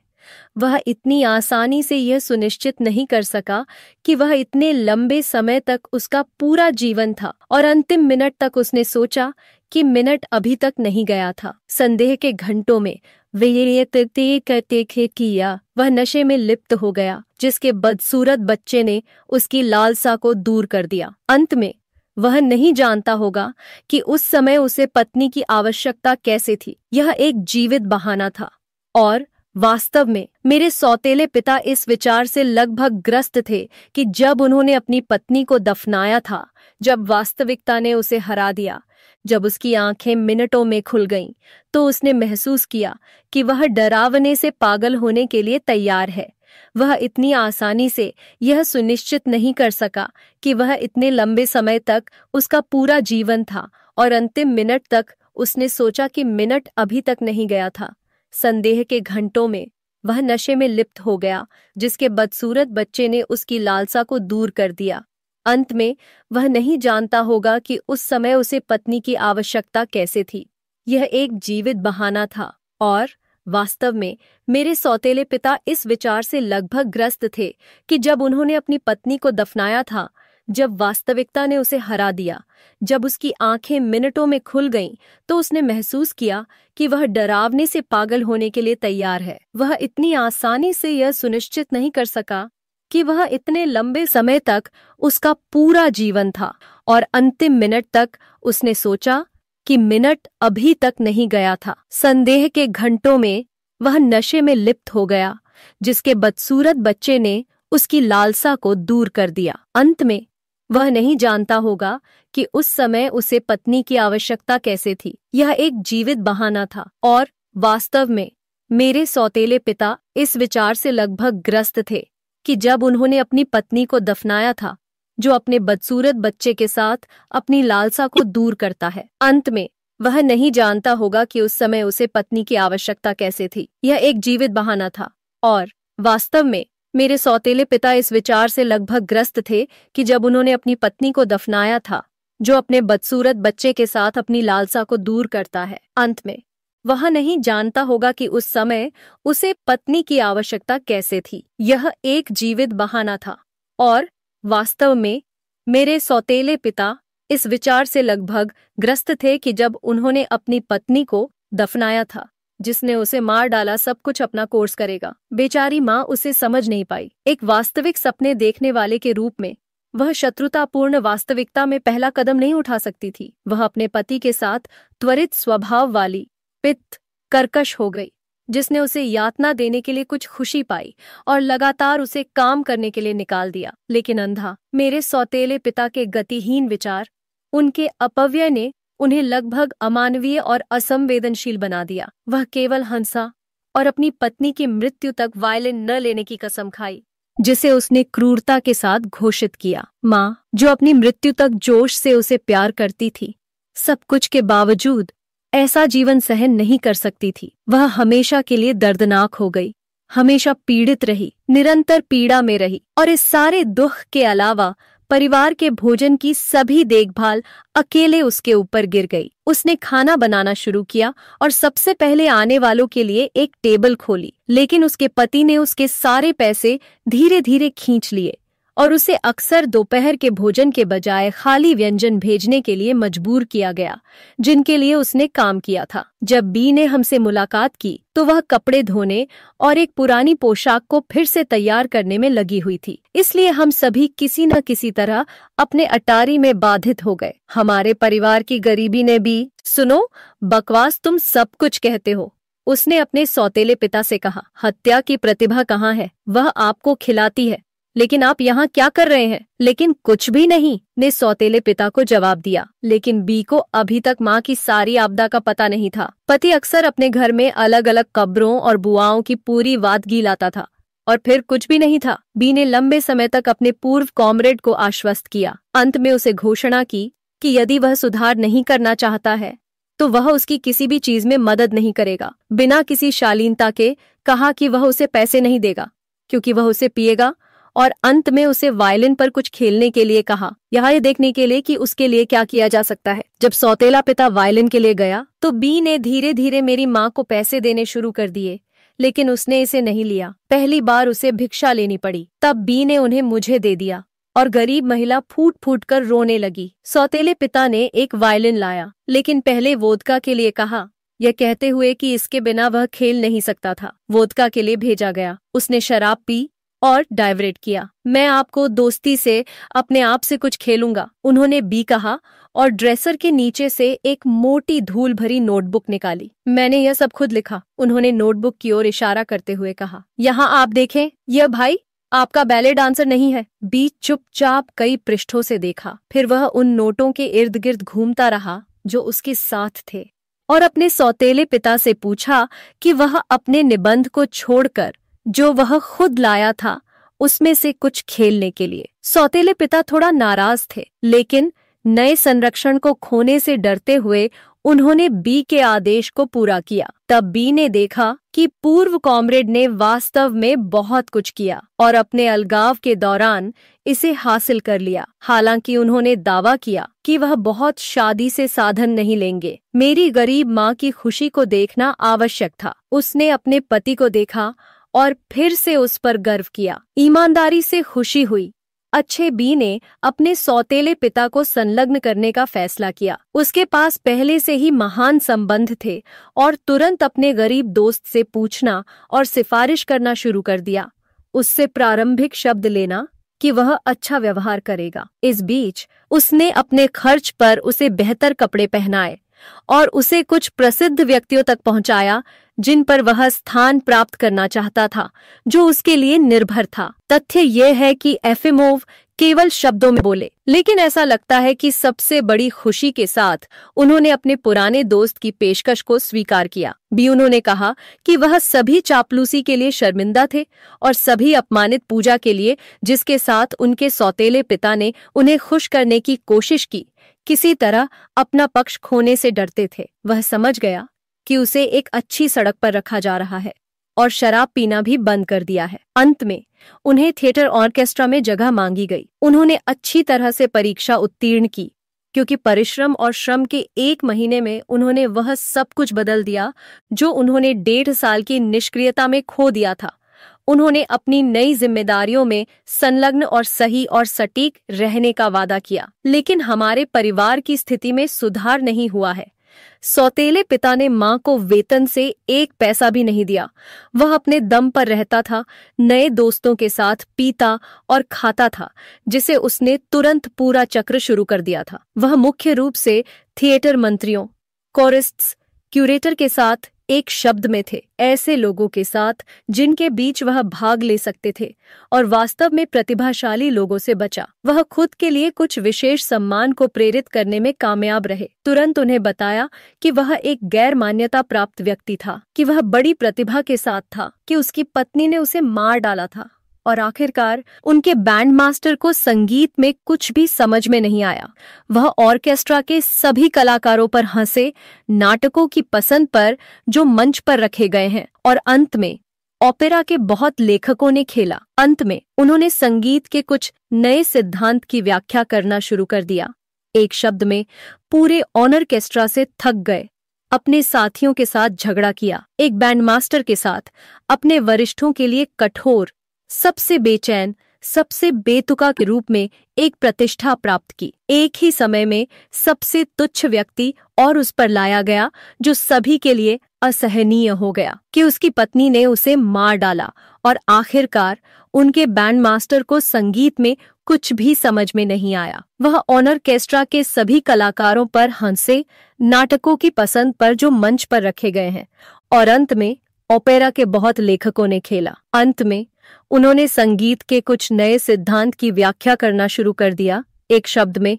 A: वह इतनी आसानी से यह सुनिश्चित नहीं कर सका कि वह इतने लंबे समय तक उसका पूरा जीवन था और अंतिम मिनट तक उसने सोचा कि मिनट अभी तक नहीं गया था संदेह के घंटों में वे ये तय करते खे किया वह नशे में लिप्त हो गया जिसके बदसूरत बच्चे ने उसकी लालसा को दूर कर दिया अंत में वह नहीं जानता होगा कि उस समय उसे पत्नी की आवश्यकता कैसे थी यह एक जीवित बहाना था और वास्तव में मेरे सौतेले पिता इस विचार से लगभग ग्रस्त थे कि जब उन्होंने अपनी पत्नी को दफनाया था जब वास्तविकता ने उसे हरा दिया जब उसकी आंखें मिनटों में खुल गईं, तो उसने महसूस किया कि वह डरावने से पागल होने के लिए तैयार है वह इतनी आसानी से यह सुनिश्चित नहीं कर सका कि वह इतने लंबे समय तक उसका पूरा जीवन था और अंतिम मिनट तक उसने सोचा कि मिनट अभी तक नहीं गया था संदेह के घंटों में वह नशे में लिप्त हो गया जिसके बदसूरत बच्चे ने उसकी लालसा को दूर कर दिया अंत में वह नहीं जानता होगा कि उस समय उसे पत्नी की आवश्यकता कैसे थी यह एक जीवित बहाना था और वास्तव में मेरे सौतेले पिता इस विचार से लगभग ग्रस्त थे कि जब उन्होंने अपनी पत्नी को दफनाया था जब वास्तविकता ने उसे हरा दिया जब उसकी आंखें मिनटों में खुल गईं, तो उसने महसूस किया कि वह डरावने से पागल होने के लिए तैयार है वह इतनी आसानी से यह सुनिश्चित नहीं कर सका कि वह इतने लंबे समय तक उसका पूरा जीवन था और अंतिम मिनट तक उसने सोचा कि मिनट अभी तक नहीं गया था संदेह के घंटों में वह नशे में लिप्त हो गया जिसके बदसूरत बच्चे ने उसकी लालसा को दूर कर दिया अंत में वह नहीं जानता होगा कि उस समय उसे पत्नी की आवश्यकता कैसे थी यह एक जीवित बहाना था और वास्तव में मेरे सौतेले पिता इस विचार से लगभग ग्रस्त थे कि जब उन्होंने अपनी पत्नी को दफनाया था जो अपने बदसूरत बच्चे के साथ अपनी लालसा को दूर करता है अंत में वह नहीं जानता होगा कि उस समय उसे पत्नी की आवश्यकता कैसे थी यह एक जीवित बहाना था और वास्तव में मेरे सौतेले पिता इस विचार से लगभग ग्रस्त थे कि जब उन्होंने अपनी पत्नी को दफनाया था जो अपने बदसूरत बच्चे के साथ अपनी लालसा को दूर करता है अंत में वह नहीं जानता होगा कि उस समय उसे पत्नी की आवश्यकता कैसे थी यह एक जीवित बहाना था और वास्तव में मेरे सौतेले पिता इस विचार से लगभग ग्रस्त थे कि जब उन्होंने अपनी पत्नी को दफनाया था जिसने उसे मार डाला सब कुछ अपना कोर्स करेगा बेचारी माँ उसे समझ नहीं पाई एक वास्तविक सपने देखने वाले के रूप में वह शत्रुतापूर्ण वास्तविकता में पहला कदम नहीं उठा सकती थी वह अपने पति के साथ त्वरित स्वभाव वाली पित्त कर्कश हो गई जिसने उसे यातना देने के लिए कुछ खुशी पाई और लगातार उसे काम करने के लिए निकाल दिया लेकिन अंधा मेरे सौतेले पिता के गतिहीन विचार उनके अपव्यय ने उन्हें लगभग अमानवीय और असंवेदनशील बना दिया वह केवल हंसा और अपनी पत्नी की मृत्यु तक वायलिन न लेने की कसम खाई जिसे उसने क्रूरता के साथ घोषित किया माँ जो अपनी मृत्यु तक जोश से उसे प्यार करती थी सब कुछ के बावजूद ऐसा जीवन सहन नहीं कर सकती थी वह हमेशा के लिए दर्दनाक हो गई हमेशा पीड़ित रही निरंतर पीड़ा में रही और इस सारे दुख के अलावा परिवार के भोजन की सभी देखभाल अकेले उसके ऊपर गिर गई उसने खाना बनाना शुरू किया और सबसे पहले आने वालों के लिए एक टेबल खोली लेकिन उसके पति ने उसके सारे पैसे धीरे धीरे खींच लिए और उसे अक्सर दोपहर के भोजन के बजाय खाली व्यंजन भेजने के लिए मजबूर किया गया जिनके लिए उसने काम किया था जब बी ने हमसे मुलाकात की तो वह कपड़े धोने और एक पुरानी पोशाक को फिर से तैयार करने में लगी हुई थी इसलिए हम सभी किसी न किसी तरह अपने अटारी में बाधित हो गए हमारे परिवार की गरीबी ने भी सुनो बकवास तुम सब कुछ कहते हो उसने अपने सौतेले पिता से कहा हत्या की प्रतिभा कहाँ है वह आपको खिलाती है लेकिन आप यहाँ क्या कर रहे हैं लेकिन कुछ भी नहीं ने सौतेले पिता को जवाब दिया लेकिन बी को अभी तक माँ की सारी आपदा का पता नहीं था पति अक्सर अपने घर में अलग अलग कब्रों और बुआओं की पूरी वादगी लाता था और फिर कुछ भी नहीं था बी ने लंबे समय तक अपने पूर्व कॉमरेड को आश्वस्त किया अंत में उसे घोषणा की कि यदि वह सुधार नहीं करना चाहता है तो वह उसकी किसी भी चीज में मदद नहीं करेगा बिना किसी शालीनता के कहा कि वह उसे पैसे नहीं देगा क्योंकि वह उसे पिएगा और अंत में उसे वायलिन पर कुछ खेलने के लिए कहा यहाँ ये देखने के लिए कि उसके लिए क्या किया जा सकता है जब सौतेला पिता वायलिन के लिए गया तो बी ने धीरे धीरे मेरी माँ को पैसे देने शुरू कर दिए लेकिन उसने इसे नहीं लिया पहली बार उसे भिक्षा लेनी पड़ी तब बी ने उन्हें मुझे दे दिया और गरीब महिला फूट फूट कर रोने लगी सौतेले पिता ने एक वायलिन लाया लेकिन पहले वोदका के लिए कहा यह कहते हुए कि इसके बिना वह खेल नहीं सकता था वोदका के लिए भेजा गया उसने शराब पी और डाइवरेट किया मैं आपको दोस्ती से अपने आप से कुछ खेलूंगा उन्होंने बी कहा और ड्रेसर के नीचे से एक मोटी धूल भरी नोटबुक निकाली मैंने यह सब खुद लिखा उन्होंने नोटबुक की ओर इशारा करते हुए कहा यहाँ आप देखें यह भाई आपका बैले डांसर नहीं है बी चुपचाप कई पृष्ठों से देखा फिर वह उन नोटों के इर्द गिर्द घूमता रहा जो उसके साथ थे और अपने सौतेले पिता से पूछा कि वह अपने निबंध को छोड़कर जो वह खुद लाया था उसमें से कुछ खेलने के लिए सौतेले पिता थोड़ा नाराज थे लेकिन नए संरक्षण को खोने से डरते हुए उन्होंने बी के आदेश को पूरा किया तब बी ने देखा कि पूर्व कॉमरेड ने वास्तव में बहुत कुछ किया और अपने अलगाव के दौरान इसे हासिल कर लिया हालांकि उन्होंने दावा किया कि वह बहुत शादी से साधन नहीं लेंगे मेरी गरीब माँ की खुशी को देखना आवश्यक था उसने अपने पति को देखा और फिर से उस पर गर्व किया ईमानदारी से खुशी हुई अच्छे बी ने अपने सौतेले पिता को संलग्न करने का फैसला किया उसके पास पहले से ही महान संबंध थे और तुरंत अपने गरीब दोस्त से पूछना और सिफारिश करना शुरू कर दिया उससे प्रारंभिक शब्द लेना कि वह अच्छा व्यवहार करेगा इस बीच उसने अपने खर्च पर उसे बेहतर कपड़े पहनाए और उसे कुछ प्रसिद्ध व्यक्तियों तक पहुंचाया जिन पर वह स्थान प्राप्त करना चाहता था जो उसके लिए निर्भर था तथ्य यह है कि एफिमोव केवल शब्दों में बोले लेकिन ऐसा लगता है कि सबसे बड़ी खुशी के साथ उन्होंने अपने पुराने दोस्त की पेशकश को स्वीकार किया भी उन्होंने कहा कि वह सभी चापलूसी के लिए शर्मिंदा थे और सभी अपमानित पूजा के लिए जिसके साथ उनके सौतेले पिता ने उन्हें खुश करने की कोशिश की किसी तरह अपना पक्ष खोने से डरते थे वह समझ गया कि उसे एक अच्छी सड़क पर रखा जा रहा है और शराब पीना भी बंद कर दिया है अंत में उन्हें थिएटर ऑर्केस्ट्रा में जगह मांगी गई उन्होंने अच्छी तरह से परीक्षा उत्तीर्ण की क्योंकि परिश्रम और श्रम के एक महीने में उन्होंने वह सब कुछ बदल दिया जो उन्होंने डेढ़ साल की निष्क्रियता में खो दिया था उन्होंने अपनी नई जिम्मेदारियों में संलग्न और सही और सटीक रहने का वादा किया लेकिन हमारे परिवार की स्थिति में सुधार नहीं हुआ है सौतेले पिता ने माँ को वेतन से एक पैसा भी नहीं दिया वह अपने दम पर रहता था नए दोस्तों के साथ पीता और खाता था जिसे उसने तुरंत पूरा चक्र शुरू कर दिया था वह मुख्य रूप से थिएटर मंत्रियों कोरिस्ट्स क्यूरेटर के साथ एक शब्द में थे ऐसे लोगों के साथ जिनके बीच वह भाग ले सकते थे और वास्तव में प्रतिभाशाली लोगों से बचा वह खुद के लिए कुछ विशेष सम्मान को प्रेरित करने में कामयाब रहे तुरंत उन्हें बताया कि वह एक गैर मान्यता प्राप्त व्यक्ति था कि वह बड़ी प्रतिभा के साथ था कि उसकी पत्नी ने उसे मार डाला था और आखिरकार उनके बैंड मास्टर को संगीत में कुछ भी समझ में नहीं आया वह ऑर्केस्ट्रा के सभी कलाकारों पर हंसे नाटकों की पसंद पर जो मंच पर रखे गए हैं और अंत में ओपेरा के बहुत लेखकों ने खेला अंत में उन्होंने संगीत के कुछ नए सिद्धांत की व्याख्या करना शुरू कर दिया एक शब्द में पूरे ऑनर्केस्ट्रा से थक गए अपने साथियों के साथ झगड़ा किया एक बैंड मास्टर के साथ अपने वरिष्ठों के लिए कठोर सबसे बेचैन सबसे बेतुका के रूप में एक प्रतिष्ठा प्राप्त की एक ही समय में सबसे तुच्छ व्यक्ति और उस पर लाया गया जो सभी के लिए असहनीय हो गया कि उसकी पत्नी ने उसे मार डाला और आखिरकार उनके बैंड मास्टर को संगीत में कुछ भी समझ में नहीं आया वह ऑनरकेस्ट्रा के सभी कलाकारों पर हंसे नाटकों की पसंद पर जो मंच पर रखे गए हैं और अंत में ओपेरा के बहुत लेखकों ने खेला अंत में उन्होंने संगीत के कुछ नए सिद्धांत की व्याख्या करना शुरू कर दिया एक शब्द में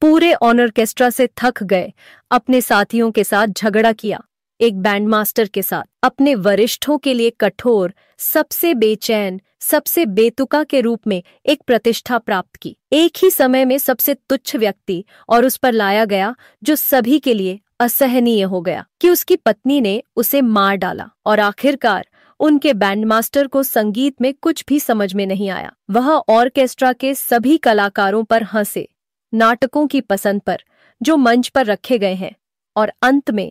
A: पूरे ऑनऑर्केस्ट्रा से थक गए अपने साथियों के साथ झगड़ा किया एक बैंड मास्टर के साथ अपने वरिष्ठों के लिए कठोर सबसे बेचैन सबसे बेतुका के रूप में एक प्रतिष्ठा प्राप्त की एक ही समय में सबसे तुच्छ व्यक्ति और उस पर लाया गया जो सभी के लिए असहनीय हो गया कि उसकी पत्नी ने उसे मार डाला और आखिरकार उनके बैंडमास्टर को संगीत में कुछ भी समझ में नहीं आया वह ऑर्केस्ट्रा के सभी कलाकारों पर हंसे नाटकों की पसंद पर जो मंच पर रखे गए हैं और अंत में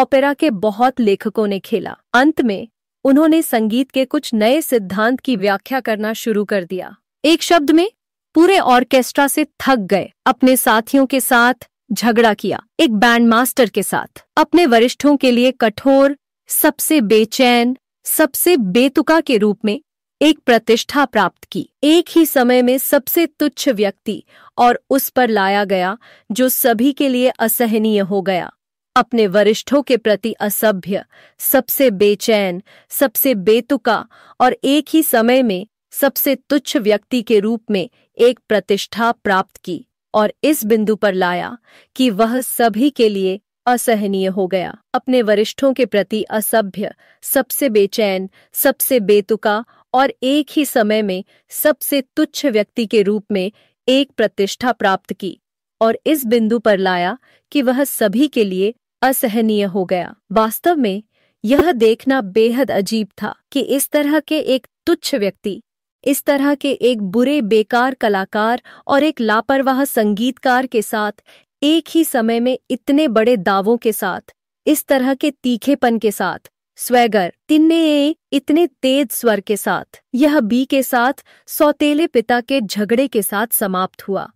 A: ओपेरा के बहुत लेखकों ने खेला अंत में उन्होंने संगीत के कुछ नए सिद्धांत की व्याख्या करना शुरू कर दिया एक शब्द में पूरे ऑर्केस्ट्रा से थक गए अपने साथियों के साथ झगड़ा किया एक बैंडमास्टर के साथ अपने वरिष्ठों के लिए कठोर सबसे बेचैन सबसे बेतुका के रूप में एक प्रतिष्ठा प्राप्त की एक ही समय में सबसे तुच्छ व्यक्ति और उस पर लाया गया जो सभी के लिए असहनीय हो गया अपने वरिष्ठों के प्रति असभ्य सबसे बेचैन सबसे बेतुका और एक ही समय में सबसे तुच्छ व्यक्ति के रूप में एक प्रतिष्ठा प्राप्त की और इस बिंदु पर लाया कि वह सभी के लिए असहनीय हो गया अपने वरिष्ठों के प्रति असभ्य सबसे बेचैन सबसे बेतुका और एक ही समय में सबसे तुच्छ व्यक्ति के रूप में एक प्रतिष्ठा प्राप्त की और इस बिंदु पर लाया कि वह सभी के लिए असहनीय हो गया वास्तव में यह देखना बेहद अजीब था कि इस तरह के एक तुच्छ व्यक्ति इस तरह के एक बुरे बेकार कलाकार और एक लापरवाह संगीतकार के साथ एक ही समय में इतने बड़े दावों के साथ इस तरह के तीखेपन के साथ स्वैगर तिन्ने ए इतने तेज स्वर के साथ यह बी के साथ सौतेले पिता के झगड़े के साथ समाप्त हुआ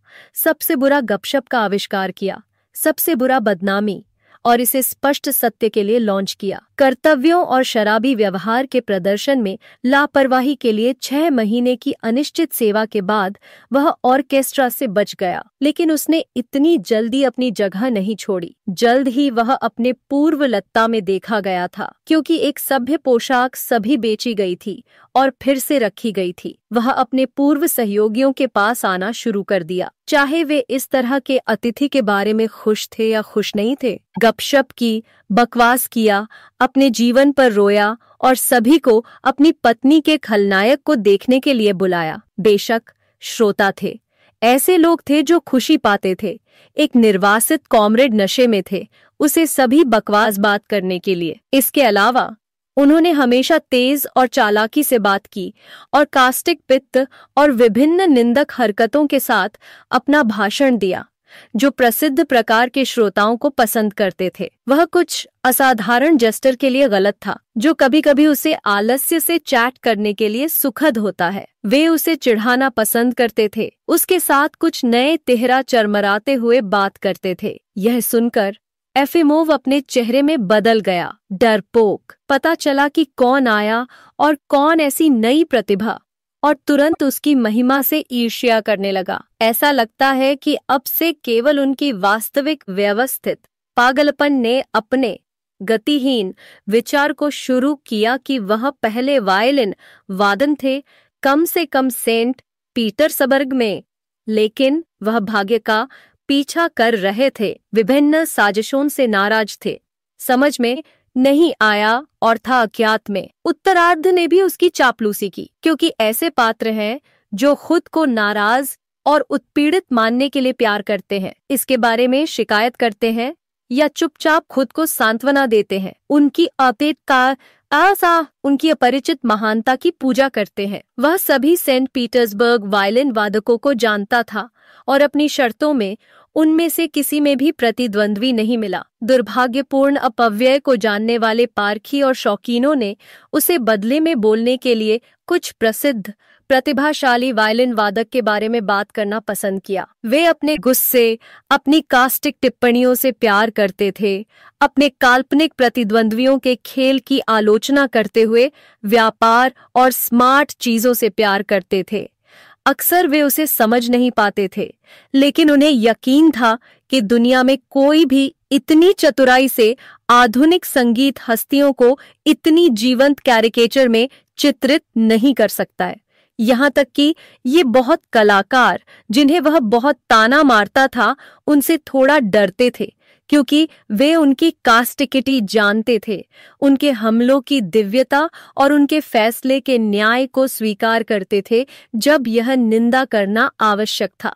A: सबसे बुरा गपशप का आविष्कार किया सबसे बुरा बदनामी और इसे स्पष्ट सत्य के लिए लॉन्च किया कर्तव्यों और शराबी व्यवहार के प्रदर्शन में लापरवाही के लिए छह महीने की अनिश्चित सेवा के बाद वह ऑर्केस्ट्रा से बच गया लेकिन उसने इतनी जल्दी अपनी जगह नहीं छोड़ी जल्द ही वह अपने पूर्व लत्ता में देखा गया था क्योंकि एक सभ्य पोशाक सभी बेची गई थी और फिर से रखी गई थी वह अपने पूर्व सहयोगियों के पास आना शुरू कर दिया चाहे वे इस तरह के अतिथि के बारे में खुश थे या खुश नहीं थे गपशप की बकवास किया अपने जीवन पर रोया और सभी को अपनी पत्नी के खलनायक को देखने के लिए बुलाया बेशक श्रोता थे ऐसे लोग थे जो खुशी पाते थे एक निर्वासित कॉमरेड नशे में थे उसे सभी बकवास बात करने के लिए इसके अलावा उन्होंने हमेशा तेज और चालाकी से बात की और कास्टिक पित्त और विभिन्न निंदक हरकतों के साथ अपना भाषण दिया जो प्रसिद्ध प्रकार के श्रोताओं को पसंद करते थे वह कुछ असाधारण जस्टर के लिए गलत था जो कभी कभी उसे आलस्य से चैट करने के लिए सुखद होता है वे उसे चिढ़ाना पसंद करते थे उसके साथ कुछ नए तेहरा चरमराते हुए बात करते थे यह सुनकर एफिमोव अपने चेहरे में बदल गया डरपोक पता चला कि कौन आया और कौन ऐसी नई प्रतिभा और तुरंत उसकी महिमा से ईर्ष्या करने लगा ऐसा लगता है कि अब से केवल उनकी वास्तविक व्यवस्थित पागलपन ने अपने गतिहीन विचार को शुरू किया कि वह पहले वायलिन वादन थे कम से कम सेंट पीटर्सबर्ग में लेकिन वह भाग्य का पीछा कर रहे थे विभिन्न साजिशों से नाराज थे समझ में नहीं आया और था अज्ञात में उत्तरार्ध ने भी उसकी चापलूसी की क्योंकि ऐसे पात्र हैं जो खुद को नाराज और उत्पीड़ित मानने के लिए प्यार करते हैं इसके बारे में शिकायत करते हैं या चुपचाप खुद को सांत्वना देते हैं उनकी अतीत का आसा उनकी अपरिचित महानता की पूजा करते हैं वह सभी सेंट पीटर्सबर्ग वायलिन वादकों को जानता था और अपनी शर्तों में उनमें से किसी में भी प्रतिद्वंद्वी नहीं मिला दुर्भाग्यपूर्ण अपव्यय को जानने वाले पारखी और शौकीनों ने उसे बदले में बोलने के लिए कुछ प्रसिद्ध प्रतिभाशाली वायलिन वादक के बारे में बात करना पसंद किया वे अपने गुस्से अपनी कास्टिक टिप्पणियों से प्यार करते थे अपने काल्पनिक प्रतिद्वंद्वियों के खेल की आलोचना करते हुए व्यापार और स्मार्ट चीजों से प्यार करते थे अक्सर वे उसे समझ नहीं पाते थे लेकिन उन्हें यकीन था कि दुनिया में कोई भी इतनी चतुराई से आधुनिक संगीत हस्तियों को इतनी जीवंत कैरिकेचर में चित्रित नहीं कर सकता है यहाँ तक कि ये बहुत कलाकार जिन्हें वह बहुत ताना मारता था उनसे थोड़ा डरते थे क्योंकि वे उनकी कास्टिकिटी जानते थे उनके हमलों की दिव्यता और उनके फैसले के न्याय को स्वीकार करते थे जब यह निंदा करना आवश्यक था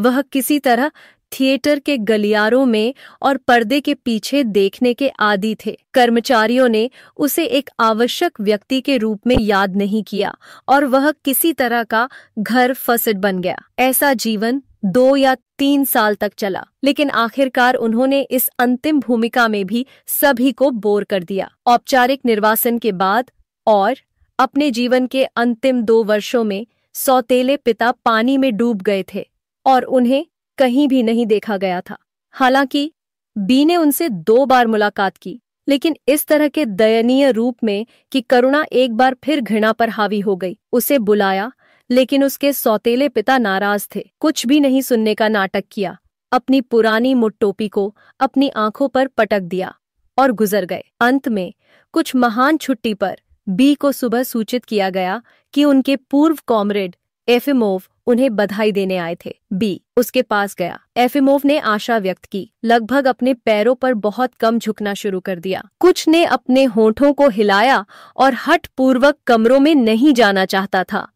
A: वह किसी तरह थिएटर के गलियारों में और पर्दे के पीछे देखने के आदि थे कर्मचारियों ने उसे एक आवश्यक व्यक्ति के रूप में याद नहीं किया और वह किसी तरह का घर फसट बन गया ऐसा जीवन दो या तीन साल तक चला लेकिन आखिरकार उन्होंने इस अंतिम भूमिका में भी सभी को बोर कर दिया औपचारिक निर्वासन के बाद और अपने जीवन के अंतिम दो वर्षों में सौतेले पिता पानी में डूब गए थे और उन्हें कहीं भी नहीं देखा गया था हालांकि बी ने उनसे दो बार मुलाकात की लेकिन इस तरह के दयनीय रूप में कि करुणा एक बार फिर घृणा पर हावी हो गई उसे बुलाया लेकिन उसके सौतेले पिता नाराज थे कुछ भी नहीं सुनने का नाटक किया अपनी पुरानी मुट को अपनी आंखों पर पटक दिया और गुजर गए अंत में कुछ महान छुट्टी पर बी को सुबह सूचित किया गया कि उनके पूर्व कॉमरेड एफिमोव उन्हें बधाई देने आए थे बी उसके पास गया एफिमोव ने आशा व्यक्त की लगभग अपने पैरों पर बहुत कम झुकना शुरू कर दिया कुछ ने अपने होठों को हिलाया और हट पूर्वक कमरों में नहीं जाना चाहता था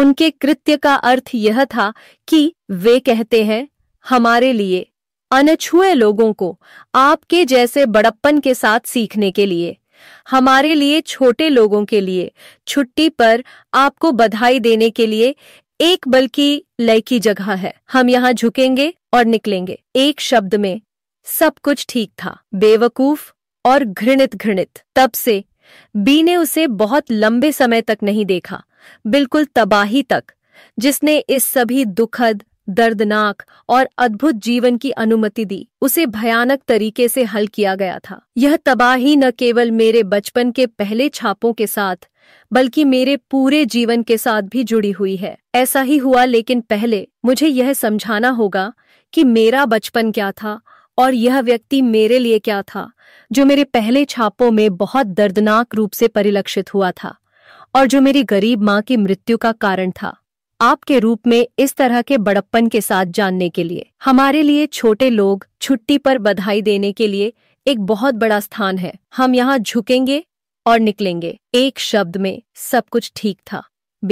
A: उनके कृत्य का अर्थ यह था कि वे कहते हैं हमारे लिए अनछुए लोगों को आपके जैसे बड़प्पन के साथ सीखने के लिए हमारे लिए छोटे लोगों के लिए छुट्टी पर आपको बधाई देने के लिए एक बल्कि लय की जगह है हम यहाँ झुकेंगे और निकलेंगे एक शब्द में सब कुछ ठीक था बेवकूफ और घृणित घृणित तब से बी ने उसे बहुत लंबे समय तक नहीं देखा बिल्कुल तबाही तक जिसने इस सभी दुखद दर्दनाक और अद्भुत जीवन की अनुमति दी उसे भयानक तरीके से हल किया गया था यह तबाही न केवल मेरे बचपन के पहले छापों के साथ बल्कि मेरे पूरे जीवन के साथ भी जुड़ी हुई है ऐसा ही हुआ लेकिन पहले मुझे यह समझाना होगा कि मेरा बचपन क्या था और यह व्यक्ति मेरे लिए क्या था जो मेरे पहले छापों में बहुत दर्दनाक रूप से परिलक्षित हुआ था और जो मेरी गरीब माँ की मृत्यु का कारण था आपके रूप में इस तरह के बड़प्पन के साथ जानने के लिए हमारे लिए छोटे लोग छुट्टी पर बधाई देने के लिए एक बहुत बड़ा स्थान है हम यहाँ झुकेंगे और निकलेंगे एक शब्द में सब कुछ ठीक था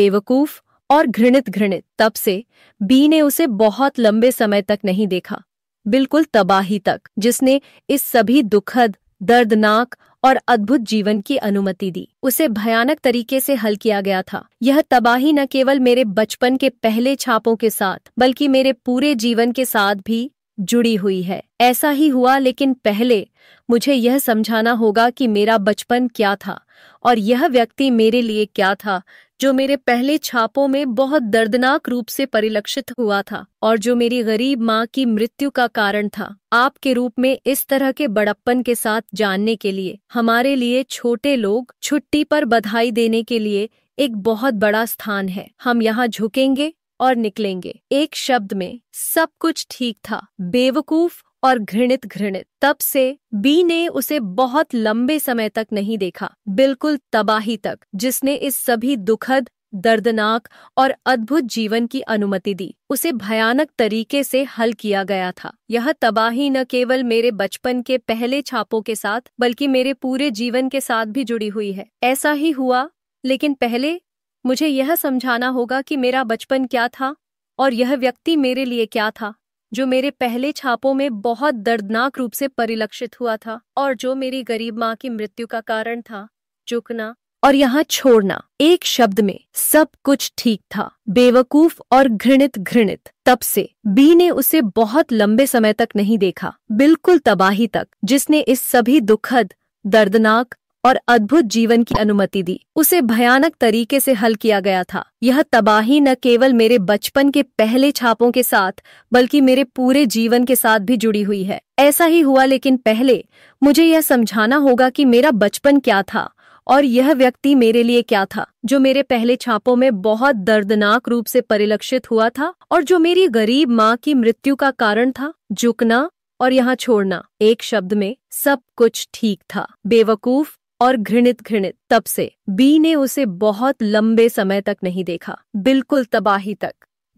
A: बेवकूफ और घृणित घृणित तब से बी ने उसे बहुत लंबे समय तक नहीं देखा बिल्कुल तबाही तक जिसने इस सभी दुखद दर्दनाक और अद्भुत जीवन की अनुमति दी उसे भयानक तरीके से हल किया गया था यह तबाही न केवल मेरे बचपन के पहले छापों के साथ बल्कि मेरे पूरे जीवन के साथ भी जुड़ी हुई है ऐसा ही हुआ लेकिन पहले मुझे यह समझाना होगा कि मेरा बचपन क्या था और यह व्यक्ति मेरे लिए क्या था जो मेरे पहले छापों में बहुत दर्दनाक रूप से परिलक्षित हुआ था और जो मेरी गरीब माँ की मृत्यु का कारण था आपके रूप में इस तरह के बड़प्पन के साथ जानने के लिए हमारे लिए छोटे लोग छुट्टी पर बधाई देने के लिए एक बहुत बड़ा स्थान है हम यहाँ झुकेंगे और निकलेंगे एक शब्द में सब कुछ ठीक था बेवकूफ और घृणित घृणित तब से बी ने उसे बहुत लंबे समय तक नहीं देखा बिल्कुल तबाही तक जिसने इस सभी दुखद दर्दनाक और अद्भुत जीवन की अनुमति दी उसे भयानक तरीके से हल किया गया था यह तबाही न केवल मेरे बचपन के पहले छापों के साथ बल्कि मेरे पूरे जीवन के साथ भी जुड़ी हुई है ऐसा ही हुआ लेकिन पहले मुझे यह समझाना होगा कि मेरा बचपन क्या था और यह व्यक्ति मेरे लिए क्या था जो मेरे पहले छापों में बहुत दर्दनाक रूप से परिलक्षित हुआ था और जो मेरी गरीब माँ की मृत्यु का कारण था चुकना और यहाँ छोड़ना एक शब्द में सब कुछ ठीक था बेवकूफ और घृणित घृणित तब से बी ने उसे बहुत लंबे समय तक नहीं देखा बिल्कुल तबाही तक जिसने इस सभी दुखद दर्दनाक और अद्भुत जीवन की अनुमति दी उसे भयानक तरीके से हल किया गया था यह तबाही न केवल मेरे बचपन के पहले छापों के साथ बल्कि मेरे पूरे जीवन के साथ भी जुड़ी हुई है ऐसा ही हुआ लेकिन पहले मुझे यह समझाना होगा कि मेरा बचपन क्या था और यह व्यक्ति मेरे लिए क्या था जो मेरे पहले छापों में बहुत दर्दनाक रूप से परिलक्षित हुआ था और जो मेरी गरीब माँ की मृत्यु का कारण था झुकना और यहाँ छोड़ना एक शब्द में सब कुछ ठीक था बेवकूफ और घृणित घृणित तब से बी ने उसे बहुत लंबे समय तक नहीं देखा बिल्कुल तबाही तक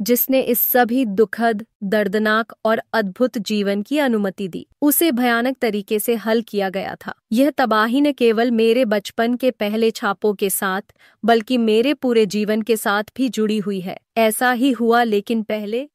A: जिसने इस सभी दुखद दर्दनाक और अद्भुत जीवन की अनुमति दी उसे भयानक तरीके से हल किया गया था यह तबाही न केवल मेरे बचपन के पहले छापों के साथ बल्कि मेरे पूरे जीवन के साथ भी जुड़ी हुई है ऐसा ही हुआ लेकिन पहले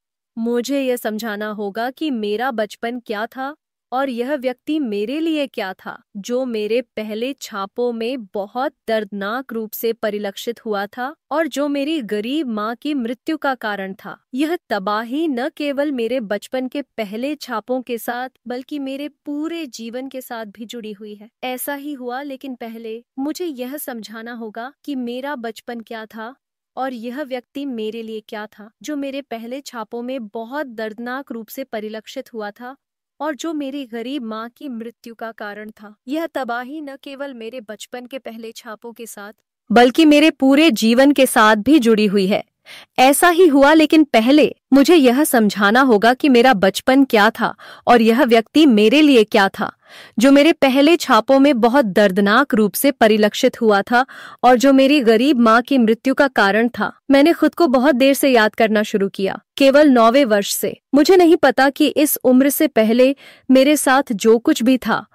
A: मुझे यह समझाना होगा कि मेरा बचपन क्या था और यह व्यक्ति मेरे लिए क्या था जो मेरे पहले छापों में बहुत दर्दनाक रूप से परिलक्षित हुआ था और जो मेरी गरीब माँ की मृत्यु का कारण था यह तबाही न केवल मेरे बचपन के पहले छापों के साथ बल्कि मेरे पूरे जीवन के साथ भी जुड़ी हुई है ऐसा ही हुआ लेकिन पहले मुझे यह समझाना होगा कि मेरा बचपन क्या था और यह व्यक्ति मेरे लिए क्या था जो मेरे पहले छापों में बहुत दर्दनाक रूप से परिलक्षित हुआ था और जो मेरी गरीब माँ की मृत्यु का कारण था यह तबाही न केवल मेरे बचपन के पहले छापों के साथ बल्कि मेरे पूरे जीवन के साथ भी जुड़ी हुई है ऐसा ही हुआ लेकिन पहले मुझे यह समझाना होगा कि मेरा बचपन क्या था और यह व्यक्ति मेरे लिए क्या था जो मेरे पहले छापों में बहुत दर्दनाक रूप से परिलक्षित हुआ था और जो मेरी गरीब माँ की मृत्यु का कारण था मैंने खुद को बहुत देर से याद करना शुरू किया केवल नौवे वर्ष से मुझे नहीं पता कि इस उम्र से पहले मेरे साथ जो कुछ भी था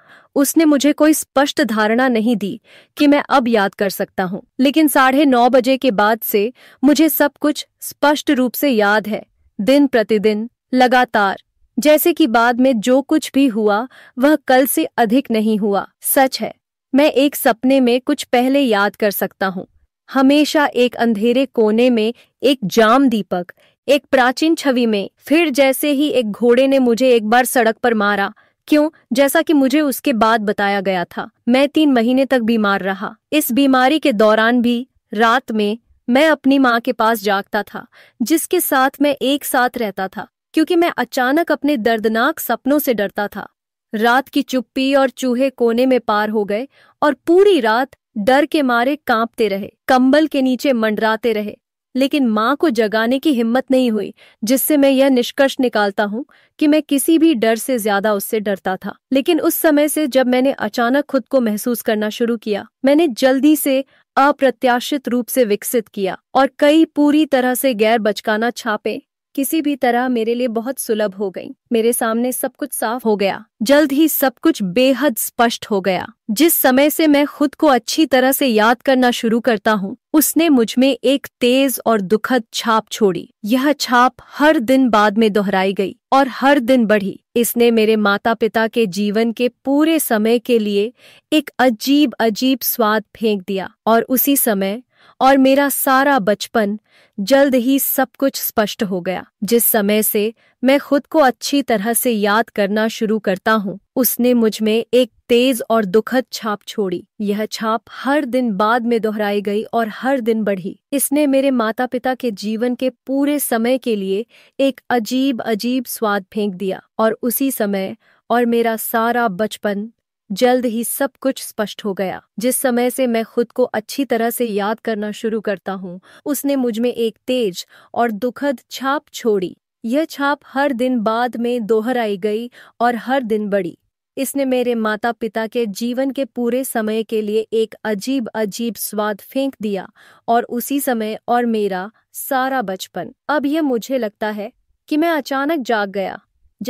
A: उसने मुझे कोई स्पष्ट धारणा नहीं दी कि मैं अब याद कर सकता हूँ लेकिन साढ़े नौ बजे के बाद से मुझे सब कुछ स्पष्ट रूप से याद है दिन प्रतिदिन लगातार जैसे कि बाद में जो कुछ भी हुआ वह कल से अधिक नहीं हुआ सच है मैं एक सपने में कुछ पहले याद कर सकता हूँ हमेशा एक अंधेरे कोने में एक जाम दीपक एक प्राचीन छवि में फिर जैसे ही एक घोड़े ने मुझे एक बार सड़क पर मारा क्यों जैसा कि मुझे उसके बाद बताया गया था मैं तीन महीने तक बीमार रहा इस बीमारी के दौरान भी रात में मैं अपनी माँ के पास जागता था जिसके साथ मैं एक साथ रहता था क्योंकि मैं अचानक अपने दर्दनाक सपनों से डरता था रात की चुप्पी और चूहे कोने में पार हो गए और पूरी रात डर के मारे कांपते रहे कंबल के नीचे मंडराते रहे लेकिन माँ को जगाने की हिम्मत नहीं हुई जिससे मैं यह निष्कर्ष निकालता हूँ कि मैं किसी भी डर से ज्यादा उससे डरता था लेकिन उस समय से जब मैंने अचानक खुद को महसूस करना शुरू किया मैंने जल्दी से अप्रत्याशित रूप से विकसित किया और कई पूरी तरह से गैर बचकाना छापे किसी भी तरह मेरे लिए बहुत सुलभ हो गई मेरे सामने सब कुछ साफ हो गया जल्द ही सब कुछ बेहद स्पष्ट हो गया जिस समय से मैं खुद को अच्छी तरह से याद करना शुरू करता हूँ उसने मुझ में एक तेज और दुखद छाप छोड़ी यह छाप हर दिन बाद में दोहराई गई और हर दिन बढ़ी इसने मेरे माता पिता के जीवन के पूरे समय के लिए एक अजीब अजीब स्वाद फेंक दिया और उसी समय और मेरा सारा बचपन जल्द ही सब कुछ स्पष्ट हो गया जिस समय से मैं खुद को अच्छी तरह से याद करना शुरू करता हूँ उसने मुझ में एक तेज और दुखद छाप छोड़ी यह छाप हर दिन बाद में दोहराई गई और हर दिन बढ़ी इसने मेरे माता पिता के जीवन के पूरे समय के लिए एक अजीब अजीब स्वाद फेंक दिया और उसी समय और मेरा सारा बचपन जल्द ही सब कुछ स्पष्ट हो गया जिस समय से मैं खुद को अच्छी तरह से याद करना शुरू करता हूँ उसने मुझ में एक तेज और दुखद छाप छोड़ी यह छाप हर दिन बाद में दोहराई गई और हर दिन बढ़ी इसने मेरे माता पिता के जीवन के पूरे समय के लिए एक अजीब अजीब स्वाद फेंक दिया और उसी समय और मेरा सारा बचपन अब यह मुझे लगता है कि मैं अचानक जाग गया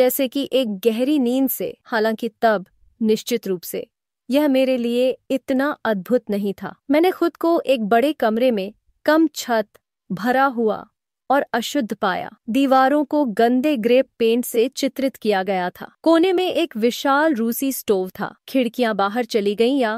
A: जैसे कि एक गहरी नींद से हालांकि तब निश्चित रूप से यह मेरे लिए इतना अद्भुत नहीं था मैंने खुद को एक बड़े कमरे में कम छत भरा हुआ और अशुद्ध पाया दीवारों को गंदे ग्रे पेंट से चित्रित किया गया था कोने में एक विशाल रूसी स्टोव था खिड़कियां बाहर चली गईं या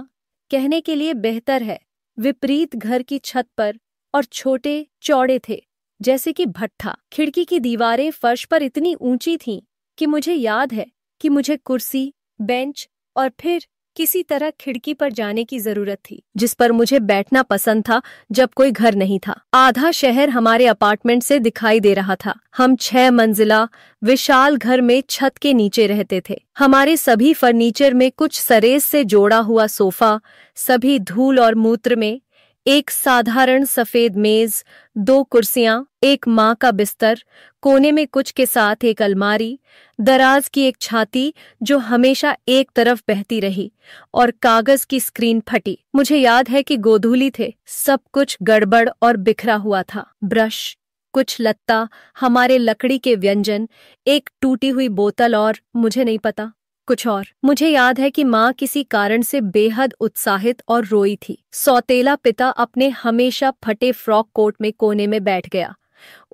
A: कहने के लिए बेहतर है विपरीत घर की छत पर और छोटे चौड़े थे जैसे कि भट्ठा खिड़की की दीवारें फर्श पर इतनी ऊंची थीं कि मुझे याद है कि मुझे कुर्सी बेंच और फिर किसी तरह खिड़की पर जाने की जरूरत थी जिस पर मुझे बैठना पसंद था जब कोई घर नहीं था आधा शहर हमारे अपार्टमेंट से दिखाई दे रहा था हम छह मंजिला विशाल घर में छत के नीचे रहते थे हमारे सभी फर्नीचर में कुछ सरेस से जोड़ा हुआ सोफा सभी धूल और मूत्र में एक साधारण सफेद मेज दो कुर्सियां एक माँ का बिस्तर कोने में कुछ के साथ एक अलमारी दराज की एक छाती जो हमेशा एक तरफ बहती रही और कागज की स्क्रीन फटी मुझे याद है कि गोधूली थे सब कुछ गड़बड़ और बिखरा हुआ था ब्रश कुछ लत्ता हमारे लकड़ी के व्यंजन एक टूटी हुई बोतल और मुझे नहीं पता कुछ और मुझे याद है कि माँ किसी कारण से बेहद उत्साहित और रोई थी सौतेला पिता अपने हमेशा फटे फ्रॉक कोट में कोने में बैठ गया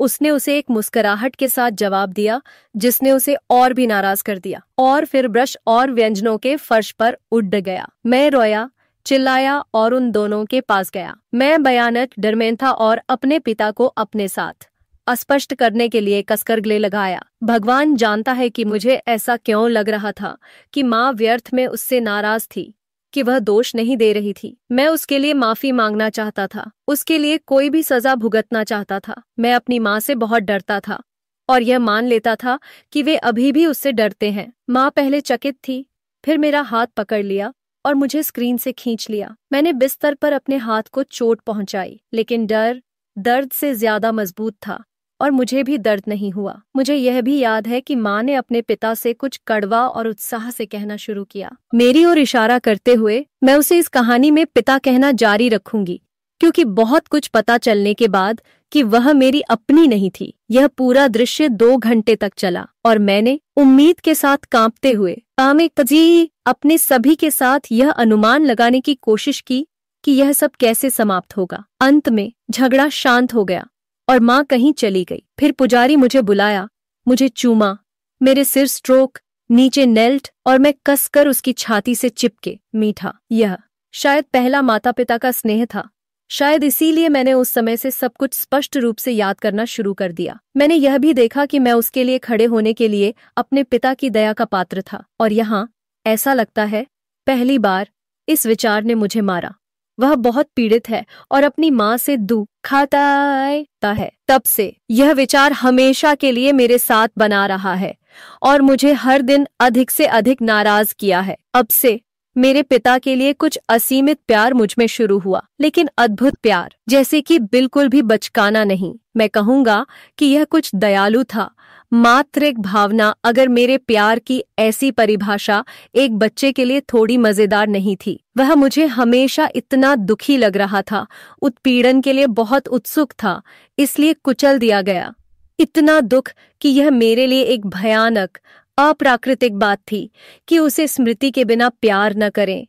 A: उसने उसे एक मुस्कुराहट के साथ जवाब दिया जिसने उसे और भी नाराज कर दिया और फिर ब्रश और व्यंजनों के फर्श पर उड़ गया मैं रोया चिल्लाया और उन दोनों के पास गया मैं बयानट डरमेंथा और अपने पिता को अपने साथ अस्पष्ट करने के लिए कसकर गले लगाया भगवान जानता है कि मुझे ऐसा क्यों लग रहा था कि माँ व्यर्थ में उससे नाराज थी कि वह दोष नहीं दे रही थी मैं उसके लिए माफी मांगना चाहता था उसके लिए कोई भी सजा भुगतना चाहता था मैं अपनी माँ से बहुत डरता था और यह मान लेता था कि वे अभी भी उससे डरते हैं माँ पहले चकित थी फिर मेरा हाथ पकड़ लिया और मुझे स्क्रीन से खींच लिया मैंने बिस्तर पर अपने हाथ को चोट पहुंचाई लेकिन डर दर्द से ज्यादा मजबूत था और मुझे भी दर्द नहीं हुआ मुझे यह भी याद है कि माँ ने अपने पिता से कुछ कड़वा और उत्साह से कहना शुरू किया मेरी ओर इशारा करते हुए मैं उसे इस कहानी में पिता कहना जारी रखूंगी क्योंकि बहुत कुछ पता चलने के बाद कि वह मेरी अपनी नहीं थी यह पूरा दृश्य दो घंटे तक चला और मैंने उम्मीद के साथ कांपते हुए कामे अपने सभी के साथ यह अनुमान लगाने की कोशिश की कि यह सब कैसे समाप्त होगा अंत में झगड़ा शांत हो गया और माँ कहीं चली गई फिर पुजारी मुझे बुलाया मुझे चूमा मेरे सिर स्ट्रोक नीचे नेल्ट और मैं कसकर उसकी छाती से चिपके मीठा यह शायद पहला माता पिता का स्नेह था शायद इसीलिए मैंने उस समय से सब कुछ स्पष्ट रूप से याद करना शुरू कर दिया मैंने यह भी देखा कि मैं उसके लिए खड़े होने के लिए अपने पिता की दया का पात्र था और यहाँ ऐसा लगता है पहली बार इस विचार ने मुझे मारा वह बहुत पीड़ित है और अपनी माँ से दू खाता है तब से यह विचार हमेशा के लिए मेरे साथ बना रहा है और मुझे हर दिन अधिक से अधिक नाराज किया है अब से मेरे पिता के लिए कुछ असीमित प्यार मुझ में शुरू हुआ लेकिन अद्भुत प्यार जैसे कि बिल्कुल भी बचकाना नहीं मैं कहूँगा कि यह कुछ दयालु था मातृक भावना अगर मेरे प्यार की ऐसी परिभाषा एक बच्चे के लिए थोड़ी मजेदार नहीं थी वह मुझे हमेशा इतना दुखी लग रहा था उत्पीड़न के लिए बहुत उत्सुक था इसलिए कुचल दिया गया इतना दुख कि यह मेरे लिए एक भयानक अप्राकृतिक बात थी कि उसे स्मृति के बिना प्यार न करें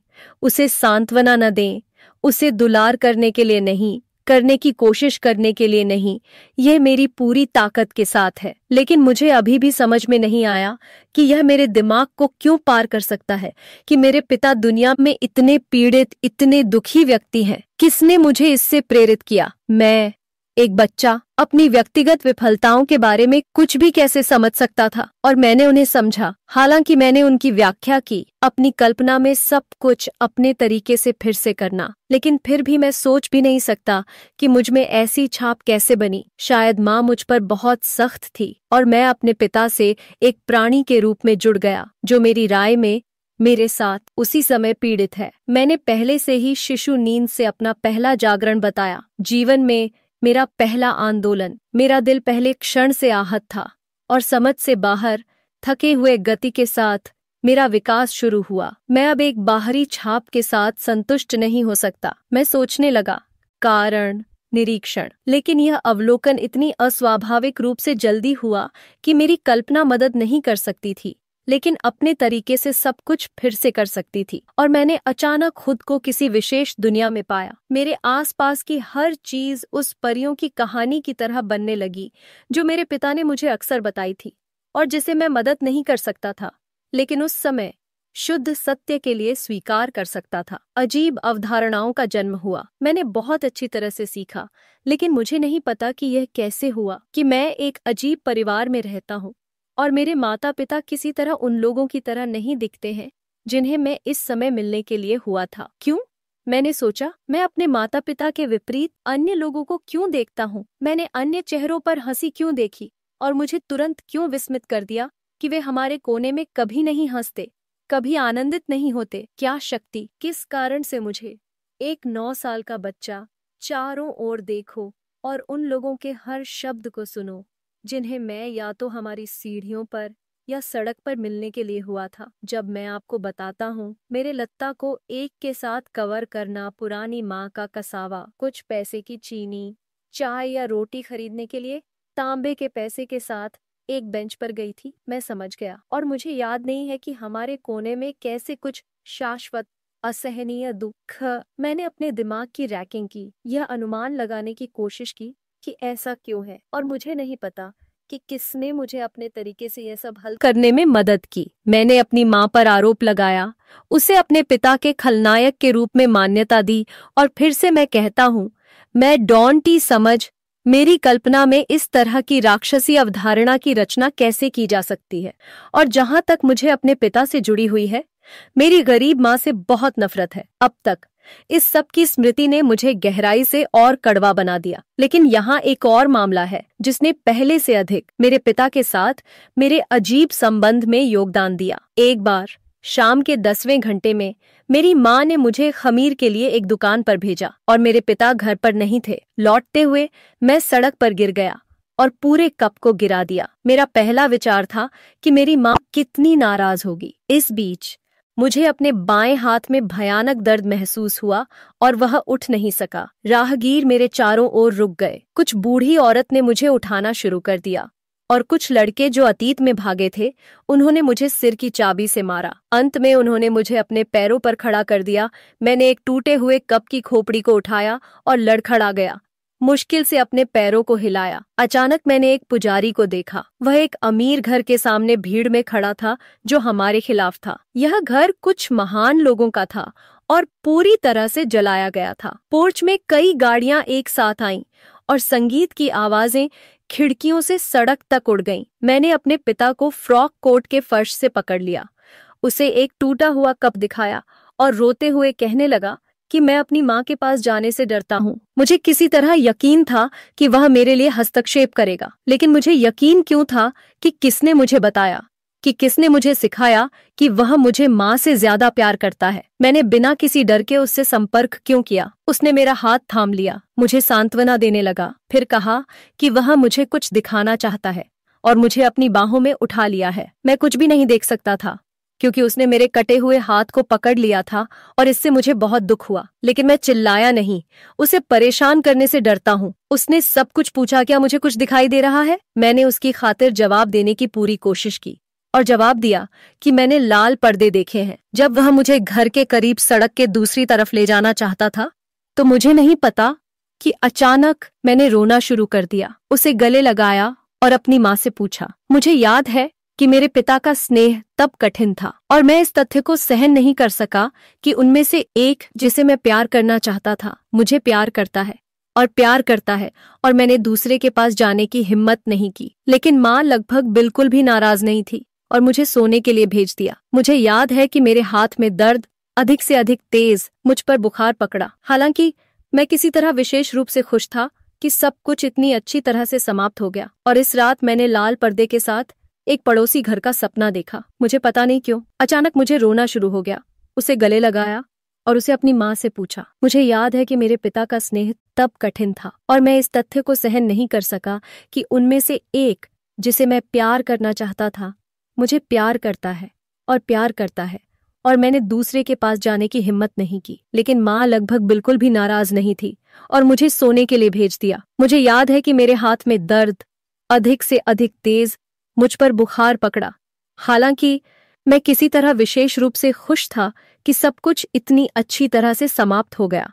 A: उसे सांत्वना न दें उसे दुलार करने के लिए नहीं करने की कोशिश करने के लिए नहीं यह मेरी पूरी ताकत के साथ है लेकिन मुझे अभी भी समझ में नहीं आया कि यह मेरे दिमाग को क्यों पार कर सकता है कि मेरे पिता दुनिया में इतने पीड़ित इतने दुखी व्यक्ति हैं किसने मुझे इससे प्रेरित किया मैं एक बच्चा अपनी व्यक्तिगत विफलताओं के बारे में कुछ भी कैसे समझ सकता था और मैंने उन्हें समझा हालांकि मैंने उनकी व्याख्या की अपनी कल्पना में सब कुछ अपने तरीके से फिर से करना लेकिन फिर भी मैं सोच भी नहीं सकता कि मुझ में ऐसी छाप कैसे बनी शायद माँ मुझ पर बहुत सख्त थी और मैं अपने पिता से एक प्राणी के रूप में जुड़ गया जो मेरी राय में मेरे साथ उसी समय पीड़ित है मैंने पहले से ही शिशु नींद से अपना पहला जागरण बताया जीवन में मेरा पहला आंदोलन मेरा दिल पहले क्षण से आहत था और समझ से बाहर थके हुए गति के साथ मेरा विकास शुरू हुआ मैं अब एक बाहरी छाप के साथ संतुष्ट नहीं हो सकता मैं सोचने लगा कारण निरीक्षण लेकिन यह अवलोकन इतनी अस्वाभाविक रूप से जल्दी हुआ कि मेरी कल्पना मदद नहीं कर सकती थी लेकिन अपने तरीके से सब कुछ फिर से कर सकती थी और मैंने अचानक खुद को किसी विशेष दुनिया में पाया मेरे आसपास की हर चीज उस परियों की कहानी की तरह बनने लगी जो मेरे पिता ने मुझे अक्सर बताई थी और जिसे मैं मदद नहीं कर सकता था लेकिन उस समय शुद्ध सत्य के लिए स्वीकार कर सकता था अजीब अवधारणाओं का जन्म हुआ मैंने बहुत अच्छी तरह से सीखा लेकिन मुझे नहीं पता कि यह कैसे हुआ कि मैं एक अजीब परिवार में रहता हूँ और मेरे माता पिता किसी तरह उन लोगों की तरह नहीं दिखते हैं जिन्हें मैं इस समय मिलने के लिए हुआ था क्यों मैंने सोचा मैं अपने माता पिता के विपरीत अन्य लोगों को क्यों देखता हूँ मैंने अन्य चेहरों पर हंसी क्यों देखी और मुझे तुरंत क्यों विस्मित कर दिया कि वे हमारे कोने में कभी नहीं हंसते कभी आनंदित नहीं होते क्या शक्ति किस कारण से मुझे एक नौ साल का बच्चा चारों ओर देखो और उन लोगों के हर शब्द को सुनो जिन्हें मैं या तो हमारी सीढ़ियों पर या सड़क पर मिलने के लिए हुआ था जब मैं आपको बताता हूँ मेरे लत्ता को एक के साथ कवर करना पुरानी माँ का कसावा कुछ पैसे की चीनी चाय या रोटी खरीदने के लिए तांबे के पैसे के साथ एक बेंच पर गई थी मैं समझ गया और मुझे याद नहीं है कि हमारे कोने में कैसे कुछ शाश्वत असहनीय दुख मैंने अपने दिमाग की रैकिंग की यह अनुमान लगाने की कोशिश की कि ऐसा क्यों है और मुझे नहीं पता कि किसने मुझे अपने तरीके से यह सब हल करने में मदद की मैंने अपनी माँ पर आरोप लगाया उसे अपने पिता के खलनायक के रूप में मान्यता दी और फिर से मैं कहता हूँ मैं डॉन टी समझ मेरी कल्पना में इस तरह की राक्षसी अवधारणा की रचना कैसे की जा सकती है और जहाँ तक मुझे अपने पिता से जुड़ी हुई है मेरी गरीब माँ से बहुत नफरत है अब तक इस सब की स्मृति ने मुझे गहराई से और कड़वा बना दिया लेकिन यहाँ एक और मामला है जिसने पहले से अधिक मेरे पिता के साथ मेरे अजीब संबंध में योगदान दिया एक बार शाम के दसवें घंटे में मेरी माँ ने मुझे खमीर के लिए एक दुकान पर भेजा और मेरे पिता घर पर नहीं थे लौटते हुए मैं सड़क पर गिर गया और पूरे कप को गिरा दिया मेरा पहला विचार था कि मेरी माँ कितनी नाराज होगी इस बीच मुझे अपने बाएं हाथ में भयानक दर्द महसूस हुआ और वह उठ नहीं सका राहगीर मेरे चारों ओर रुक गए कुछ बूढ़ी औरत ने मुझे उठाना शुरू कर दिया और कुछ लड़के जो अतीत में भागे थे उन्होंने मुझे सिर की चाबी से मारा अंत में उन्होंने मुझे अपने पैरों पर खड़ा कर दिया मैंने एक टूटे हुए कप की खोपड़ी को उठाया और लड़खड़ा गया मुश्किल से अपने पैरों को हिलाया अचानक मैंने एक पुजारी को देखा वह एक अमीर घर के सामने भीड़ में खड़ा था जो हमारे खिलाफ था यह घर कुछ महान लोगों का था और पूरी तरह से जलाया गया था पोर्च में कई गाड़ियां एक साथ आईं और संगीत की आवाजें खिड़कियों से सड़क तक उड़ गईं। मैंने अपने पिता को फ्रॉक कोट के फर्श से पकड़ लिया उसे एक टूटा हुआ कप दिखाया और रोते हुए कहने लगा कि मैं अपनी माँ के पास जाने से डरता हूँ मुझे किसी तरह यकीन था कि वह मेरे लिए हस्तक्षेप करेगा लेकिन मुझे यकीन क्यों था कि किसने मुझे बताया कि किसने मुझे सिखाया कि वह मुझे माँ से ज्यादा प्यार करता है मैंने बिना किसी डर के उससे संपर्क क्यों किया उसने मेरा हाथ थाम लिया मुझे सांत्वना देने लगा फिर कहा कि वह मुझे कुछ दिखाना चाहता है और मुझे अपनी बाहों में उठा लिया है मैं कुछ भी नहीं देख सकता था क्योंकि उसने मेरे कटे हुए हाथ को पकड़ लिया था और इससे मुझे बहुत दुख हुआ लेकिन मैं चिल्लाया नहीं उसे परेशान करने से डरता हूँ उसने सब कुछ पूछा क्या मुझे कुछ दिखाई दे रहा है मैंने उसकी खातिर जवाब देने की पूरी कोशिश की और जवाब दिया कि मैंने लाल पर्दे देखे हैं जब वह मुझे घर के करीब सड़क के दूसरी तरफ ले जाना चाहता था तो मुझे नहीं पता कि अचानक मैंने रोना शुरू कर दिया उसे गले लगाया और अपनी माँ से पूछा मुझे याद है कि मेरे पिता का स्नेह तब कठिन था और मैं इस तथ्य को सहन नहीं कर सका कि उनमें से एक जिसे मैं प्यार करना चाहता था मुझे प्यार करता है और प्यार करता है और मैंने दूसरे के पास जाने की हिम्मत नहीं की लेकिन माँ लगभग बिल्कुल भी नाराज नहीं थी और मुझे सोने के लिए भेज दिया मुझे याद है कि मेरे हाथ में दर्द अधिक से अधिक तेज मुझ पर बुखार पकड़ा हालांकि मैं किसी तरह विशेष रूप से खुश था कि सब कुछ इतनी अच्छी तरह से समाप्त हो गया और इस रात मैंने लाल पर्दे के साथ एक पड़ोसी घर का सपना देखा मुझे पता नहीं क्यों अचानक मुझे रोना शुरू हो गया उसे गले लगाया और उसे अपनी माँ से पूछा मुझे याद है कि मेरे पिता का स्नेह तब कठिन था और मैं इस तथ्य को सहन नहीं कर सका कि उनमें से एक जिसे मैं प्यार करना चाहता था मुझे प्यार करता है और प्यार करता है और मैंने दूसरे के पास जाने की हिम्मत नहीं की लेकिन माँ लगभग बिल्कुल भी नाराज नहीं थी और मुझे सोने के लिए भेज दिया मुझे याद है कि मेरे हाथ में दर्द अधिक से अधिक तेज मुझ पर बुखार पकड़ा हालांकि मैं किसी तरह विशेष रूप से खुश था कि सब कुछ इतनी अच्छी तरह से समाप्त हो गया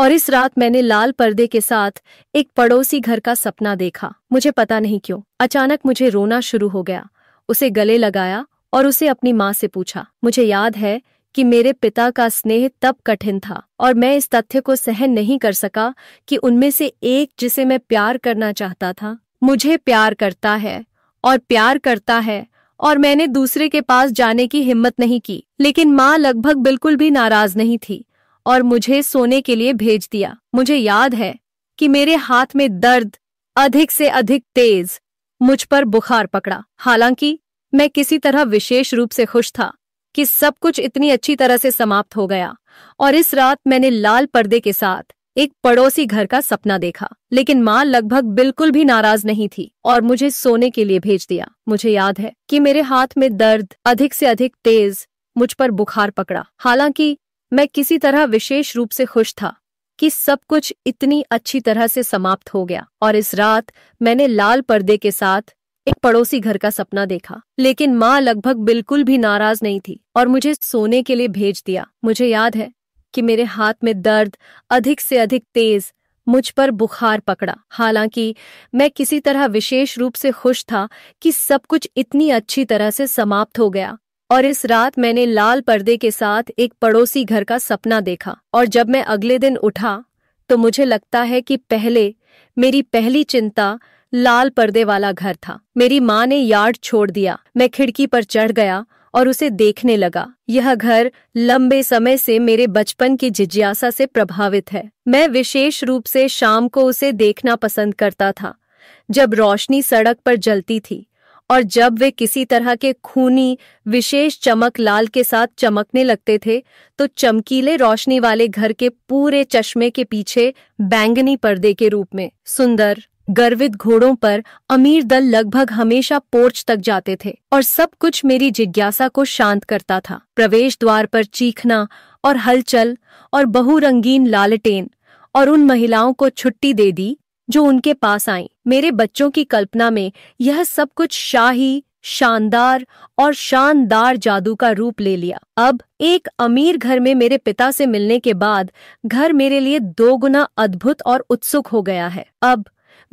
A: और इस रात मैंने लाल पर्दे के साथ एक पड़ोसी घर का सपना देखा मुझे पता नहीं क्यों अचानक मुझे रोना शुरू हो गया उसे गले लगाया और उसे अपनी माँ से पूछा मुझे याद है कि मेरे पिता का स्नेह तब कठिन था और मैं इस तथ्य को सहन नहीं कर सका कि उनमें से एक जिसे मैं प्यार करना चाहता था मुझे प्यार करता है और प्यार करता है और मैंने दूसरे के पास जाने की हिम्मत नहीं की लेकिन माँ लगभग बिल्कुल भी नाराज नहीं थी और मुझे सोने के लिए भेज दिया मुझे याद है कि मेरे हाथ में दर्द अधिक से अधिक तेज मुझ पर बुखार पकड़ा हालांकि मैं किसी तरह विशेष रूप से खुश था कि सब कुछ इतनी अच्छी तरह से समाप्त हो गया और इस रात मैंने लाल पर्दे के साथ एक पड़ोसी घर का सपना देखा लेकिन माँ लगभग बिल्कुल भी नाराज नहीं थी और मुझे सोने के लिए भेज दिया मुझे याद है कि मेरे हाथ में दर्द अधिक से अधिक तेज मुझ पर बुखार पकड़ा हालांकि मैं किसी तरह विशेष रूप से खुश था कि सब कुछ इतनी अच्छी तरह से समाप्त हो गया और इस रात मैंने लाल पर्दे के साथ एक पड़ोसी घर का सपना देखा लेकिन माँ लगभग बिल्कुल भी नाराज नहीं थी और मुझे सोने के लिए भेज दिया मुझे याद है कि मेरे हाथ में दर्द अधिक से अधिक तेज मुझ पर बुखार पकड़ा हालांकि मैं किसी तरह विशेष रूप से खुश था कि सब कुछ इतनी अच्छी तरह से समाप्त हो गया और इस रात मैंने लाल पर्दे के साथ एक पड़ोसी घर का सपना देखा और जब मैं अगले दिन उठा तो मुझे लगता है कि पहले मेरी पहली चिंता लाल पर्दे वाला घर था मेरी माँ ने यार्ड छोड़ दिया मैं खिड़की पर चढ़ गया और उसे देखने लगा यह घर लंबे समय से मेरे बचपन की जिज्ञासा से प्रभावित है मैं विशेष रूप से शाम को उसे देखना पसंद करता था जब रोशनी सड़क पर जलती थी और जब वे किसी तरह के खूनी विशेष चमक लाल के साथ चमकने लगते थे तो चमकीले रोशनी वाले घर के पूरे चश्मे के पीछे बैंगनी पर्दे के रूप में सुंदर गर्वित घोड़ों पर अमीर दल लगभग हमेशा पोर्च तक जाते थे और सब कुछ मेरी जिज्ञासा को शांत करता था प्रवेश द्वार पर चीखना और हलचल और बहुरंगीन लालटेन और उन महिलाओं को छुट्टी दे दी जो उनके पास आईं मेरे बच्चों की कल्पना में यह सब कुछ शाही शानदार और शानदार जादू का रूप ले लिया अब एक अमीर घर में मेरे पिता से मिलने के बाद घर मेरे लिए दोगुना अद्भुत और उत्सुक हो गया है अब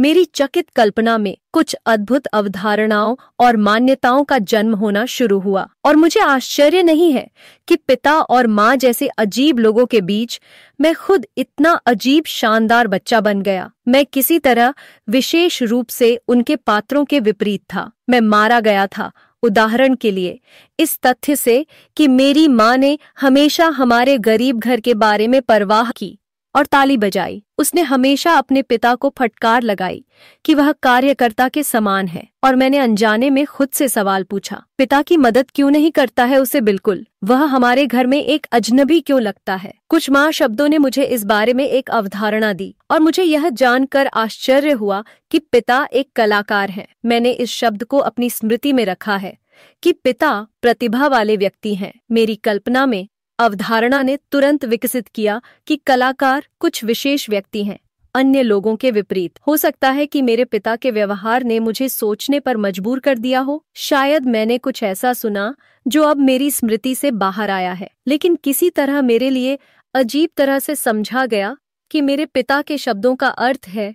A: मेरी चकित कल्पना में कुछ अद्भुत अवधारणाओं और मान्यताओं का जन्म होना शुरू हुआ और मुझे आश्चर्य नहीं है कि पिता और माँ जैसे अजीब लोगों के बीच मैं खुद इतना अजीब शानदार बच्चा बन गया मैं किसी तरह विशेष रूप से उनके पात्रों के विपरीत था मैं मारा गया था उदाहरण के लिए इस तथ्य से कि मेरी माँ ने हमेशा हमारे गरीब घर के बारे में परवाह की और ताली बजाई उसने हमेशा अपने पिता को फटकार लगाई कि वह कार्यकर्ता के समान है और मैंने अनजाने में खुद से सवाल पूछा पिता की मदद क्यों नहीं करता है उसे बिल्कुल वह हमारे घर में एक अजनबी क्यों लगता है कुछ माँ शब्दों ने मुझे इस बारे में एक अवधारणा दी और मुझे यह जानकर आश्चर्य हुआ कि पिता एक कलाकार है मैंने इस शब्द को अपनी स्मृति में रखा है कि पिता प्रतिभा वाले व्यक्ति हैं मेरी कल्पना में अवधारणा ने तुरंत विकसित किया कि कलाकार कुछ विशेष व्यक्ति हैं अन्य लोगों के विपरीत हो सकता है कि मेरे पिता के व्यवहार ने मुझे सोचने पर मजबूर कर दिया हो शायद मैंने कुछ ऐसा सुना जो अब मेरी स्मृति से बाहर आया है लेकिन किसी तरह मेरे लिए अजीब तरह से समझा गया कि मेरे पिता के शब्दों का अर्थ है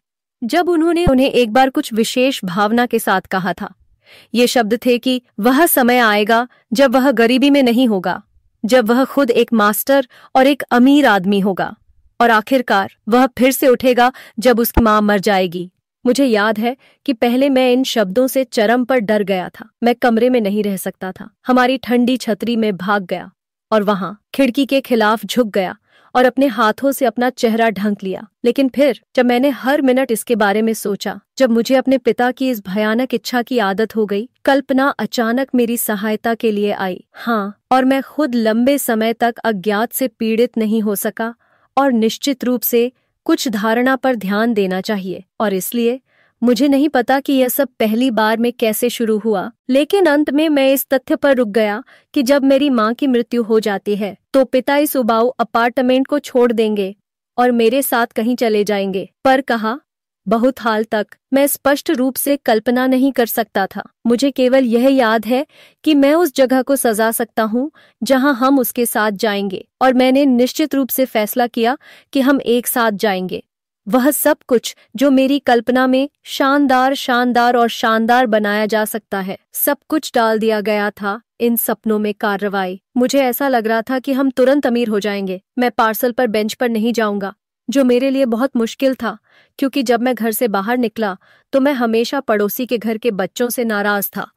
A: जब उन्होंने उन्हें एक बार कुछ विशेष भावना के साथ कहा था ये शब्द थे कि वह समय आएगा जब वह गरीबी में नहीं होगा जब वह खुद एक मास्टर और एक अमीर आदमी होगा और आखिरकार वह फिर से उठेगा जब उसकी माँ मर जाएगी मुझे याद है कि पहले मैं इन शब्दों से चरम पर डर गया था मैं कमरे में नहीं रह सकता था हमारी ठंडी छतरी में भाग गया और वहां खिड़की के खिलाफ झुक गया और अपने हाथों से अपना चेहरा ढंक लिया लेकिन फिर जब मैंने हर मिनट इसके बारे में सोचा जब मुझे अपने पिता की इस भयानक इच्छा की आदत हो गई कल्पना अचानक मेरी सहायता के लिए आई हाँ और मैं खुद लंबे समय तक अज्ञात से पीड़ित नहीं हो सका और निश्चित रूप से कुछ धारणा पर ध्यान देना चाहिए और इसलिए मुझे नहीं पता कि यह सब पहली बार में कैसे शुरू हुआ लेकिन अंत में मैं इस तथ्य पर रुक गया कि जब मेरी माँ की मृत्यु हो जाती है तो पिता इस उबाऊ अपार्टमेंट को छोड़ देंगे और मेरे साथ कहीं चले जाएंगे पर कहा बहुत हाल तक मैं स्पष्ट रूप से कल्पना नहीं कर सकता था मुझे केवल यह याद है कि मैं उस जगह को सजा सकता हूँ जहाँ हम उसके साथ जाएंगे और मैंने निश्चित रूप से फैसला किया कि हम एक साथ जाएंगे वह सब कुछ जो मेरी कल्पना में शानदार शानदार और शानदार बनाया जा सकता है सब कुछ डाल दिया गया था इन सपनों में कार्रवाई मुझे ऐसा लग रहा था कि हम तुरंत अमीर हो जाएंगे मैं पार्सल पर बेंच पर नहीं जाऊंगा जो मेरे लिए बहुत मुश्किल था क्योंकि जब मैं घर से बाहर निकला तो मैं हमेशा पड़ोसी के घर के बच्चों से नाराज था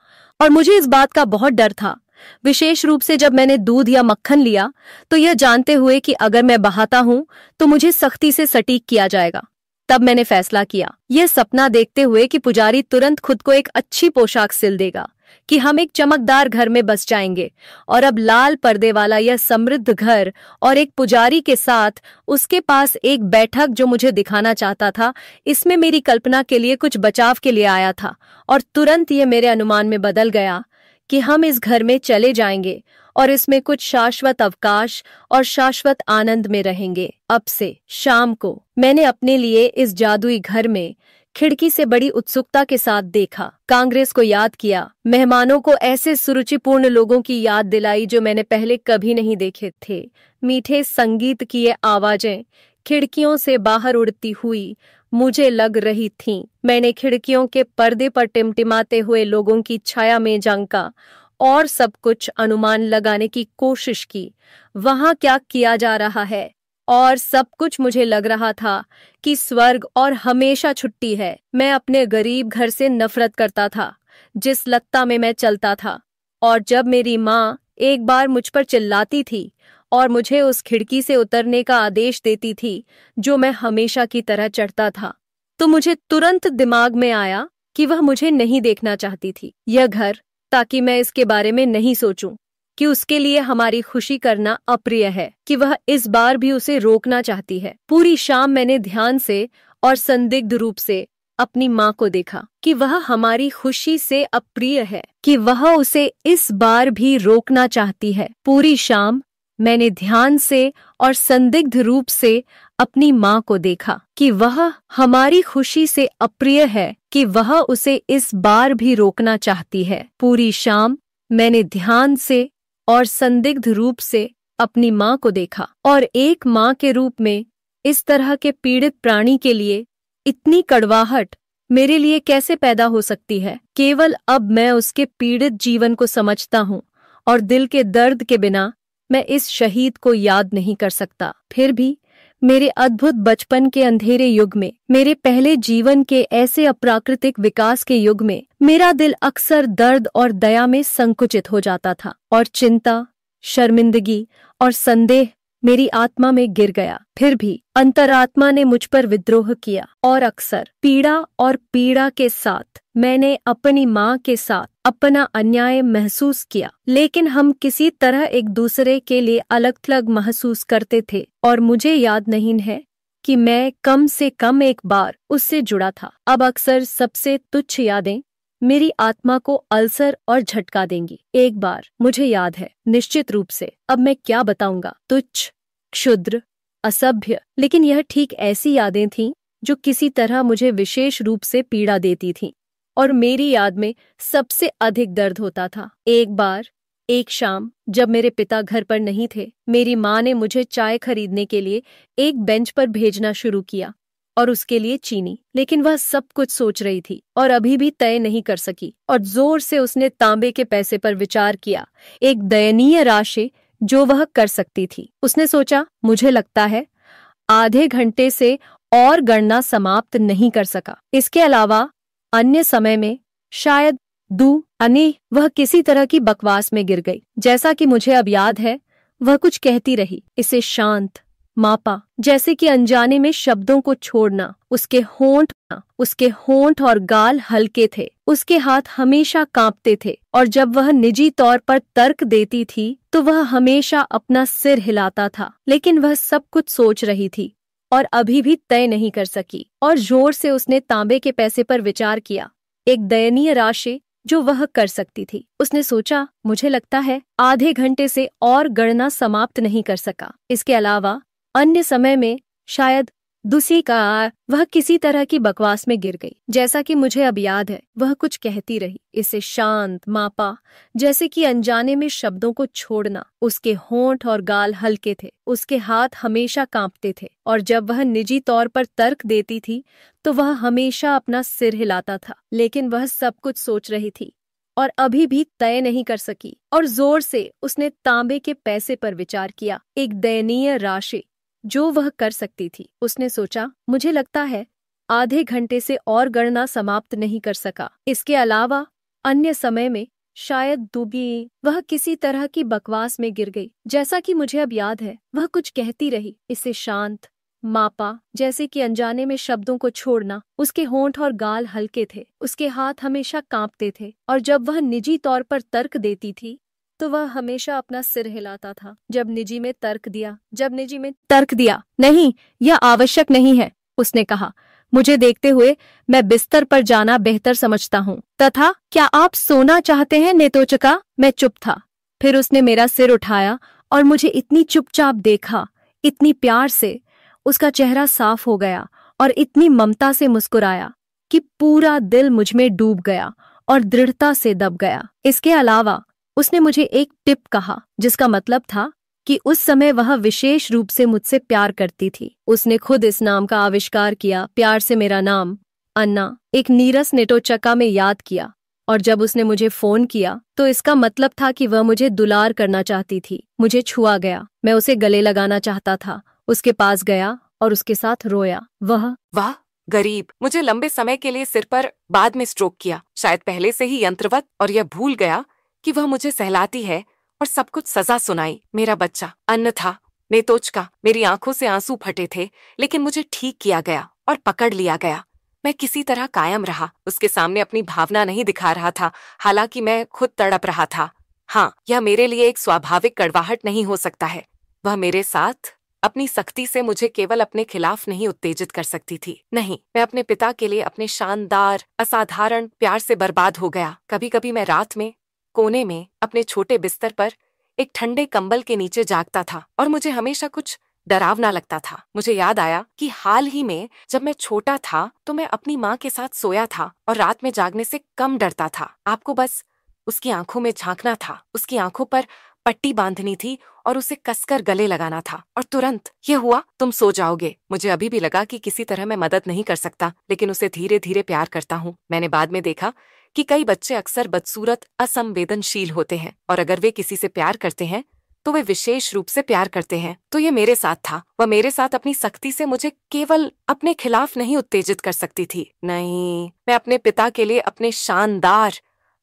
A: और मुझे इस बात का बहुत डर था विशेष रूप से जब मैंने दूध या मक्खन लिया तो यह जानते हुए कि अगर मैं बहाता हूं तो मुझे सख्ती से सटीक किया जाएगा तब मैंने फैसला किया यह सपना देखते हुए कि पुजारी तुरंत खुद को एक अच्छी पोशाक सिल देगा कि हम एक चमकदार घर में बस जाएंगे और अब लाल पर्दे वाला यह समृद्ध घर और एक पुजारी के साथ उसके पास एक बैठक जो मुझे दिखाना चाहता था इसमें मेरी कल्पना के लिए कुछ बचाव के लिए आया था और तुरंत यह मेरे अनुमान में बदल गया कि हम इस घर में चले जाएंगे और इसमें कुछ शाश्वत अवकाश और शाश्वत आनंद में रहेंगे अब से शाम को मैंने अपने लिए इस जादुई घर में खिड़की से बड़ी उत्सुकता के साथ देखा कांग्रेस को याद किया मेहमानों को ऐसे सुरुचिपूर्ण लोगों की याद दिलाई जो मैंने पहले कभी नहीं देखे थे मीठे संगीत की ये आवाजें खिड़कियों से बाहर उड़ती हुई मुझे लग रही थी मैंने खिड़कियों के पर्दे पर टिमटिमाते हुए लोगों की छाया में जंका और सब कुछ अनुमान लगाने की कोशिश की वहां क्या किया जा रहा है और सब कुछ मुझे लग रहा था कि स्वर्ग और हमेशा छुट्टी है मैं अपने गरीब घर से नफरत करता था जिस लत्ता में मैं चलता था और जब मेरी माँ एक बार मुझ पर चिल्लाती थी और मुझे उस खिड़की से उतरने का आदेश देती थी जो मैं हमेशा की तरह चढ़ता था तो मुझे तुरंत दिमाग में आया कि वह मुझे नहीं देखना चाहती थी यह घर ताकि मैं इसके बारे में नहीं सोचूं कि उसके लिए हमारी खुशी करना अप्रिय है कि वह इस बार भी उसे रोकना चाहती है पूरी शाम मैंने ध्यान से और संदिग्ध रूप से अपनी माँ को देखा कि वह हमारी खुशी से अप्रिय है कि वह उसे इस बार भी रोकना चाहती है पूरी शाम मैंने ध्यान से और संदिग्ध रूप से अपनी माँ को देखा कि वह हमारी खुशी से अप्रिय है कि वह उसे इस बार भी रोकना चाहती है पूरी शाम मैंने ध्यान से और संदिग्ध रूप से अपनी माँ को देखा और एक माँ के रूप में इस तरह के पीड़ित प्राणी के लिए इतनी कड़वाहट मेरे लिए कैसे पैदा हो सकती है केवल अब मैं उसके पीड़ित जीवन को समझता हूँ और दिल के दर्द के बिना मैं इस शहीद को याद नहीं कर सकता फिर भी मेरे अद्भुत बचपन के अंधेरे युग में मेरे पहले जीवन के ऐसे अप्राकृतिक विकास के युग में मेरा दिल अक्सर दर्द और दया में संकुचित हो जाता था और चिंता शर्मिंदगी और संदेह मेरी आत्मा में गिर गया फिर भी अंतरात्मा ने मुझ पर विद्रोह किया और अक्सर पीड़ा और पीड़ा के साथ मैंने अपनी माँ के साथ अपना अन्याय महसूस किया लेकिन हम किसी तरह एक दूसरे के लिए अलग थलग महसूस करते थे और मुझे याद नहीं है कि मैं कम से कम एक बार उससे जुड़ा था अब अक्सर सबसे तुच्छ यादें मेरी आत्मा को अल्सर और झटका देंगी एक बार मुझे याद है निश्चित रूप से अब मैं क्या बताऊंगा तुच्छ क्षुद्र असभ्य लेकिन यह ठीक ऐसी यादें थीं जो किसी तरह मुझे विशेष रूप से पीड़ा देती थीं और मेरी याद में सबसे अधिक दर्द होता था एक बार एक शाम जब मेरे पिता घर पर नहीं थे मेरी माँ ने मुझे चाय खरीदने के लिए एक बेंच पर भेजना शुरू किया और उसके लिए चीनी लेकिन वह सब कुछ सोच रही थी और अभी भी तय नहीं कर सकी और जोर से उसने तांबे के पैसे पर विचार किया एक दयनीय राशि जो वह कर सकती थी उसने सोचा मुझे लगता है आधे घंटे से और गणना समाप्त नहीं कर सका इसके अलावा अन्य समय में शायद दू अने वह किसी तरह की बकवास में गिर गई जैसा कि मुझे अब याद है वह कुछ कहती रही इसे शांत मापा जैसे कि अनजाने में शब्दों को छोड़ना उसके होंठ उसके होंठ और गाल हल्के थे उसके हाथ हमेशा कांपते थे और जब वह निजी तौर पर तर्क देती थी तो वह हमेशा अपना सिर हिलाता था लेकिन वह सब कुछ सोच रही थी और अभी भी तय नहीं कर सकी और जोर से उसने तांबे के पैसे पर विचार किया एक दयनीय राशि जो वह कर सकती थी उसने सोचा मुझे लगता है आधे घंटे से और गणना समाप्त नहीं कर सका इसके अलावा अन्य समय में शायद दूसरी का वह किसी तरह की बकवास में गिर गई जैसा कि मुझे अब याद है वह कुछ कहती रही इसे शांत मापा जैसे कि अनजाने में शब्दों को छोड़ना उसके होंठ और गाल हल्के थे उसके हाथ हमेशा कांपते थे और जब वह निजी तौर पर तर्क देती थी तो वह हमेशा अपना सिर हिलाता था लेकिन वह सब कुछ सोच रही थी और अभी भी तय नहीं कर सकी और जोर से उसने तांबे के पैसे पर विचार किया एक दयनीय राशि जो वह कर सकती थी उसने सोचा मुझे लगता है आधे घंटे से और गणना समाप्त नहीं कर सका इसके अलावा अन्य समय में शायद दुबी वह किसी तरह की बकवास में गिर गई जैसा कि मुझे अब याद है वह कुछ कहती रही इसे शांत मापा जैसे कि अनजाने में शब्दों को छोड़ना उसके होंठ और गाल हल्के थे उसके हाथ हमेशा कांपते थे और जब वह निजी तौर पर तर्क देती थी तो वह हमेशा अपना सिर हिलाता था जब निजी में तर्क दिया जब निजी में तर्क दिया नहीं यह आवश्यक नहीं है उसने कहा मुझे देखते हुए मैं बिस्तर पर जाना बेहतर समझता हूँ तथा क्या आप सोना चाहते हैं नेतोचका मैं चुप था फिर उसने मेरा सिर उठाया और मुझे इतनी चुपचाप देखा इतनी प्यार से उसका चेहरा साफ हो गया और इतनी ममता से मुस्कुराया कि पूरा दिल मुझ में डूब गया और दृढ़ता से दब गया इसके अलावा उसने मुझे एक टिप कहा जिसका मतलब था कि उस समय वह विशेष रूप से मुझसे प्यार करती थी उसने खुद इस नाम का आविष्कार किया प्यार से मेरा नाम अन्ना एक नीरस नेटोचका में याद किया और जब उसने मुझे फोन किया तो इसका मतलब था कि वह मुझे दुलार करना चाहती थी मुझे छुआ गया मैं उसे गले लगाना चाहता था उसके पास गया और उसके साथ रोया वह वाह
B: गरीब मुझे लंबे समय के लिए सिर पर बाद में स्ट्रोक किया शायद पहले से ही यंत्रवत और यह भूल गया कि वह मुझे सहलाती है और सब कुछ सजा सुनाई मेरा बच्चा अन्न था नेतोच का मेरी आंखों से आंसू फटे थे लेकिन मुझे ठीक किया गया और पकड़ लिया गया मैं किसी तरह कायम रहा उसके सामने अपनी भावना नहीं दिखा रहा था हालांकि मैं खुद तड़प रहा था हाँ यह मेरे लिए एक स्वाभाविक कड़वाहट नहीं हो सकता है वह मेरे साथ अपनी सख्ती से मुझे केवल अपने खिलाफ नहीं उत्तेजित कर सकती थी नहीं मैं अपने पिता के लिए अपने शानदार असाधारण प्यार से बर्बाद हो गया कभी कभी मैं रात में कोने में अपने छोटे बिस्तर पर एक ठंडे कंबल के नीचे जागता था और मुझे हमेशा कुछ डरावना लगता था मुझे याद आया कि हाल ही में जब मैं छोटा था तो मैं अपनी माँ के साथ सोया था और रात में जागने से कम डरता था आपको बस उसकी आंखों में झांकना था उसकी आंखों पर पट्टी बांधनी थी और उसे कसकर गले लगाना था और तुरंत ये हुआ तुम सो जाओगे मुझे अभी भी लगा कि किसी तरह मैं मदद नहीं कर सकता लेकिन उसे धीरे धीरे प्यार करता हूँ मैंने बाद में देखा कि कई बच्चे अक्सर बदसूरत असंवेदनशील होते हैं और अगर वे किसी से प्यार करते हैं तो वे विशेष रूप से प्यार करते हैं तो ये मेरे साथ था वह मेरे साथ अपनी सख्ती से मुझे केवल अपने खिलाफ नहीं उत्तेजित कर सकती थी नहीं मैं अपने पिता के लिए अपने शानदार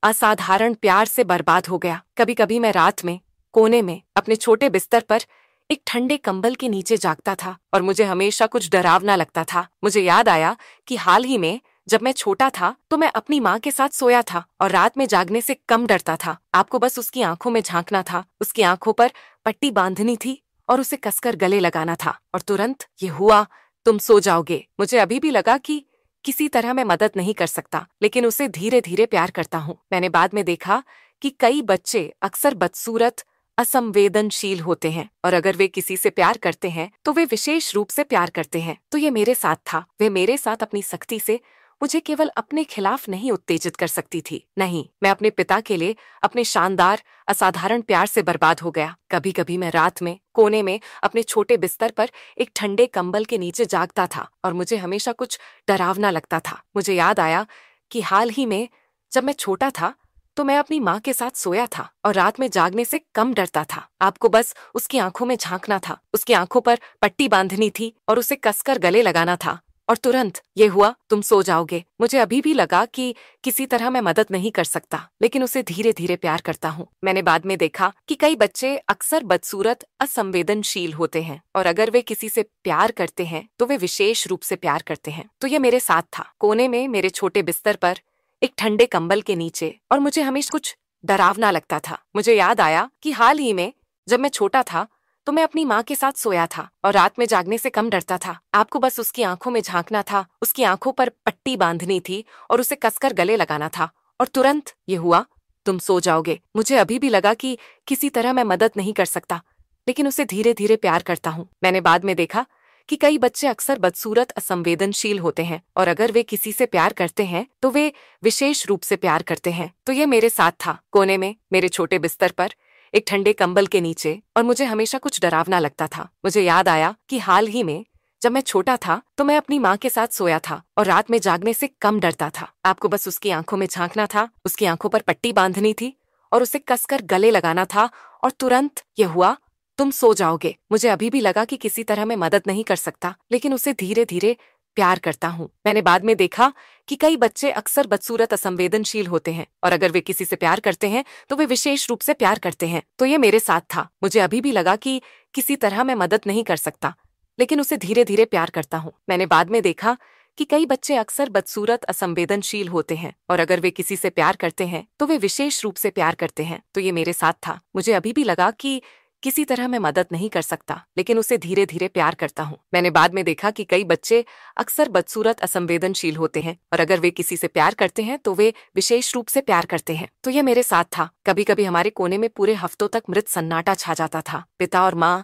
B: असाधारण प्यार से बर्बाद हो गया कभी कभी मैं रात में कोने में अपने छोटे बिस्तर पर एक ठंडे कंबल के नीचे जागता था और मुझे हमेशा कुछ डरावना लगता था मुझे याद आया कि हाल ही में जब मैं छोटा था तो मैं अपनी माँ के साथ सोया था और रात में जागने से कम डरता था आपको बस उसकी आंखों में झांकना था उसकी आंखों पर पट्टी बांधनी थी और उसे कसकर गले लगाना था और तुरंत ये हुआ तुम सो जाओगे मुझे अभी भी लगा कि किसी तरह मैं मदद नहीं कर सकता लेकिन उसे धीरे धीरे प्यार करता हूँ मैंने बाद में देखा कि कई बच्चे अक्सर बदसूरत असंवेदनशील होते हैं और अगर वे किसी से प्यार करते हैं तो वे विशेष रूप से प्यार करते हैं तो ये मेरे साथ था वे मेरे साथ अपनी सख्ती से मुझे केवल अपने खिलाफ नहीं उत्तेजित कर सकती थी नहीं मैं अपने पिता के लिए अपने शानदार असाधारण प्यार से बर्बाद हो गया कभी कभी मैं रात में कोने में अपने छोटे बिस्तर पर एक ठंडे कंबल के नीचे जागता था और मुझे हमेशा कुछ डरावना लगता था मुझे याद आया कि हाल ही में जब मैं छोटा था तो मैं अपनी माँ के साथ सोया था और रात में जागने से कम डरता था आपको बस उसकी आंखों में झांकना था उसकी आंखों पर पट्टी बांधनी थी और उसे कसकर गले लगाना था और तुरंत ये हुआ तुम सो जाओगे मुझे अभी भी लगा कि किसी तरह मैं मदद नहीं कर सकता लेकिन उसे धीरे धीरे प्यार करता हूँ मैंने बाद में देखा कि कई बच्चे अक्सर बदसूरत असंवेदनशील होते हैं और अगर वे किसी से प्यार करते हैं तो वे विशेष रूप से प्यार करते हैं तो ये मेरे साथ था कोने में मेरे छोटे बिस्तर पर एक ठंडे कंबल के नीचे और मुझे हमेशा कुछ डरावना लगता था मुझे याद आया कि हाल ही में जब मैं छोटा था तो मैं अपनी माँ के साथ सोया था और रात में जागने से कम डरता था आपको बस उसकी आंखों में झांकना था उसकी आंखों पर पट्टी बांधनी थी और उसे कसकर गले लगाना था और तुरंत ये हुआ तुम सो जाओगे मुझे अभी भी लगा कि किसी तरह मैं मदद नहीं कर सकता लेकिन उसे धीरे धीरे प्यार करता हूँ मैंने बाद में देखा कि कई बच्चे अक्सर बदसूरत असंवेदनशील होते हैं और अगर वे किसी से प्यार करते हैं तो वे विशेष रूप से प्यार करते हैं तो ये मेरे साथ था कोने में मेरे छोटे बिस्तर पर एक ठंडे कंबल के नीचे और मुझे हमेशा कुछ डरावना लगता था मुझे याद आया कि हाल ही में जब मैं छोटा था तो मैं अपनी माँ के साथ सोया था और रात में जागने से कम डरता था आपको बस उसकी आंखों में झांकना था उसकी आंखों पर पट्टी बांधनी थी और उसे कसकर गले लगाना था और तुरंत यह हुआ तुम सो जाओगे मुझे अभी भी लगा कि किसी तरह मैं मदद नहीं कर सकता लेकिन उसे धीरे धीरे प्यार करता हूँ मैंने बाद में देखा कि कई बच्चे अक्सर बदसूरत असंवेदनशील होते हैं और अगर वे किसी से प्यार करते हैं तो वे विशेष रूप से प्यार करते हैं तो ये मेरे साथ था मुझे अभी भी लगा कि किसी तरह मैं मदद नहीं कर सकता लेकिन उसे धीरे धीरे प्यार करता हूँ मैंने बाद में देखा कि कई बच्चे अक्सर बदसूरत असंवेदनशील होते हैं और अगर वे किसी से प्यार करते हैं तो वे विशेष रूप से प्यार करते हैं तो ये मेरे साथ था मुझे अभी भी लगा कि किसी तरह मैं मदद नहीं कर सकता लेकिन उसे धीरे धीरे प्यार करता हूँ मैंने बाद में देखा कि कई बच्चे अक्सर बदसूरत असंवेदनशील होते हैं और अगर वे किसी से प्यार करते हैं तो वे विशेष रूप से प्यार करते हैं तो यह मेरे साथ था कभी कभी हमारे कोने में पूरे हफ्तों तक मृत सन्नाटा छा जाता था पिता और माँ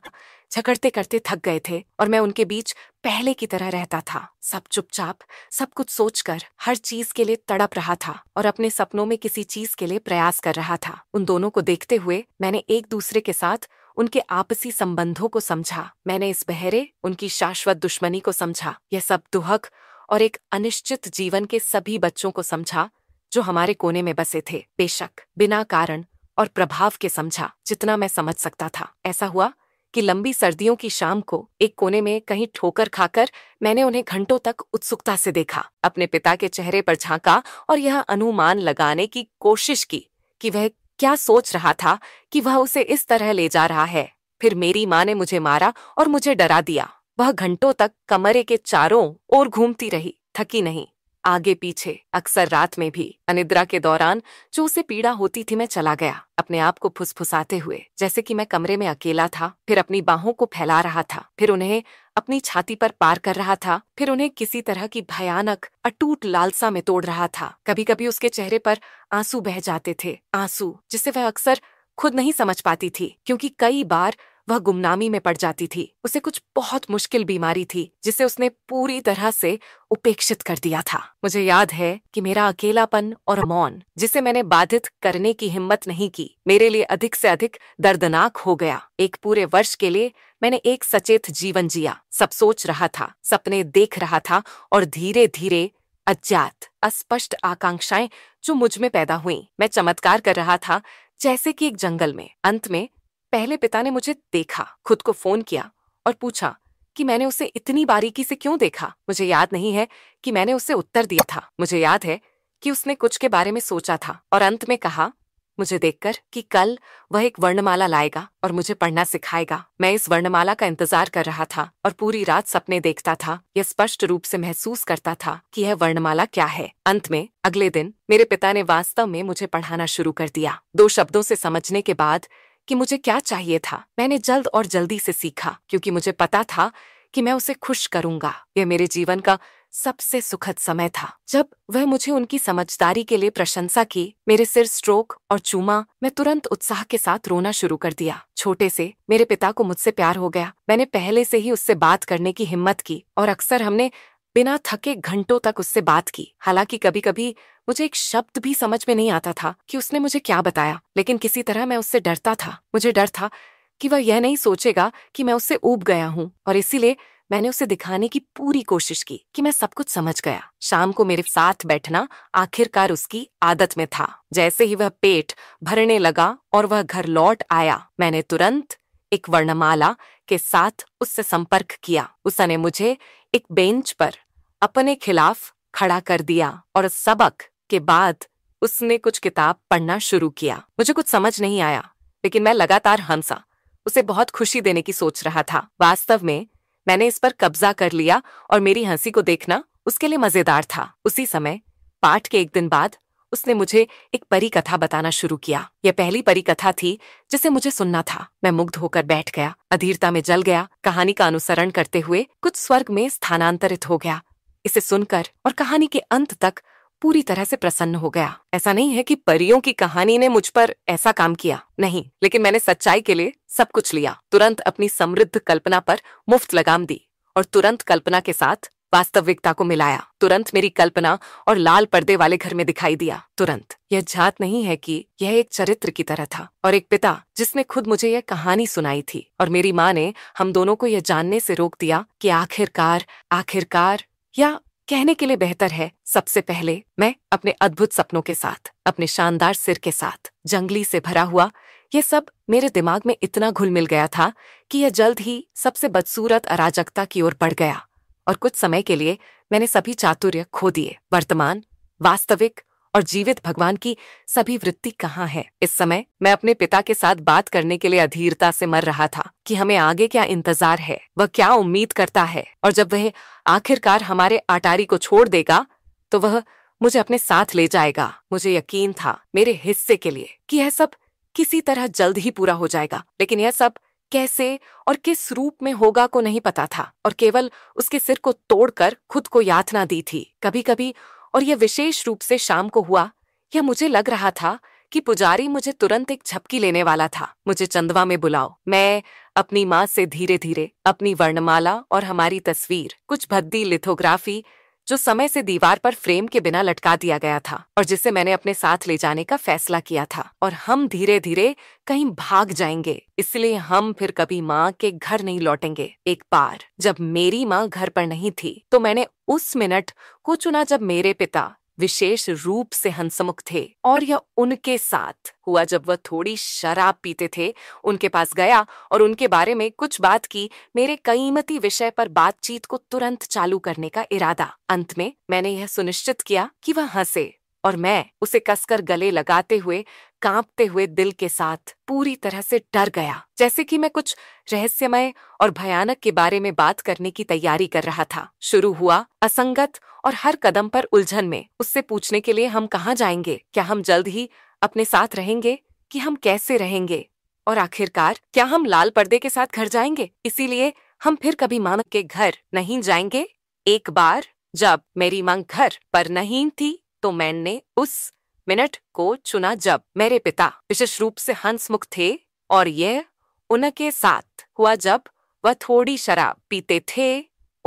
B: झगड़ते करते थक गए थे और मैं उनके बीच पहले की तरह रहता था सब चुपचाप सब कुछ सोचकर हर चीज के लिए तड़प रहा था और अपने सपनों में किसी चीज के लिए प्रयास कर रहा था उन दोनों को देखते हुए मैंने एक दूसरे के साथ उनके आपसी संबंधों को समझा मैंने इस बहरे उनकी शाश्वत दुश्मनी को समझा यह सब दुहक और एक अनिश्चित जीवन के सभी बच्चों को समझा जो हमारे कोने में बसे थे बेशक बिना कारण और प्रभाव के समझा जितना मैं समझ सकता था ऐसा हुआ कि लंबी सर्दियों की शाम को एक कोने में कहीं ठोकर खाकर मैंने उन्हें घंटों तक उत्सुकता से देखा अपने पिता के चेहरे पर झांका और यह अनुमान लगाने की कोशिश की कि वह क्या सोच रहा था कि वह उसे इस तरह ले जा रहा है फिर मेरी माँ ने मुझे मारा और मुझे डरा दिया वह घंटों तक कमरे के चारों ओर घूमती रही थकी नहीं आगे पीछे अक्सर रात में भी अनिद्रा के दौरान जो उसे पीड़ा होती थी मैं चला गया अपने आप को फुसफुसाते हुए जैसे कि मैं कमरे में अकेला था फिर अपनी बाहों को फैला रहा था फिर उन्हें अपनी छाती पर पार कर रहा था फिर उन्हें किसी तरह की भयानक अटूट लालसा में तोड़ रहा था कभी कभी उसके चेहरे पर आंसू बह जाते थे आंसू जिसे वह अक्सर खुद नहीं समझ पाती थी क्योंकि कई बार वह गुमनामी में पड़ जाती थी उसे कुछ बहुत मुश्किल बीमारी थी जिसे उसने पूरी तरह से उपेक्षित कर दिया था मुझे याद है कि मेरा अकेलापन और मौन जिसे मैंने बाधित करने की हिम्मत नहीं की मेरे लिए अधिक से अधिक दर्दनाक हो गया एक पूरे वर्ष के लिए मैंने एक सचेत जीवन जिया सब सोच रहा था सपने देख रहा था और धीरे धीरे अज्ञात अस्पष्ट आकांक्षाएं जो मुझ में पैदा हुई मैं चमत्कार कर रहा था जैसे कि एक जंगल में अंत में पहले पिता ने मुझे देखा खुद को फोन किया और पूछा कि मैंने उसे इतनी बारीकी से क्यों देखा मुझे याद नहीं है कि मैंने उसे उत्तर दिया था मुझे याद है कि उसने कुछ के बारे में सोचा था और अंत में कहा मुझे देखकर कि कल वह एक वर्णमाला लाएगा और मुझे पढ़ना सिखाएगा मैं इस वर्णमाला का इंतजार कर रहा था और पूरी रात सपने देखता था यह स्पष्ट रूप से महसूस करता था कि यह वर्णमाला क्या है अंत में अगले दिन मेरे पिता ने वास्तव में मुझे पढ़ाना शुरू कर दिया दो शब्दों से समझने के बाद कि मुझे क्या चाहिए था मैंने जल्द और जल्दी से सीखा क्योंकि मुझे पता था कि मैं उसे खुश करूंगा यह मेरे जीवन का सबसे सुखद समय था जब वह मुझे उनकी समझदारी के लिए प्रशंसा की मेरे सिर स्ट्रोक और चूमा मैं तुरंत उत्साह के साथ रोना शुरू कर दिया छोटे से मेरे पिता को मुझसे प्यार हो गया मैंने पहले से ही उससे बात करने की हिम्मत की और अक्सर हमने बिना थके घंटों तक उससे बात की हालांकि कभी कभी मुझे एक शब्द भी समझ में नहीं आता था कि उसने मुझे क्या बताया लेकिन किसी तरह मैं उससे डरता था मुझे डर था कि वह यह नहीं सोचेगा कि मैं उससे ऊब गया हूँ और इसीलिए मैंने उसे दिखाने की पूरी कोशिश की कि मैं सब कुछ समझ गया शाम को मेरे साथ बैठना आखिरकार उसकी आदत में था जैसे ही वह पेट भरने लगा और वह घर लौट आया मैंने तुरंत एक वर्णमाला के साथ उससे संपर्क किया उसने मुझे एक बेंच पर अपने खिलाफ खड़ा कर दिया और सबक के बाद उसने कुछ किताब पढ़ना शुरू किया मुझे कुछ समझ नहीं आया लेकिन मैं लगातार हंसा उसे बहुत खुशी देने की सोच रहा था वास्तव में मैंने इस पर कब्जा कर लिया और मेरी हंसी को देखना उसके लिए मजेदार था उसी समय पाठ के एक दिन बाद उसने मुझे एक परी कथा बताना शुरू किया यह पहली परी कथा थी जिसे मुझे सुनना था मैं मुग्ध होकर बैठ गया अधीरता में जल गया कहानी का अनुसरण करते हुए कुछ स्वर्ग में स्थानांतरित हो गया इसे सुनकर और कहानी के अंत तक पूरी तरह से प्रसन्न हो गया ऐसा नहीं है कि परियों की कहानी ने मुझ पर ऐसा काम किया नहीं लेकिन मैंने सच्चाई के लिए सब कुछ लिया तुरंत अपनी समृद्ध कल्पना पर मुफ्त लगाम दी और तुरंत कल्पना के साथ वास्तविकता को मिलाया तुरंत मेरी कल्पना और लाल पर्दे वाले घर में दिखाई दिया तुरंत यह जात नहीं है कि यह एक चरित्र की तरह था और एक पिता जिसने खुद मुझे यह कहानी सुनाई थी और मेरी माँ ने हम दोनों को यह जानने से रोक दिया कि आखिरकार आखिरकार या कहने के लिए बेहतर है सबसे पहले मैं अपने अद्भुत सपनों के साथ अपने शानदार सिर के साथ जंगली से भरा हुआ ये सब मेरे दिमाग में इतना घुल मिल गया था कि यह जल्द ही सबसे बदसूरत अराजकता की ओर बढ़ गया और कुछ समय के लिए मैंने सभी चातुर्य खो दिए वर्तमान वास्तविक और जीवित भगवान की सभी वृत्ति कहाँ है इस समय मैं अपने पिता के साथ बात करने के लिए अधीरता से मर रहा था कि हमें आगे क्या इंतजार है वह क्या उम्मीद करता है और जब वह आखिरकार हमारे अटारी को छोड़ देगा तो वह मुझे अपने साथ ले जाएगा मुझे यकीन था मेरे हिस्से के लिए कि यह सब किसी तरह जल्द ही पूरा हो जाएगा लेकिन यह सब कैसे और किस रूप में होगा को नहीं पता था और केवल उसके सिर को तोड़कर खुद को यातना दी थी कभी कभी और यह विशेष रूप से शाम को हुआ यह मुझे लग रहा था कि पुजारी मुझे तुरंत एक झपकी लेने वाला था मुझे चंदवा में बुलाओ मैं अपनी माँ से धीरे धीरे अपनी वर्णमाला और हमारी तस्वीर कुछ भद्दी लिथोग्राफी जो समय से दीवार पर फ्रेम के बिना लटका दिया गया था और जिसे मैंने अपने साथ ले जाने का फैसला किया था और हम धीरे धीरे कहीं भाग जाएंगे इसलिए हम फिर कभी माँ के घर नहीं लौटेंगे एक बार जब मेरी माँ घर पर नहीं थी तो मैंने उस मिनट को चुना जब मेरे पिता विशेष रूप से हंसमुख थे और यह उनके साथ हुआ जब वह थोड़ी शराब पीते थे उनके पास गया और उनके बारे में कुछ बात की मेरे कईमती विषय पर बातचीत को तुरंत चालू करने का इरादा अंत में मैंने यह सुनिश्चित किया कि वह हंसे और मैं उसे कसकर गले लगाते हुए कांपते हुए दिल के साथ पूरी तरह से डर गया जैसे कि मैं कुछ रहस्यमय और भयानक के बारे में बात करने की तैयारी कर रहा था शुरू हुआ असंगत और हर कदम पर उलझन में उससे पूछने के लिए हम कहाँ जाएंगे क्या हम जल्द ही अपने साथ रहेंगे कि हम कैसे रहेंगे और आखिरकार क्या हम लाल पर्दे के साथ घर जाएंगे इसीलिए हम फिर कभी मानक के घर नहीं जाएंगे एक बार जब मेरी मांग घर पर नहीं थी तो मैंने उस मिनट को चुना जब मेरे पिता विशेष रूप से हंसमुख थे और यह उनके साथ हुआ जब वह थोड़ी शराब पीते थे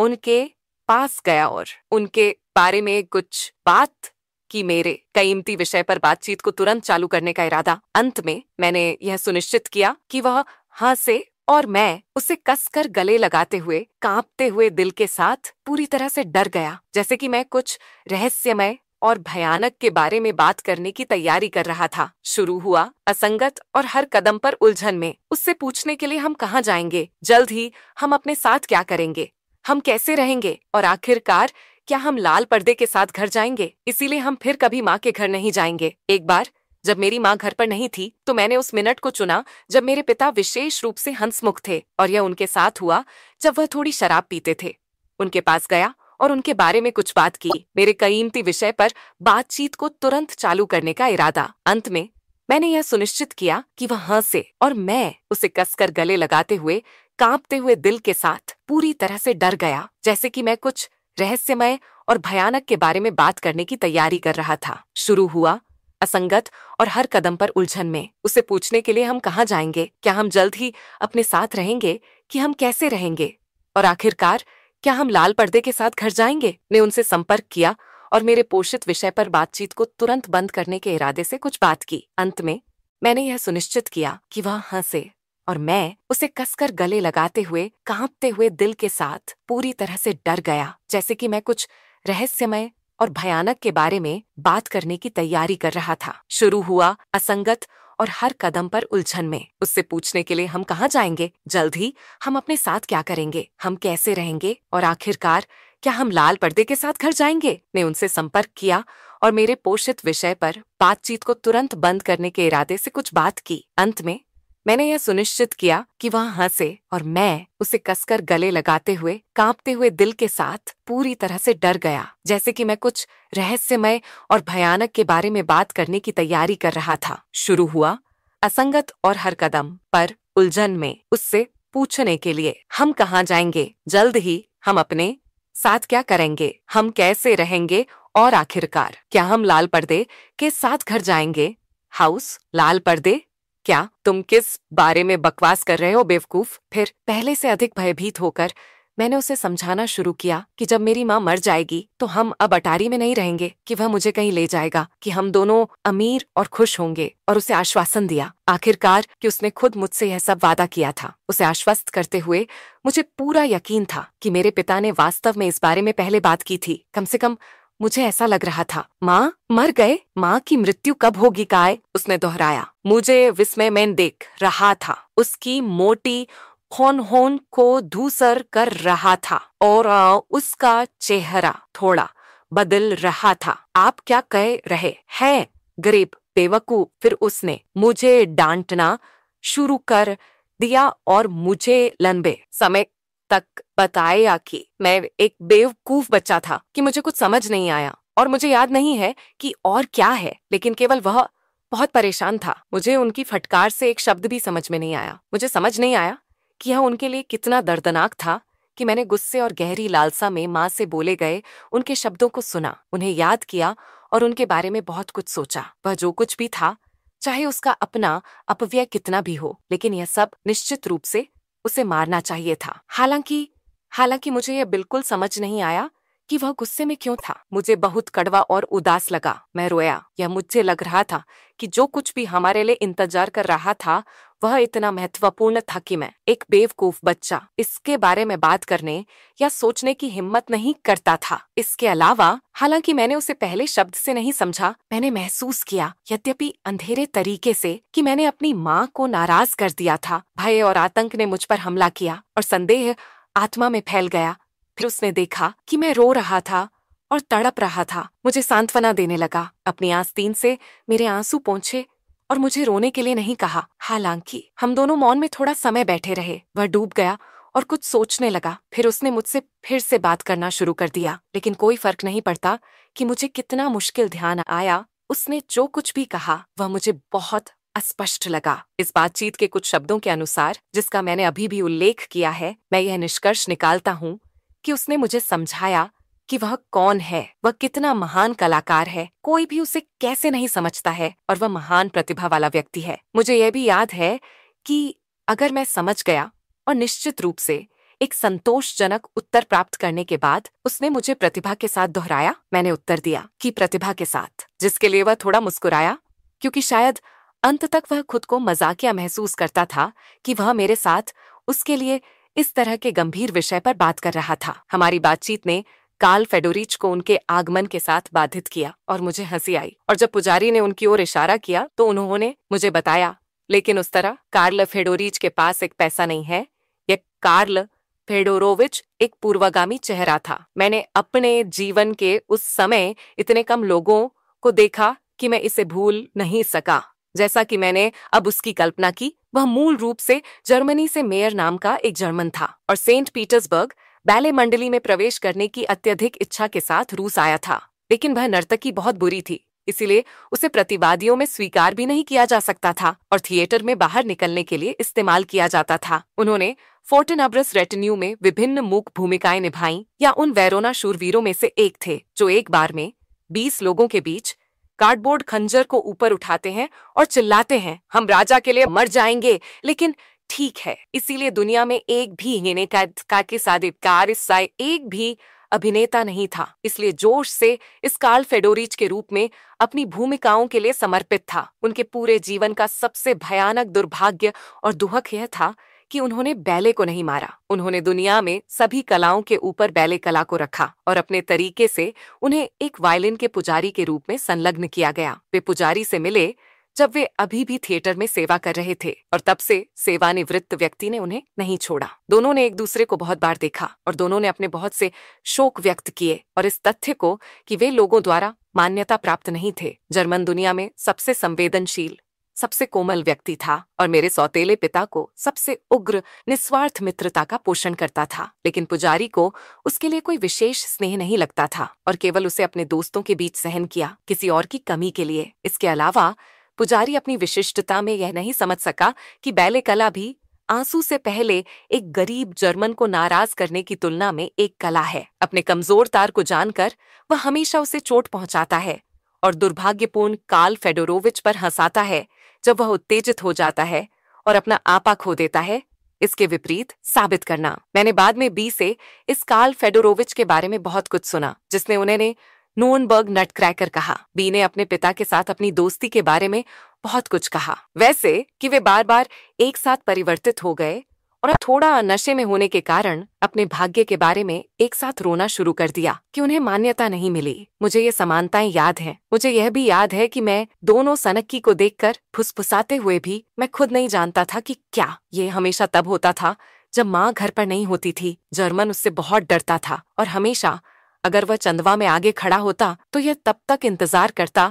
B: उनके पास गया और उनके बारे में कुछ बात की मेरे कईमती विषय पर बातचीत को तुरंत चालू करने का इरादा अंत में मैंने यह सुनिश्चित किया कि वह हंसे और मैं उसे कसकर गले लगाते हुए कांपते हुए दिल के साथ पूरी तरह से डर गया जैसे कि मैं कुछ रहस्यमय और भयानक के बारे में बात करने की तैयारी कर रहा था शुरू हुआ असंगत और हर कदम पर उलझन में उससे पूछने के लिए हम कहाँ जाएंगे जल्द ही हम अपने साथ क्या करेंगे हम कैसे रहेंगे और आखिरकार क्या हम लाल पर्दे के साथ घर जाएंगे इसीलिए हम फिर कभी माँ के घर नहीं जाएंगे एक बार जब मेरी माँ घर पर नहीं थी तो मैंने उस मिनट को चुना जब मेरे पिता विशेष रूप से हंसमुख थे और यह उनके साथ हुआ जब वह थोड़ी शराब पीते थे उनके पास गया और उनके बारे में कुछ बात की मेरे कईमती विषय पर बातचीत को तुरंत चालू करने का इरादा अंत में मैंने यह सुनिश्चित किया कि वह हंसे और मैं उसे कसकर गले लगाते हुए कांपते हुए दिल के साथ पूरी तरह से डर गया जैसे कि मैं कुछ रहस्यमय और भयानक के बारे में बात करने की तैयारी कर रहा था शुरू हुआ असंगत और हर कदम पर उलझन में उसे पूछने के लिए हम कहाँ जाएंगे क्या हम जल्द ही अपने साथ रहेंगे कि हम कैसे रहेंगे और आखिरकार क्या हम लाल पर्दे के साथ घर जाएंगे ने उनसे संपर्क किया और मेरे पोषित विषय पर बातचीत को तुरंत बंद करने के इरादे से कुछ बात की अंत में मैंने यह सुनिश्चित किया कि वह हंसे और मैं उसे कसकर गले लगाते हुए कांपते हुए दिल के साथ पूरी तरह से डर गया जैसे कि मैं कुछ रहस्यमय और भयानक के बारे में बात करने की तैयारी कर रहा था शुरू हुआ असंगत और हर कदम पर उलझन में उससे पूछने के लिए हम कहाँ जाएंगे जल्द ही हम अपने साथ क्या करेंगे हम कैसे रहेंगे और आखिरकार क्या हम लाल पर्दे के साथ घर जाएंगे ने उनसे संपर्क किया और मेरे पोषित विषय पर बातचीत को तुरंत बंद करने के इरादे से कुछ बात की अंत में मैंने यह सुनिश्चित किया कि वह हंसे और मैं उसे कसकर गले लगाते हुए कांपते हुए दिल के साथ पूरी तरह से डर गया जैसे कि मैं कुछ रहस्यमय और भयानक के बारे में बात करने की तैयारी कर रहा था शुरू हुआ असंगत और हर कदम पर उलझन में उससे पूछने के लिए हम कहाँ जाएंगे जल्द ही हम अपने साथ क्या करेंगे हम कैसे रहेंगे और आखिरकार क्या हम लाल पर्दे के साथ घर जाएंगे हाउस लाल पर्दे क्या तुम किस बारे में बकवास कर रहे हो बेवकूफ फिर पहले से अधिक भयभीत होकर मैंने उसे समझाना शुरू किया कि जब मेरी माँ मर जाएगी तो हम अब अटारी में नहीं रहेंगे कि वह मुझे कहीं ले जाएगा कि हम दोनों अमीर और खुश होंगे और उसे आश्वासन दिया आखिरकार कि उसने खुद मुझसे यह सब वादा किया था उसे आश्वस्त करते हुए मुझे पूरा यकीन था कि मेरे पिता ने वास्तव में इस बारे में पहले बात की थी कम से कम मुझे ऐसा लग रहा था माँ मर गए माँ की मृत्यु कब होगी काय उसने दोहराया मुझे विस्मय में देख रहा था उसकी मोटी होन होन को धूसर कर रहा था और उसका चेहरा थोड़ा बदल रहा था आप क्या कह रहे है गरीब बेवकू फिर उसने मुझे डांटना शुरू कर दिया और मुझे लंबे समय तक बताया कि मैं एक बेवकूफ बच्चा था कि मुझे कुछ समझ नहीं आया और मुझे याद नहीं है कि और क्या है लेकिन केवल वह बहुत परेशान था मुझे उनकी फटकार से एक शब्द भी समझ में नहीं आया मुझे समझ नहीं आया कि यह उनके लिए कितना दर्दनाक था कि मैंने गुस्से और गहरी लालसा में माँ से बोले गए उनके शब्दों को सुना उन्हें याद किया और उनके बारे में बहुत कुछ सोचा वह जो कुछ भी था चाहे उसका अपना अपव्यय कितना भी हो लेकिन यह सब निश्चित रूप से उसे मारना चाहिए था हालांकि हालांकि मुझे यह बिल्कुल समझ नहीं आया कि वह गुस्से में क्यों था मुझे बहुत कड़वा और उदास लगा मैं रोया यह मुझे लग रहा था कि जो कुछ भी हमारे लिए इंतजार कर रहा था वह इतना महत्वपूर्ण था कि मैं एक बेवकूफ बच्चा इसके बारे में बात करने या सोचने की हिम्मत नहीं करता था इसके अलावा हालांकि मैंने उसे पहले शब्द से नहीं समझा मैंने महसूस किया यद्यपि अंधेरे तरीके से कि मैंने अपनी माँ को नाराज कर दिया था भय और आतंक ने मुझ पर हमला किया और संदेह आत्मा में फैल गया फिर उसने देखा कि मैं रो रहा था और तड़प रहा था मुझे सांत्वना देने लगा अपनी आस्तीन से मेरे आंसू पहुंचे और मुझे रोने के लिए नहीं कहा हालांकि हम दोनों मौन में थोड़ा समय बैठे रहे वह डूब गया और कुछ सोचने लगा फिर उसने मुझसे फिर से बात करना शुरू कर दिया लेकिन कोई फर्क नहीं पड़ता कि मुझे कितना मुश्किल ध्यान आया उसने जो कुछ भी कहा वह मुझे बहुत अस्पष्ट लगा इस बातचीत के कुछ शब्दों के अनुसार जिसका मैंने अभी भी उल्लेख किया है मैं यह निष्कर्ष निकालता हूँ कि उसने मुझे समझाया कि वह कौन है वह कितना महान कलाकार है कोई भी उसे कैसे नहीं समझता है और वह महान प्रतिभा वाला व्यक्ति है मुझे यह भी याद है कि अगर मैं समझ गया और निश्चित रूप से एक संतोषजनक उत्तर प्राप्त करने के बाद उसने मुझे प्रतिभा के साथ दोहराया मैंने उत्तर दिया कि प्रतिभा के साथ जिसके लिए वह थोड़ा मुस्कुराया क्योंकि शायद अंत तक वह खुद को मजाकिया महसूस करता था कि वह मेरे साथ उसके लिए इस तरह के गंभीर विषय पर बात कर रहा था हमारी बातचीत ने कार्ल फेडोरिच को उनके आगमन के साथ बाधित किया और मुझे हंसी आई और जब पुजारी ने उनकी ओर इशारा किया तो उन्होंने मुझे बताया लेकिन उस तरह कार्ल फेडोरिच के पास एक पैसा नहीं है यह कार्ल फेडोरोविच एक पूर्वागामी चेहरा था मैंने अपने जीवन के उस समय इतने कम लोगों को देखा कि मैं इसे भूल नहीं सका जैसा कि मैंने अब उसकी कल्पना की वह मूल रूप से जर्मनी से मेयर नाम का एक जर्मन था और सेंट पीटर्सबर्ग बैले मंडली में प्रवेश करने की अत्यधिक इच्छा के साथ रूस आया था लेकिन वह नर्तकी बहुत बुरी थी इसीलिए उसे प्रतिवादियों में स्वीकार भी नहीं किया जा सकता था और थिएटर में बाहर निकलने के लिए इस्तेमाल किया जाता था उन्होंने फोर्टिन अब्रस रेटिन्यू में विभिन्न मूक भूमिकाएं निभाई या उन वैरोना शूरवीरों में से एक थे जो एक बार में बीस लोगों के बीच कार्डबोर्ड खंजर को ऊपर उठाते हैं और चिल्लाते हैं हम राजा के लिए मर जाएंगे लेकिन ठीक है इसीलिए दुनिया में एक भी हिने का, के सादिब कार एक भी अभिनेता नहीं था इसलिए जोश से इस कार्ल फेडोरिच के रूप में अपनी भूमिकाओं के लिए समर्पित था उनके पूरे जीवन का सबसे भयानक दुर्भाग्य और दुहक यह था कि उन्होंने बैले को नहीं मारा उन्होंने दुनिया में सभी कलाओं के ऊपर बैले कला को रखा और अपने तरीके से उन्हें एक वायलिन के पुजारी के रूप में संलग्न किया गया वे पुजारी से मिले जब वे अभी भी थिएटर में सेवा कर रहे थे और तब से सेवानिवृत्त व्यक्ति ने उन्हें नहीं छोड़ा दोनों ने एक दूसरे को बहुत बार देखा और दोनों ने अपने बहुत से शोक व्यक्त किए और इस तथ्य को कि वे लोगों द्वारा मान्यता प्राप्त नहीं थे जर्मन दुनिया में सबसे संवेदनशील सबसे कोमल व्यक्ति था और मेरे सौतेले पिता को सबसे उग्र निस्वार्थ मित्रता का पोषण करता था लेकिन पुजारी को उसके लिए कोई विशेष स्नेह नहीं लगता था और केवल उसे अपने दोस्तों के बीच सहन किया किसी और की कमी के लिए इसके अलावा पुजारी अपनी विशिष्टता में यह नहीं समझ सका कि बैले कला भी आंसू से पहले एक गरीब जर्मन को नाराज करने की तुलना में एक कला है अपने कमजोर तार को जानकर वह हमेशा उसे चोट पहुंचाता है और दुर्भाग्यपूर्ण काल फेडोरोविच पर हंसाता है जब वह उत्तेजित हो जाता है और अपना आपा खो देता है इसके विपरीत साबित करना मैंने बाद में बी से इस काल फेडोरोविच के बारे में बहुत कुछ सुना जिसने उन्हें नोनबर्ग नटक्रैकर कहा बी ने अपने पिता के साथ अपनी दोस्ती के बारे में बहुत कुछ कहा वैसे कि वे बार बार एक साथ परिवर्तित हो गए और थोड़ा नशे में होने के कारण अपने भाग्य के बारे में एक साथ रोना शुरू कर दिया कि उन्हें मान्यता नहीं मिली मुझे ये समानताएं याद हैं मुझे यह भी याद है कि मैं दोनों सनक्की को देखकर फुसफुसाते हुए भी मैं खुद नहीं जानता था कि क्या ये हमेशा तब होता था जब माँ घर पर नहीं होती थी जर्मन उससे बहुत डरता था और हमेशा अगर वह चंदवा में आगे खड़ा होता तो यह तब तक इंतजार करता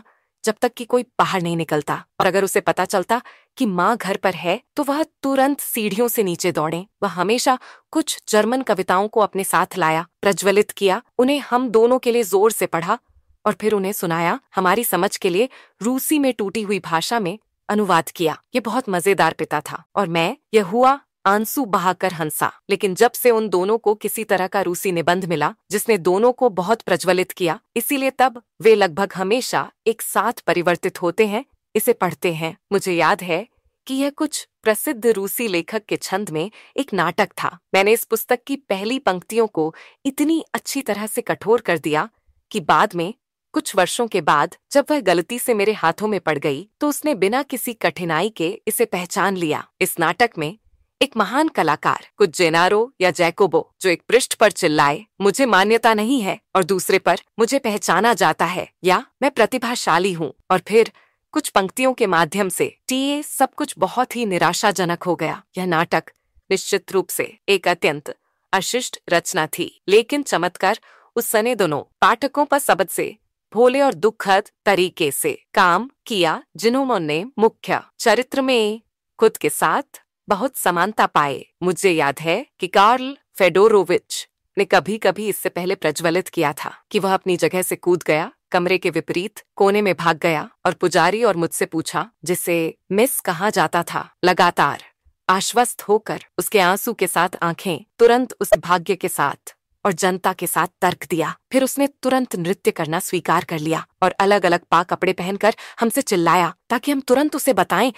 B: जब तक कि कोई बाहर नहीं निकलता और अगर उसे पता चलता कि माँ घर पर है तो वह तुरंत सीढ़ियों से नीचे दौड़े वह हमेशा कुछ जर्मन कविताओं को अपने साथ लाया प्रज्वलित किया उन्हें हम दोनों के लिए जोर से पढ़ा और फिर उन्हें सुनाया हमारी समझ के लिए रूसी में टूटी हुई भाषा में अनुवाद किया ये बहुत मजेदार पिता था और मैं यह हुआ आंसू बहाकर हंसा लेकिन जब से उन दोनों को किसी तरह का रूसी निबंध मिला जिसने दोनों को बहुत प्रज्वलित किया इसीलिए तब वे लगभग हमेशा एक साथ परिवर्तित होते हैं इसे पढ़ते हैं मुझे याद है कि यह कुछ प्रसिद्ध रूसी लेखक के छंद में एक नाटक था मैंने इस पुस्तक की पहली पंक्तियों को इतनी अच्छी तरह से कठोर कर दिया कि बाद में कुछ वर्षों के बाद जब वह गलती से मेरे हाथों में पड़ गई तो उसने बिना किसी कठिनाई के इसे पहचान लिया इस नाटक में एक महान कलाकार कुछ जेनारो या जैकोबो जो एक पृष्ठ पर चिल्लाए मुझे मान्यता नहीं है और दूसरे पर मुझे पहचाना जाता है या मैं प्रतिभाशाली हूँ और फिर कुछ पंक्तियों के माध्यम से टीए सब कुछ बहुत ही निराशाजनक हो गया यह नाटक निश्चित रूप से एक अत्यंत अशिष्ट रचना थी लेकिन चमत्कार उस सने दोनों पाठकों पर सबद से भोले और दुखद तरीके से काम किया जिन्होंने मुख्य चरित्र में खुद के साथ बहुत समानता पाए मुझे याद है कि कार्ल फेडोरोविच ने कभी कभी इससे पहले प्रज्वलित किया था कि वह अपनी जगह से कूद गया कमरे के विपरीत कोने में भाग गया और पुजारी और मुझसे पूछा जिसे मिस कहा जाता था लगातार आश्वस्त होकर उसके आंसू के साथ आंखें तुरंत उस भाग्य के साथ और जनता के साथ तर्क दिया फिर उसने तुरंत नृत्य करना स्वीकार कर लिया और अलग अलग पा कपड़े पहनकर हमसे चिल्लाया ताकि हम तुरंत उसे बताएं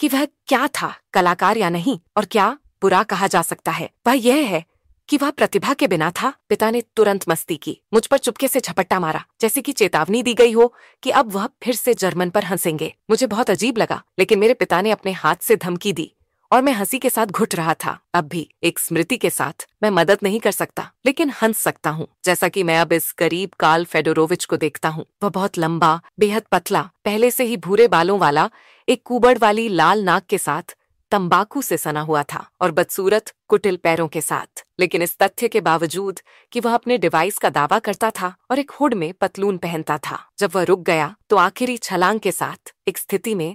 B: कि वह क्या था कलाकार या नहीं और क्या बुरा कहा जा सकता है वह यह है कि वह प्रतिभा के बिना था पिता ने तुरंत मस्ती की मुझ पर चुपके से झपट्टा मारा जैसे कि चेतावनी दी गई हो कि अब वह फिर से जर्मन पर हंसेंगे मुझे बहुत अजीब लगा लेकिन मेरे पिता ने अपने हाथ से धमकी दी और मैं हंसी के साथ घुट रहा था अब भी एक स्मृति के साथ मैं मदद नहीं कर सकता लेकिन हंस सकता हूँ जैसा कि मैं अब इस गरीब काल फेडोरोविच को देखता हूँ वह बहुत लंबा बेहद पतला पहले से ही भूरे बालों वाला एक कुबड़ वाली लाल नाक के साथ तंबाकू से सना हुआ था और बदसूरत कुटिल पैरों के साथ लेकिन इस तथ्य के बावजूद कि वह अपने डिवाइस का दावा करता था और एक हुड में पतलून पहनता था जब वह रुक गया तो आखिरी छलांग के साथ एक स्थिति में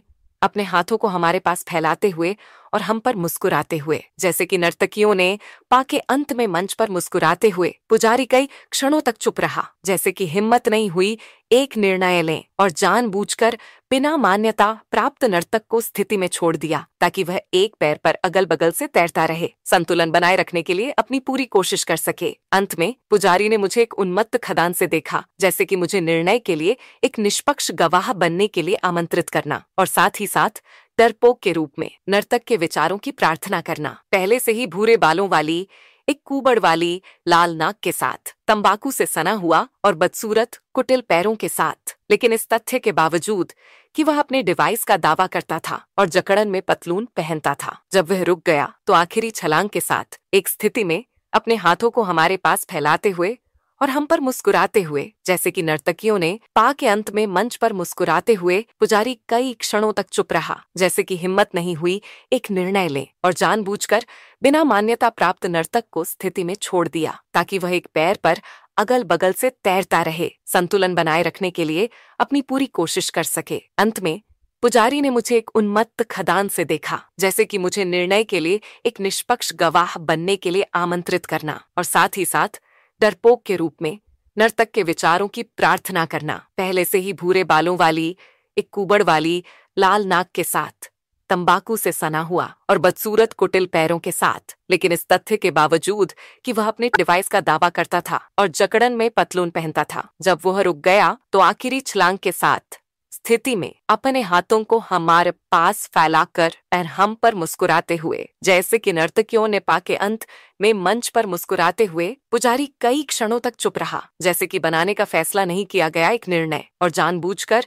B: अपने हाथों को हमारे पास फैलाते हुए और हम पर मुस्कुराते हुए जैसे कि नर्तकियों ने पा के अंत में मंच पर मुस्कुराते हुए पुजारी कई क्षणों तक चुप रहा जैसे कि हिम्मत नहीं हुई एक निर्णय लें और जानबूझकर बिना मान्यता प्राप्त नर्तक को स्थिति में छोड़ दिया ताकि वह एक पैर पर अगल बगल से तैरता रहे संतुलन बनाए रखने के लिए अपनी पूरी कोशिश कर सके अंत में पुजारी ने मुझे एक उन्मत्त खदान से देखा जैसे कि मुझे निर्णय के लिए एक निष्पक्ष गवाह बनने के लिए आमंत्रित करना और साथ ही साथ डरपोक के रूप में नर्तक के विचारों की प्रार्थना करना पहले से ही भूरे बालों वाली एक कुबड़ वाली लाल नाक के साथ तंबाकू से सना हुआ और बदसूरत कुटिल पैरों के साथ लेकिन इस तथ्य के बावजूद कि वह अपने डिवाइस का दावा करता था और जकड़न में पतलून पहनता था जब वह रुक गया तो आखिरी छलांग के साथ एक स्थिति में अपने हाथों को हमारे पास फैलाते हुए और हम पर मुस्कुराते हुए जैसे कि नर्तकियों ने पा के अंत में मंच पर मुस्कुराते हुए पुजारी कई क्षणों तक चुप रहा जैसे कि हिम्मत नहीं हुई एक निर्णय ले और जानबूझकर बिना मान्यता प्राप्त नर्तक को स्थिति में छोड़ दिया ताकि वह एक पैर पर अगल बगल से तैरता रहे संतुलन बनाए रखने के लिए अपनी पूरी कोशिश कर सके अंत में पुजारी ने मुझे एक उन्मत्त खदान से देखा जैसे कि मुझे निर्णय के लिए एक निष्पक्ष गवाह बनने के लिए आमंत्रित करना और साथ ही साथ डरपोक के रूप में नर्तक के विचारों की प्रार्थना करना पहले से ही भूरे बालों वाली एक कुबड़ वाली लाल नाक के साथ तंबाकू से सना हुआ और बदसूरत कुटिल पैरों के साथ लेकिन इस तथ्य के बावजूद कि वह अपने डिवाइस का दावा करता था और जकड़न में पतलून पहनता था जब वह रुक गया तो आखिरी छलांग के साथ स्थिति में अपने हाथों को हमारे पास फैलाकर और हम पर मुस्कुराते हुए जैसे कि नर्तकियों ने पाके अंत में मंच पर मुस्कुराते हुए पुजारी कई क्षणों तक चुप रहा जैसे कि बनाने का फैसला नहीं किया गया एक निर्णय और जानबूझकर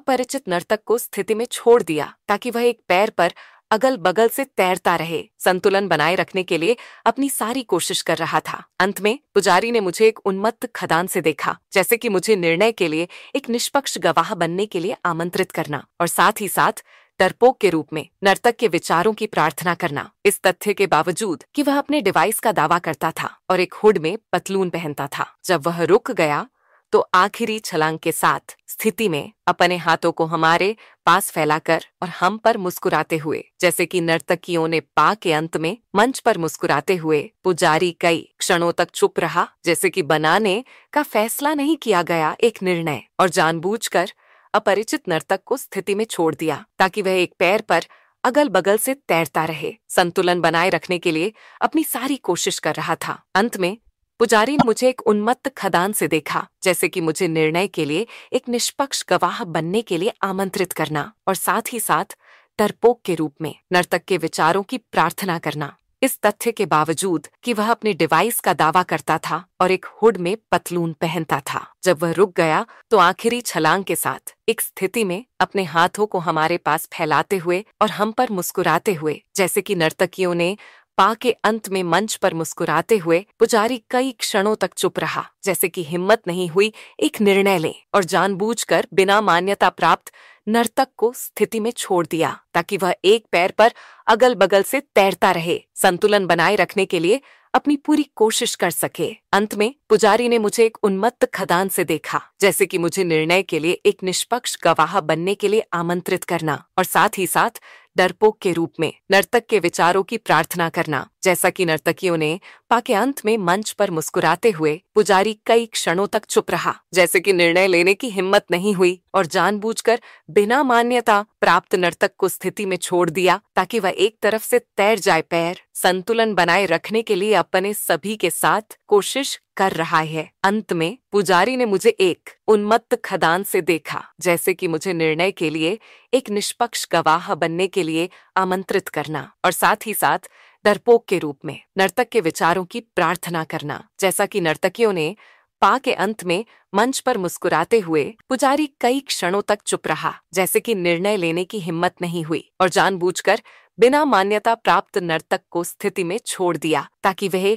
B: अपरिचित नर्तक को स्थिति में छोड़ दिया ताकि वह एक पैर पर अगल बगल से तैरता रहे संतुलन बनाए रखने के लिए अपनी सारी कोशिश कर रहा था अंत में पुजारी ने मुझे एक उन्मत्त खदान से देखा जैसे कि मुझे निर्णय के लिए एक निष्पक्ष गवाह बनने के लिए आमंत्रित करना और साथ ही साथ डरपोक के रूप में नर्तक के विचारों की प्रार्थना करना इस तथ्य के बावजूद कि वह अपने डिवाइस का दावा करता था और एक हुड में पतलून पहनता था जब वह रुक गया तो आखिरी छलांग के साथ स्थिति में अपने हाथों को हमारे पास फैलाकर और हम पर मुस्कुराते हुए जैसे कि नर्तकियों ने पा के अंत में मंच पर मुस्कुराते हुए पुजारी कई क्षणों तक चुप रहा जैसे कि बनाने का फैसला नहीं किया गया एक निर्णय और जानबूझकर अपरिचित नर्तक को स्थिति में छोड़ दिया ताकि वह एक पैर पर अगल बगल से तैरता रहे संतुलन बनाए रखने के लिए अपनी सारी कोशिश कर रहा था अंत में पुजारी ने मुझे एक उन्मत्त खदान से देखा जैसे कि मुझे निर्णय के लिए एक निष्पक्ष गवाह बनने के लिए आमंत्रित करना और साथ ही साथ तरपोक के रूप में नर्तक के विचारों की प्रार्थना करना इस तथ्य के बावजूद कि वह अपने डिवाइस का दावा करता था और एक हुड में पतलून पहनता था जब वह रुक गया तो आखिरी छलांग के साथ एक स्थिति में अपने हाथों को हमारे पास फैलाते हुए और हम पर मुस्कुराते हुए जैसे कि नर्तकियों ने पा के अंत में मंच पर मुस्कुराते हुए पुजारी कई क्षणों तक चुप रहा जैसे कि हिम्मत नहीं हुई एक निर्णय ले और जानबूझकर बिना मान्यता प्राप्त नर्तक को स्थिति में छोड़ दिया ताकि वह एक पैर पर अगल बगल से तैरता रहे संतुलन बनाए रखने के लिए अपनी पूरी कोशिश कर सके अंत में पुजारी ने मुझे एक उन्मत्त खदान से देखा जैसे कि मुझे निर्णय के लिए एक निष्पक्ष गवाह बनने के लिए आमंत्रित करना और साथ ही साथ डरपोक के रूप में नर्तक के विचारों की प्रार्थना करना जैसा कि नर्तकियों ने पाके अंत में मंच पर मुस्कुराते हुए पुजारी कई क्षणों तक चुप रहा जैसे कि निर्णय लेने की हिम्मत नहीं हुई और जानबूझकर बिना मान्यता प्राप्त नर्तक को स्थिति में छोड़ दिया ताकि वह एक तरफ से तैर जाए पैर संतुलन बनाए रखने के लिए अपने सभी के साथ कोशिश कर रहा है अंत में पुजारी ने मुझे एक उन्मत्त खदान से देखा जैसे कि मुझे निर्णय के लिए एक निष्पक्ष गवाह बनने के लिए आमंत्रित करना और साथ ही साथ डरपोक के रूप में नर्तक के विचारों की प्रार्थना करना जैसा कि नर्तकियों ने पा के अंत में मंच पर मुस्कुराते हुए पुजारी कई क्षणों तक चुप रहा जैसे कि निर्णय लेने की हिम्मत नहीं हुई और जानबूझकर बिना मान्यता प्राप्त नर्तक को स्थिति में छोड़ दिया ताकि वह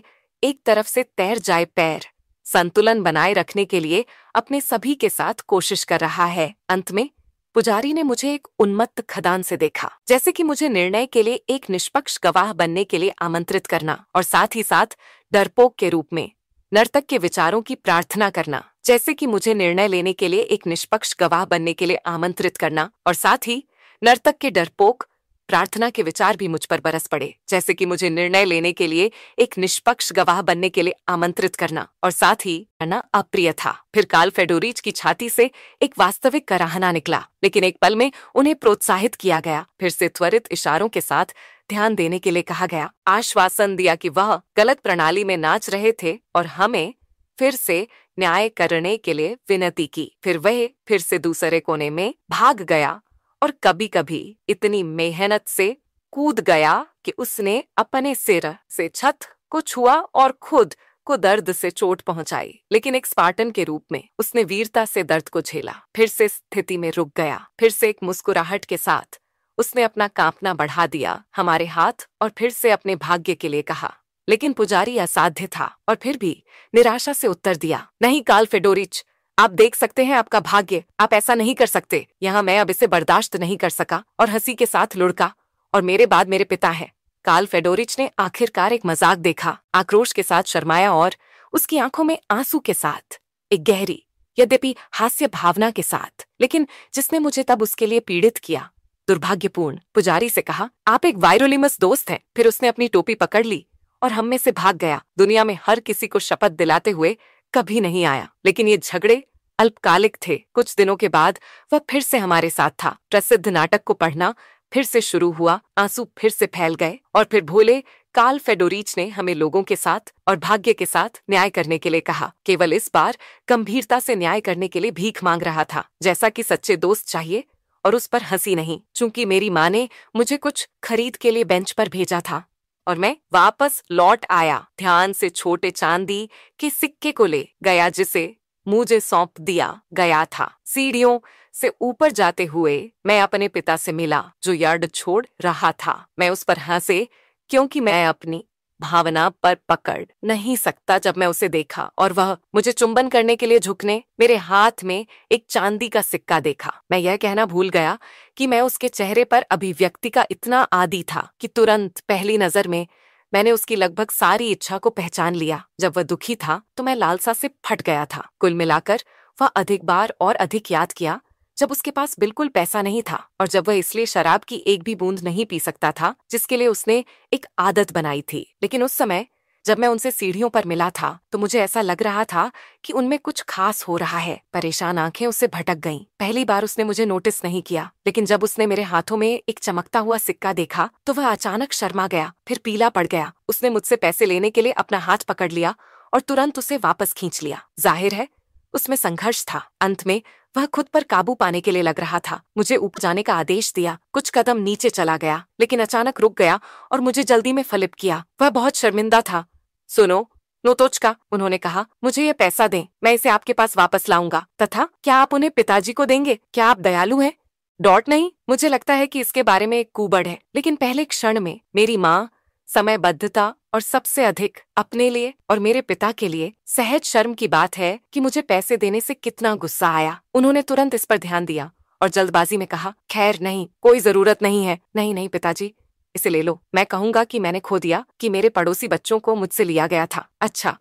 B: एक तरफ से तैर जाए पैर संतुलन बनाए रखने के लिए अपने सभी के साथ कोशिश कर रहा है अंत में पुजारी ने मुझे एक उन्मत्त खदान से देखा जैसे कि मुझे निर्णय के लिए एक निष्पक्ष गवाह बनने के लिए आमंत्रित करना और साथ ही साथ डरपोक के रूप में नर्तक के विचारों की प्रार्थना करना जैसे कि मुझे निर्णय लेने के लिए एक निष्पक्ष गवाह बनने के लिए आमंत्रित करना और साथ ही नर्तक के डरपोक प्रार्थना के विचार भी मुझ पर बरस पड़े जैसे कि मुझे निर्णय लेने के लिए एक निष्पक्ष गवाह बनने के लिए आमंत्रित करना और साथ ही करना अप्रिय था फिर काल फेडोरिच की छाती से एक वास्तविक कराहना निकला लेकिन एक पल में उन्हें प्रोत्साहित किया गया फिर से त्वरित इशारों के साथ ध्यान देने के लिए कहा गया आश्वासन दिया कि वह गलत प्रणाली में नाच रहे थे और हमें फिर से न्याय करने के लिए विनती की फिर वह फिर से दूसरे कोने में भाग गया और कभी कभी इतनी मेहनत से कूद गया कि उसने अपने सिर से छत को छुआ और खुद को दर्द से चोट पहुंचाई लेकिन एक स्पार्टन के रूप में उसने वीरता से दर्द को झेला फिर से स्थिति में रुक गया फिर से एक मुस्कुराहट के साथ उसने अपना कांपना बढ़ा दिया हमारे हाथ और फिर से अपने भाग्य के लिए कहा लेकिन पुजारी असाध्य था और फिर भी निराशा से उत्तर दिया नहीं काल फेडोरिच आप देख सकते हैं आपका भाग्य आप ऐसा नहीं कर सकते यहाँ मैं अब इसे बर्दाश्त नहीं कर सका और हंसी के साथ लुड़का और मेरे बाद मेरे पिता है काल फेडोरिच ने आखिरकार एक मजाक देखा आक्रोश के साथ शर्माया और उसकी आंखों में आंसू के साथ एक गहरी यद्यपि हास्य भावना के साथ लेकिन जिसने मुझे तब उसके लिए पीड़ित किया दुर्भाग्यपूर्ण पुजारी से कहा आप एक वायरोलिमस दोस्त हैं फिर उसने अपनी टोपी पकड़ ली और हम में से भाग गया दुनिया में हर किसी को शपथ दिलाते हुए कभी नहीं आया लेकिन ये झगड़े अल्पकालिक थे कुछ दिनों के बाद वह फिर से हमारे साथ था प्रसिद्ध नाटक को पढ़ना फिर से शुरू हुआ आंसू फिर से फैल गए और फिर भोले काल फेडोरीच ने हमें लोगों के साथ और भाग्य के साथ न्याय करने के लिए कहा केवल इस बार गंभीरता से न्याय करने के लिए भीख मांग रहा था जैसा कि सच्चे दोस्त चाहिए और उस पर हंसी नहीं चूंकि मेरी माँ ने मुझे कुछ खरीद के लिए बेंच पर भेजा था और मैं वापस लौट आया ध्यान से छोटे चांदी के सिक्के को ले गया जिसे मुझे सौंप दिया गया था सीढ़ियों से ऊपर जाते हुए मैं अपने पिता से मिला जो यार्ड छोड़ रहा था मैं उस पर हंसे क्योंकि मैं अपनी भावना पर पकड़ नहीं सकता जब मैं उसे देखा और वह मुझे चुंबन करने के लिए झुकने मेरे हाथ में एक चांदी का सिक्का देखा मैं यह कहना भूल गया कि मैं उसके चेहरे पर अभिव्यक्ति का इतना आदि था कि तुरंत पहली नजर में मैंने उसकी लगभग सारी इच्छा को पहचान लिया जब वह दुखी था तो मैं लालसा से फट गया था कुल मिलाकर वह अधिक बार और अधिक याद किया जब उसके पास बिल्कुल पैसा नहीं था और जब वह इसलिए शराब की एक भी बूंद नहीं पी सकता था जिसके लिए उसने एक आदत बनाई थी लेकिन उस समय जब मैं उनसे सीढ़ियों पर मिला था तो मुझे ऐसा लग रहा था कि उनमें कुछ खास हो रहा है परेशान आंखें उससे भटक गईं। पहली बार उसने मुझे नोटिस नहीं किया लेकिन जब उसने मेरे हाथों में एक चमकता हुआ सिक्का देखा तो वह अचानक शर्मा गया फिर पीला पड़ गया उसने मुझसे पैसे लेने के लिए अपना हाथ पकड़ लिया और तुरंत उसे वापस खींच लिया जाहिर है उसमें संघर्ष था अंत में वह खुद पर काबू पाने के लिए लग रहा था मुझे ऊपर जाने का आदेश दिया कुछ कदम नीचे चला गया लेकिन अचानक रुक गया और मुझे जल्दी में फलिप किया वह बहुत शर्मिंदा था सुनो नोतोच का उन्होंने कहा मुझे ये पैसा दें मैं इसे आपके पास वापस लाऊंगा तथा क्या आप उन्हें पिताजी को देंगे क्या आप दयालु हैं डॉट नहीं मुझे लगता है कि इसके बारे में एक कुबड़ है लेकिन पहले क्षण में मेरी माँ समयबद्धता और सबसे अधिक अपने लिए और मेरे पिता के लिए सहज शर्म की बात है कि मुझे पैसे देने से कितना गुस्सा आया उन्होंने तुरंत इस पर ध्यान दिया और जल्दबाजी में कहा खैर नहीं कोई जरूरत नहीं है नहीं नहीं पिताजी इसे ले लो मैं कहूंगा कि मैंने खो दिया कि मेरे पड़ोसी बच्चों को मुझसे लिया गया था अच्छा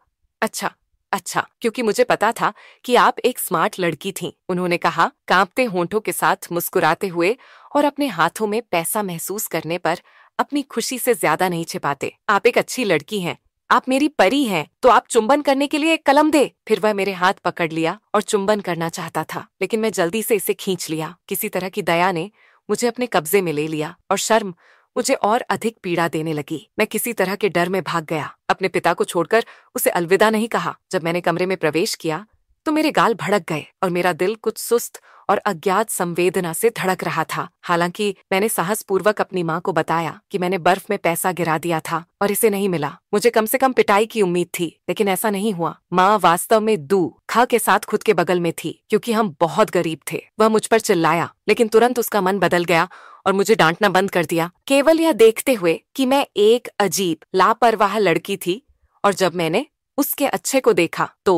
B: अच्छा अच्छा क्योंकि मुझे पता था कि आप एक स्मार्ट लड़की थीं। उन्होंने कहा कांपते होंठों के साथ मुस्कुराते हुए और अपने हाथों में पैसा महसूस करने पर अपनी खुशी से ज्यादा नहीं छिपाते आप एक अच्छी लड़की हैं आप मेरी परी हैं तो आप चुंबन करने के लिए एक कलम दे फिर वह मेरे हाथ पकड़ लिया और चुंबन करना चाहता था लेकिन मैं जल्दी से इसे खींच लिया किसी तरह की दया ने मुझे अपने कब्जे में ले लिया और शर्म मुझे और अधिक पीड़ा देने लगी मैं किसी तरह के डर में भाग गया अपने पिता को छोड़कर उसे अलविदा नहीं कहा जब मैंने कमरे में प्रवेश किया तो मेरे गाल भड़क गए और मेरा दिल कुछ सुस्त और अज्ञात संवेदना से धड़क रहा था हालांकि मैंने साहस पूर्वक अपनी माँ को बताया कि मैंने बर्फ में पैसा गिरा दिया था और इसे नहीं मिला मुझे कम से कम पिटाई की उम्मीद थी लेकिन ऐसा नहीं हुआ माँ वास्तव में दू खा के साथ खुद के बगल में थी क्योंकि हम बहुत गरीब थे वह मुझ पर चिल्लाया लेकिन तुरंत उसका मन बदल गया और मुझे डांटना बंद कर दिया केवल यह देखते हुए कि मैं एक अजीब लापरवाह लड़की थी और जब मैंने उसके अच्छे को देखा तो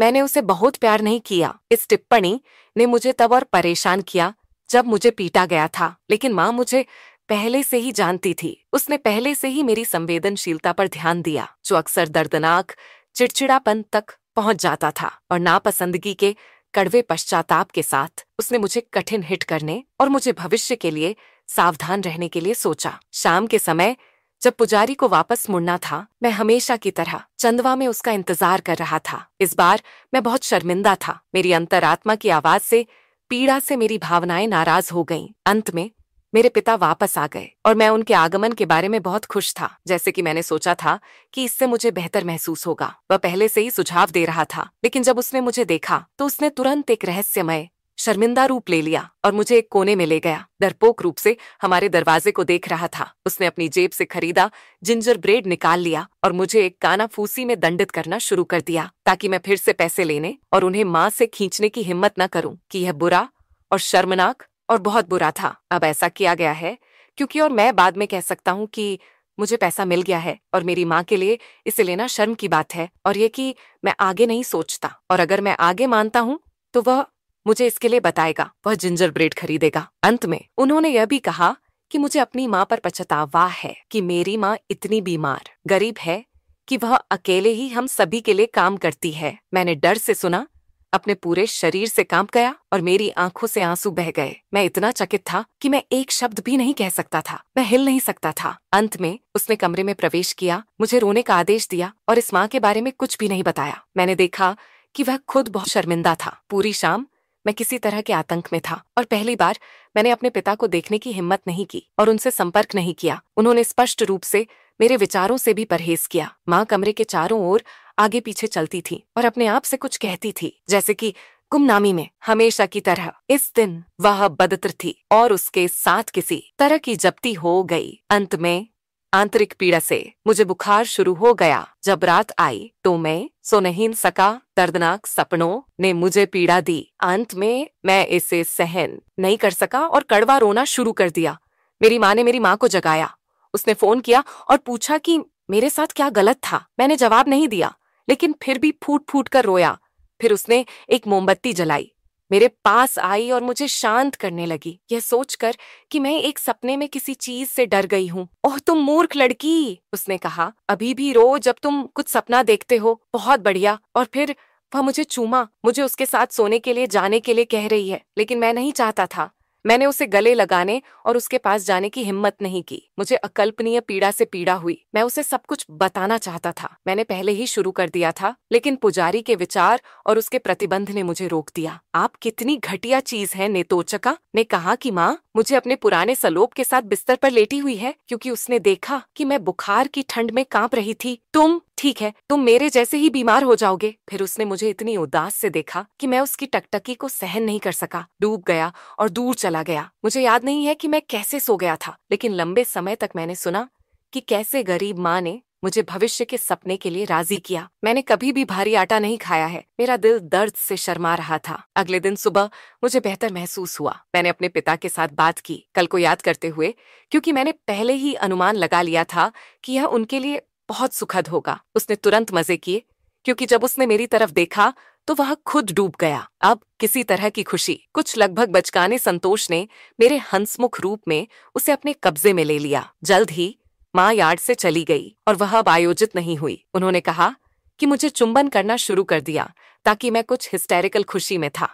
B: मैंने उसे बहुत प्यार नहीं किया इस टिप्पणी ने मुझे तब और परेशान किया जब मुझे पीटा गया था लेकिन माँ मुझे पहले से ही जानती थी उसने पहले से ही मेरी संवेदनशीलता पर ध्यान दिया जो अक्सर दर्दनाक चिड़चिड़ापन तक पहुंच जाता था और नापसंदगी के कड़वे पश्चाताप के साथ उसने मुझे कठिन हिट करने और मुझे भविष्य के लिए सावधान रहने के लिए सोचा शाम के समय जब पुजारी को वापस मुड़ना था मैं हमेशा की तरह चंदवा में उसका इंतजार कर रहा था इस बार मैं बहुत शर्मिंदा था मेरी अंतरात्मा की आवाज से पीड़ा से मेरी भावनाएं नाराज हो गईं। अंत में मेरे पिता वापस आ गए और मैं उनके आगमन के बारे में बहुत खुश था जैसे कि मैंने सोचा था कि इससे मुझे बेहतर महसूस होगा वह पहले से ही सुझाव दे रहा था लेकिन जब उसने मुझे देखा तो उसने तुरंत एक रहस्यमय शर्मिंदा रूप ले लिया और मुझे एक कोने में ले गया डरपोक रूप से हमारे दरवाजे को देख रहा था उसने अपनी जेब से खरीदा जिंजर ब्रेड निकाल लिया और मुझे एक काना फूसी में दंडित करना शुरू कर दिया ताकि मैं फिर से पैसे लेने और उन्हें माँ से खींचने की हिम्मत न करूं कि यह बुरा और शर्मनाक और बहुत बुरा था अब ऐसा किया गया है क्योंकि और मैं बाद में कह सकता हूँ कि मुझे पैसा मिल गया है और मेरी माँ के लिए इसे लेना शर्म की बात है और ये कि मैं आगे नहीं सोचता और अगर मैं आगे मानता हूँ तो वह मुझे इसके लिए बताएगा वह जिंजर ब्रेड खरीदेगा अंत में उन्होंने यह भी कहा कि मुझे अपनी माँ पर पछतावा है कि मेरी माँ इतनी बीमार गरीब है कि वह अकेले ही हम सभी के लिए काम करती है मैंने डर से सुना अपने पूरे शरीर से कांप गया और मेरी आंखों से आंसू बह गए मैं इतना चकित था कि मैं एक शब्द भी नहीं कह सकता था मैं हिल नहीं सकता था अंत में उसने कमरे में प्रवेश किया मुझे रोने का आदेश दिया और इस माँ के बारे में कुछ भी नहीं बताया मैंने देखा कि वह खुद बहुत शर्मिंदा था पूरी शाम मैं किसी तरह के आतंक में था और पहली बार मैंने अपने पिता को देखने की हिम्मत नहीं की और उनसे संपर्क नहीं किया उन्होंने स्पष्ट रूप से मेरे विचारों से भी परहेज किया माँ कमरे के चारों ओर आगे पीछे चलती थी और अपने आप से कुछ कहती थी जैसे कि गुमनामी में हमेशा की तरह इस दिन वह बदतर थी और उसके साथ किसी तरह की जब्ती हो गई अंत में आंतरिक पीड़ा से मुझे बुखार शुरू हो गया जब रात आई तो मैं सो नहीं सका दर्दनाक सपनों ने मुझे पीड़ा दी अंत में मैं इसे सहन नहीं कर सका और कड़वा रोना शुरू कर दिया मेरी माँ ने मेरी माँ को जगाया उसने फोन किया और पूछा कि मेरे साथ क्या गलत था मैंने जवाब नहीं दिया लेकिन फिर भी फूट फूट कर रोया फिर उसने एक मोमबत्ती जलाई मेरे पास आई और मुझे शांत करने लगी यह सोचकर कि मैं एक सपने में किसी चीज से डर गई हूँ ओह तुम मूर्ख लड़की उसने कहा अभी भी रो जब तुम कुछ सपना देखते हो बहुत बढ़िया और फिर वह मुझे चूमा मुझे उसके साथ सोने के लिए जाने के लिए कह रही है लेकिन मैं नहीं चाहता था मैंने उसे गले लगाने और उसके पास जाने की हिम्मत नहीं की मुझे अकल्पनीय पीड़ा से पीड़ा हुई मैं उसे सब कुछ बताना चाहता था मैंने पहले ही शुरू कर दिया था लेकिन पुजारी के विचार और उसके प्रतिबंध ने मुझे रोक दिया आप कितनी घटिया चीज है नेतोचका ने कहा कि माँ मुझे अपने पुराने सलोब के साथ बिस्तर पर लेटी हुई है क्योंकि उसने देखा कि मैं बुखार की ठंड में कांप रही थी तुम ठीक है तुम मेरे जैसे ही बीमार हो जाओगे फिर उसने मुझे इतनी उदास से देखा कि मैं उसकी टकटकी को सहन नहीं कर सका डूब गया और दूर चला गया मुझे याद नहीं है कि मैं कैसे सो गया था लेकिन लंबे समय तक मैंने सुना कि कैसे गरीब माँ ने मुझे भविष्य के सपने के लिए राजी किया मैंने कभी भी भारी आटा नहीं खाया है मेरा दिल दर्द से शर्मा रहा था अगले दिन सुबह मुझे बेहतर महसूस हुआ मैंने अपने पिता के साथ बात की कल को याद करते हुए क्योंकि मैंने पहले ही अनुमान लगा लिया था कि यह उनके लिए बहुत सुखद होगा उसने तुरंत मजे किए क्योंकि जब उसने मेरी तरफ देखा तो वह खुद डूब गया अब किसी तरह की खुशी कुछ लगभग बचकाने संतोष ने मेरे हंसमुख रूप में उसे अपने कब्जे में ले लिया जल्द ही माँ यार्ड से चली गई और वह अब आयोजित नहीं हुई उन्होंने कहा कि मुझे चुंबन करना शुरू कर दिया ताकि मैं कुछ हिस्टेरिकल खुशी में था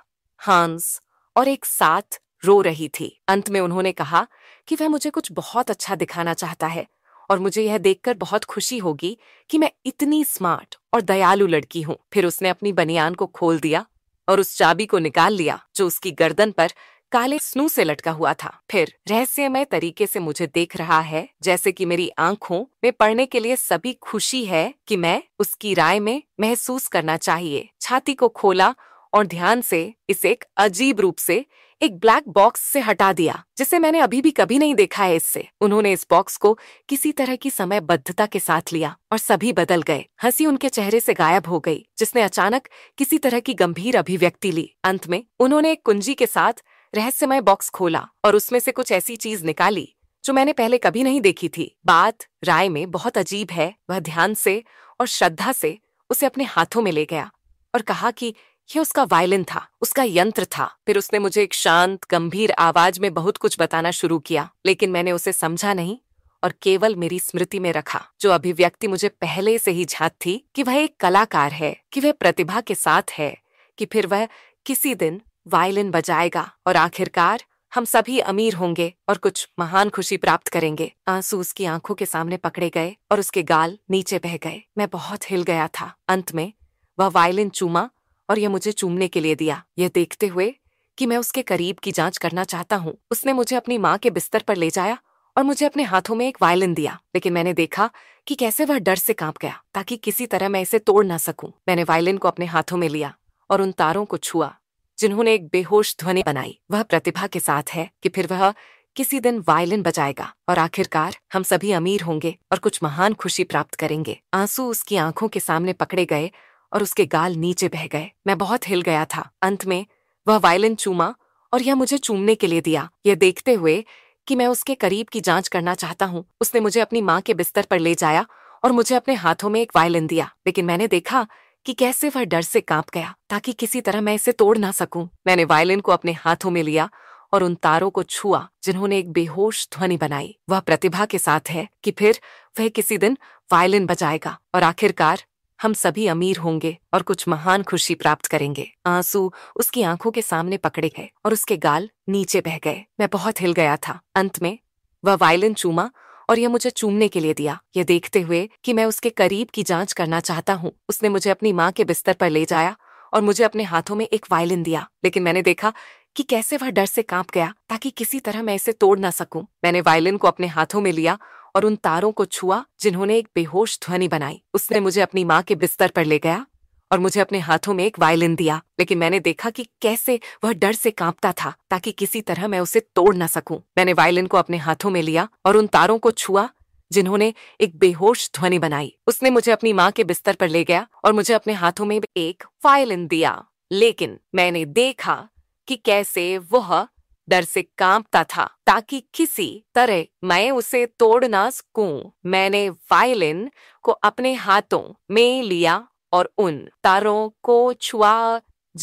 B: हांस और एक साथ रो रही थी अंत में उन्होंने कहा कि वह मुझे कुछ बहुत अच्छा दिखाना चाहता है और मुझे यह देखकर बहुत खुशी होगी कि मैं इतनी स्मार्ट और दयालु लड़की हूँ फिर उसने अपनी बनियान को खोल दिया और उस चाबी को निकाल लिया जो उसकी गर्दन पर काले स्नू से लटका हुआ था फिर रहस्यमय तरीके से मुझे देख रहा है जैसे कि मेरी आंखों में पढ़ने के लिए सभी खुशी है कि मैं उसकी राय में महसूस करना चाहिए छाती को खोला और ध्यान से इसे एक अजीब रूप से एक ब्लैक बॉक्स से हटा दिया जिसे मैंने अभी भी कभी नहीं देखा है इससे उन्होंने इस बॉक्स को किसी तरह की समय बद्धता के साथ लिया और सभी बदल गए हंसी उनके चेहरे से गायब हो गई जिसने अचानक किसी तरह की गंभीर अभिव्यक्ति ली अंत में उन्होंने एक कुंजी के साथ रहस्यमय बॉक्स खोला और उसमें से कुछ ऐसी चीज निकाली जो मैंने पहले कभी नहीं देखी थी बात राय में बहुत अजीब है वह ध्यान से और श्रद्धा से उसे अपने हाथों में ले गया और कहा कि यह उसका वायलिन था उसका यंत्र था फिर उसने मुझे एक शांत गंभीर आवाज में बहुत कुछ बताना शुरू किया लेकिन मैंने उसे समझा नहीं और केवल मेरी स्मृति में रखा जो अभिव्यक्ति मुझे पहले से ही झात थी कि वह एक कलाकार है कि वह प्रतिभा के साथ है कि फिर वह किसी दिन वायलिन बजाएगा और आखिरकार हम सभी अमीर होंगे और कुछ महान खुशी प्राप्त करेंगे आंसू उसकी आंखों के सामने पकड़े गए और उसके गाल नीचे बह गए मैं बहुत हिल गया था अंत में वह वायलिन चूमा और यह मुझे चूमने के लिए दिया यह देखते हुए कि मैं उसके करीब की जांच करना चाहता हूँ उसने मुझे अपनी माँ के बिस्तर पर ले जाया और मुझे अपने हाथों में एक वायलिन दिया लेकिन मैंने देखा कि कैसे वह डर से कांप गया ताकि किसी तरह मैं इसे तोड़ ना सकूं मैंने वायलिन को अपने हाथों में लिया और उन तारों को छुआ जिन्होंने एक बेहोश ध्वनि बनाई वह प्रतिभा के साथ है कि फिर वह किसी दिन वायलिन बजाएगा और आखिरकार हम सभी अमीर होंगे और कुछ महान खुशी प्राप्त करेंगे आंसू उसकी आंखों के सामने पकड़े गए और उसके गाल नीचे बह गए मैं बहुत हिल गया था अंत में वह वायलिन चूमा और यह मुझे चूमने के लिए दिया यह देखते हुए कि मैं उसके करीब की जांच करना चाहता हूँ उसने मुझे अपनी माँ के बिस्तर पर ले जाया और मुझे अपने हाथों में एक वायलिन दिया लेकिन मैंने देखा कि कैसे वह डर से कांप गया ताकि किसी तरह मैं इसे तोड़ ना सकूं मैंने वायलिन को अपने हाथों में लिया और उन तारों को छुआ जिन्होंने एक बेहोश ध्वनि बनाई वह प्रतिभा के साथ है कि फिर वह किसी दिन वायलिन बजाएगा और आखिरकार हम सभी अमीर होंगे और कुछ महान खुशी प्राप्त करेंगे आंसू उसकी आंखों के सामने पकड़े गए और उसके गाल नीचे बह गए मैं बहुत हिल गया था अंत में वह वायलिन चूमा और यह मुझे चूमने के लिए दिया यह देखते हुए कि मैं उसके करीब की जांच करना चाहता हूँ उसने मुझे अपनी माँ के बिस्तर पर ले जाया और मुझे अपने हाथों में एक वायलिन दिया लेकिन मैंने देखा कि कैसे वह डर से कांप गया ताकि किसी तरह मैं इसे तोड़ ना सकूं मैंने वायलिन को अपने हाथों में लिया और उन तारों को छुआ जिन्होंने एक बेहोश ध्वनि बनाई उसने मुझे अपनी माँ के बिस्तर पर ले गया और मुझे अपने हाथों में एक वायलिन दिया लेकिन मैंने देखा कि कैसे वह डर से कांपता था ताकि किसी तरह मैं उसे तोड़ ना सकूं मैंने वायलिन को अपने हाथों में लिया और उन तारों को छुआ जिन्होंने एक बेहोश ध्वनि बनाई उसने मुझे अपनी माँ के बिस्तर पर ले गया और मुझे अपने हाथों में एक वायलिन दिया लेकिन मैंने देखा कि कैसे वह डर से कांपता था ताकि किसी तरह मैं उसे तोड़ ना सकूं मैंने वायलिन को अपने हाथों में लिया और उन तारों को छुआ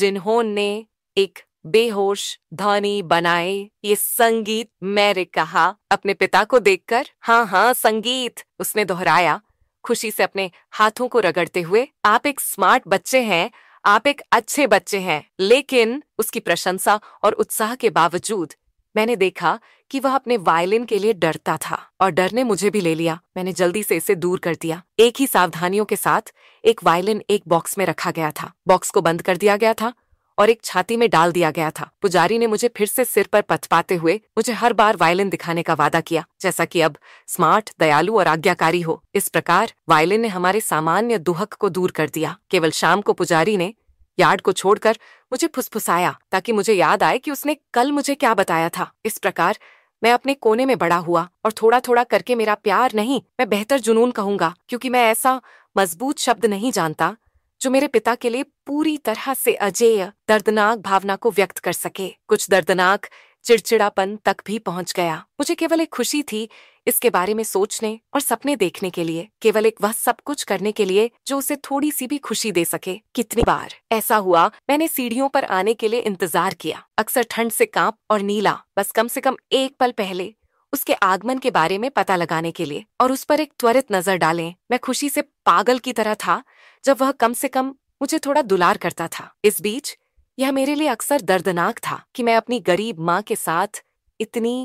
B: जिन्होंने एक बेहोश धनी बनाए ये संगीत मैंने कहा अपने पिता को देखकर हाँ हाँ संगीत उसने दोहराया खुशी से अपने हाथों को रगड़ते हुए आप एक स्मार्ट बच्चे हैं आप एक अच्छे बच्चे हैं लेकिन उसकी प्रशंसा और उत्साह के बावजूद मैंने देखा कि वह अपने वायलिन के लिए डरता था और डर ने मुझे भी ले लिया मैंने जल्दी से इसे दूर कर दिया एक ही सावधानियों के साथ एक वायलिन एक बॉक्स में रखा गया था बॉक्स को बंद कर दिया गया था और एक छाती में डाल दिया गया था पुजारी ने मुझे फिर से सिर पर पथपाते हुए मुझे हर बार वायलिन दिखाने का वादा किया जैसा कि अब स्मार्ट दयालु और आज्ञाकारी हो इस प्रकार वायलिन ने हमारे सामान्य दुहक को दूर कर दिया केवल शाम को पुजारी ने यार्ड को छोड़कर मुझे फुसफुसाया ताकि मुझे याद आए कि उसने कल मुझे क्या बताया था इस प्रकार मैं अपने कोने में बड़ा हुआ और थोड़ा थोड़ा करके मेरा प्यार नहीं मैं बेहतर जुनून कहूंगा क्योंकि मैं ऐसा मजबूत शब्द नहीं जानता जो मेरे पिता के लिए पूरी तरह से अजेय दर्दनाक भावना को व्यक्त कर सके कुछ दर्दनाक चिड़चिड़ापन तक भी पहुंच गया मुझे केवल एक खुशी थी इसके बारे में सोचने और सपने देखने के लिए केवल एक वह सब कुछ करने के लिए जो उसे थोड़ी सी भी खुशी दे सके कितनी बार ऐसा हुआ मैंने सीढ़ियों पर आने के लिए इंतजार किया अक्सर ठंड से कांप और नीला बस कम से कम एक पल पहले उसके आगमन के बारे में पता लगाने के लिए और उस पर एक त्वरित नजर डालें मैं खुशी से पागल की तरह था जब वह कम से कम मुझे थोड़ा दुलार करता था इस बीच यह मेरे लिए अक्सर दर्दनाक था कि मैं अपनी गरीब माँ के साथ इतनी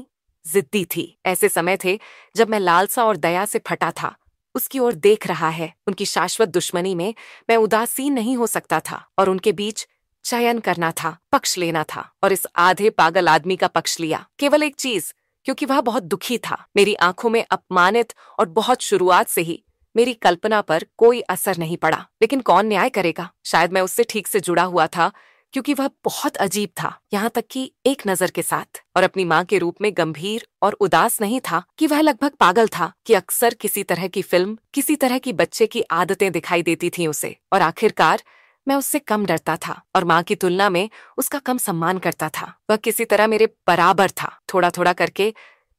B: जिद्दी थी ऐसे समय थे जब मैं लालसा और दया से फटा था उसकी ओर देख रहा है उनकी शाश्वत दुश्मनी में मैं उदासीन नहीं हो सकता था और उनके बीच चयन करना था पक्ष लेना था और इस आधे पागल आदमी का पक्ष लिया केवल एक चीज क्योंकि वह बहुत दुखी था मेरी आंखों में अपमानित और बहुत शुरुआत से ही मेरी कल्पना पर कोई असर नहीं पड़ा लेकिन कौन न्याय करेगा शायद मैं उससे ठीक से जुड़ा हुआ था क्योंकि वह बहुत अजीब था यहाँ तक कि एक नजर के साथ और अपनी माँ के रूप में गंभीर और उदास नहीं था कि वह लगभग पागल था कि अक्सर किसी तरह की फिल्म किसी तरह की बच्चे की आदतें दिखाई देती थी उसे और आखिरकार मैं उससे कम डरता था और माँ की तुलना में उसका कम सम्मान करता था वह किसी तरह मेरे बराबर था थोड़ा थोड़ा करके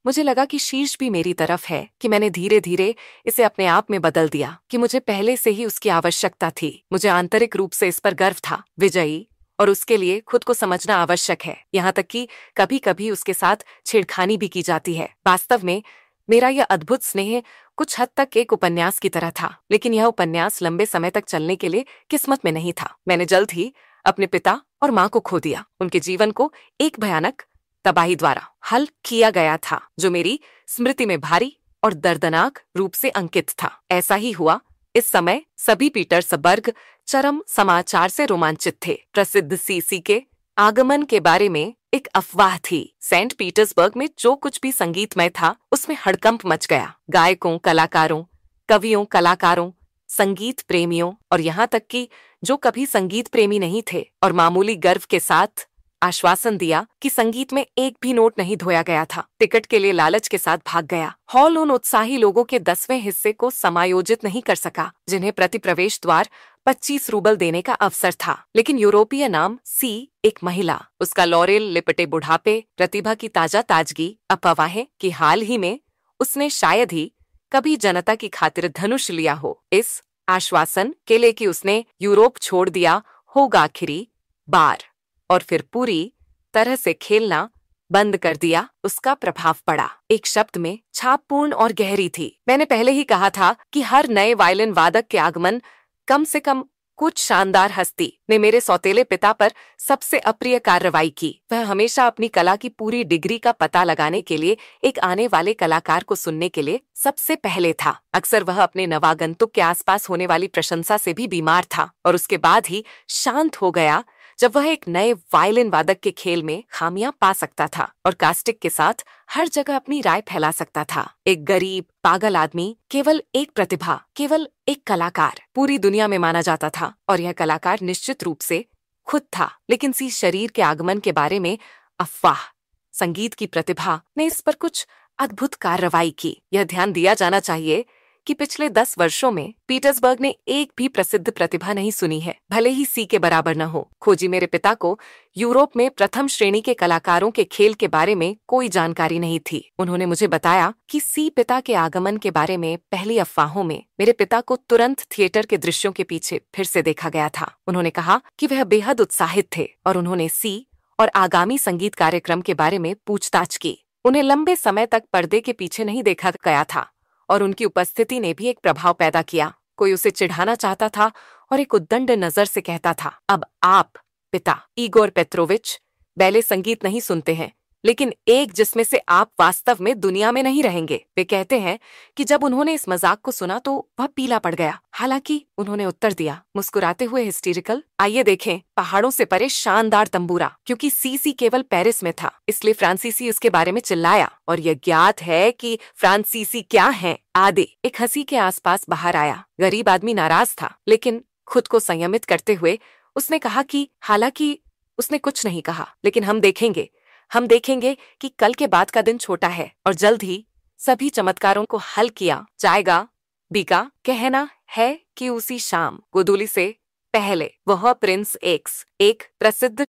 B: मुझे लगा कि शीर्ष भी मेरी तरफ है कि मैंने धीरे धीरे इसे अपने आप में बदल दिया कि मुझे पहले से ही उसकी आवश्यकता थी मुझे आंतरिक रूप से इस पर गर्व था विजयी और उसके लिए खुद को समझना आवश्यक है यहाँ तक कि कभी कभी उसके साथ छेड़खानी भी की जाती है वास्तव में मेरा यह अद्भुत स्नेह कुछ हद तक एक उपन्यास की तरह था लेकिन यह उपन्यास लंबे समय तक चलने के लिए किस्मत में नहीं था मैंने जल्द ही अपने पिता और माँ को खो दिया उनके जीवन को एक भयानक तबाही द्वारा हल किया गया था जो मेरी स्मृति में भारी और दर्दनाक रूप से अंकित था ऐसा ही हुआ इस समय सभी पीटर सबर्ग चरम समाचार से रोमांचित थे प्रसिद्ध सीसी के आगमन के बारे में एक अफवाह थी सेंट पीटर्सबर्ग में जो कुछ भी संगीतमय था उसमें हड़कंप मच गया गायकों कलाकारों कवियों कलाकारों संगीत प्रेमियों और यहाँ तक कि जो कभी संगीत प्रेमी नहीं थे और मामूली गर्व के साथ आश्वासन दिया कि संगीत में एक भी नोट नहीं धोया गया था टिकट के लिए लालच के साथ भाग गया हॉल उन उत्साही लोगों के दसवें हिस्से को समायोजित नहीं कर सका जिन्हें प्रति प्रवेश द्वार 25 रूबल देने का अवसर था लेकिन यूरोपीय नाम सी एक महिला उसका लॉरेल लिपटे बुढ़ापे प्रतिभा की ताजा ताजगी अफवाहें कि हाल ही में उसने शायद ही कभी जनता की खातिर धनुष लिया हो इस आश्वासन के लिए कि उसने यूरोप छोड़ दिया होगा आखिरी बार और फिर पूरी तरह से खेलना बंद कर दिया उसका प्रभाव पड़ा एक शब्द में छाप पूर्ण और गहरी थी मैंने पहले ही कहा था कि हर नए वायलिन वादक के आगमन कम से कम कुछ शानदार हस्ती ने मेरे सौतेले पिता पर सबसे अप्रिय कार्रवाई की वह हमेशा अपनी कला की पूरी डिग्री का पता लगाने के लिए एक आने वाले कलाकार को सुनने के लिए सबसे पहले था अक्सर वह अपने नवागंतुक के आसपास होने वाली प्रशंसा से भी बीमार था और उसके बाद ही शांत हो गया जब वह एक नए वायलिन वादक के खेल में खामियां पा सकता था और कास्टिक के साथ हर जगह अपनी राय फैला सकता था एक गरीब पागल आदमी केवल एक प्रतिभा केवल एक कलाकार पूरी दुनिया में माना जाता था और यह कलाकार निश्चित रूप से खुद था लेकिन सी शरीर के आगमन के बारे में अफवाह संगीत की प्रतिभा ने इस पर कुछ अद्भुत कार्रवाई की यह ध्यान दिया जाना चाहिए कि पिछले दस वर्षों में पीटर्सबर्ग ने एक भी प्रसिद्ध प्रतिभा नहीं सुनी है भले ही सी के बराबर न हो खोजी मेरे पिता को यूरोप में प्रथम श्रेणी के कलाकारों के खेल के बारे में कोई जानकारी नहीं थी उन्होंने मुझे बताया कि सी पिता के आगमन के बारे में पहली अफवाहों में मेरे पिता को तुरंत थिएटर के दृश्यों के पीछे फिर से देखा गया था उन्होंने कहा कि वह बेहद उत्साहित थे और उन्होंने सी और आगामी संगीत कार्यक्रम के बारे में पूछताछ की उन्हें लंबे समय तक पर्दे के पीछे नहीं देखा गया था और उनकी उपस्थिति ने भी एक प्रभाव पैदा किया कोई उसे चिढ़ाना चाहता था और एक उद्दंड नजर से कहता था अब आप पिता ईगोर पेत्रोविच बैले संगीत नहीं सुनते हैं लेकिन एक जिसमें से आप वास्तव में दुनिया में नहीं रहेंगे वे कहते हैं कि जब उन्होंने इस मजाक को सुना तो वह पीला पड़ गया हालांकि उन्होंने उत्तर दिया मुस्कुराते हुए हिस्टेरिकल आइए देखें पहाड़ों से परे शानदार तंबूरा क्योंकि सीसी केवल पेरिस में था इसलिए फ्रांसीसी उसके बारे में चिल्लाया और यह ज्ञात है कि फ्रांसीसी क्या है आदे एक हंसी के आसपास बाहर आया गरीब आदमी नाराज था लेकिन खुद को संयमित करते हुए उसने कहा कि हालांकि उसने कुछ नहीं कहा लेकिन हम देखेंगे हम देखेंगे कि कल के बाद का दिन छोटा है और जल्द ही सभी चमत्कारों को हल किया जाएगा बीका कहना है कि उसी शाम गोदुली से पहले वह प्रिंस एक्स एक प्रसिद्ध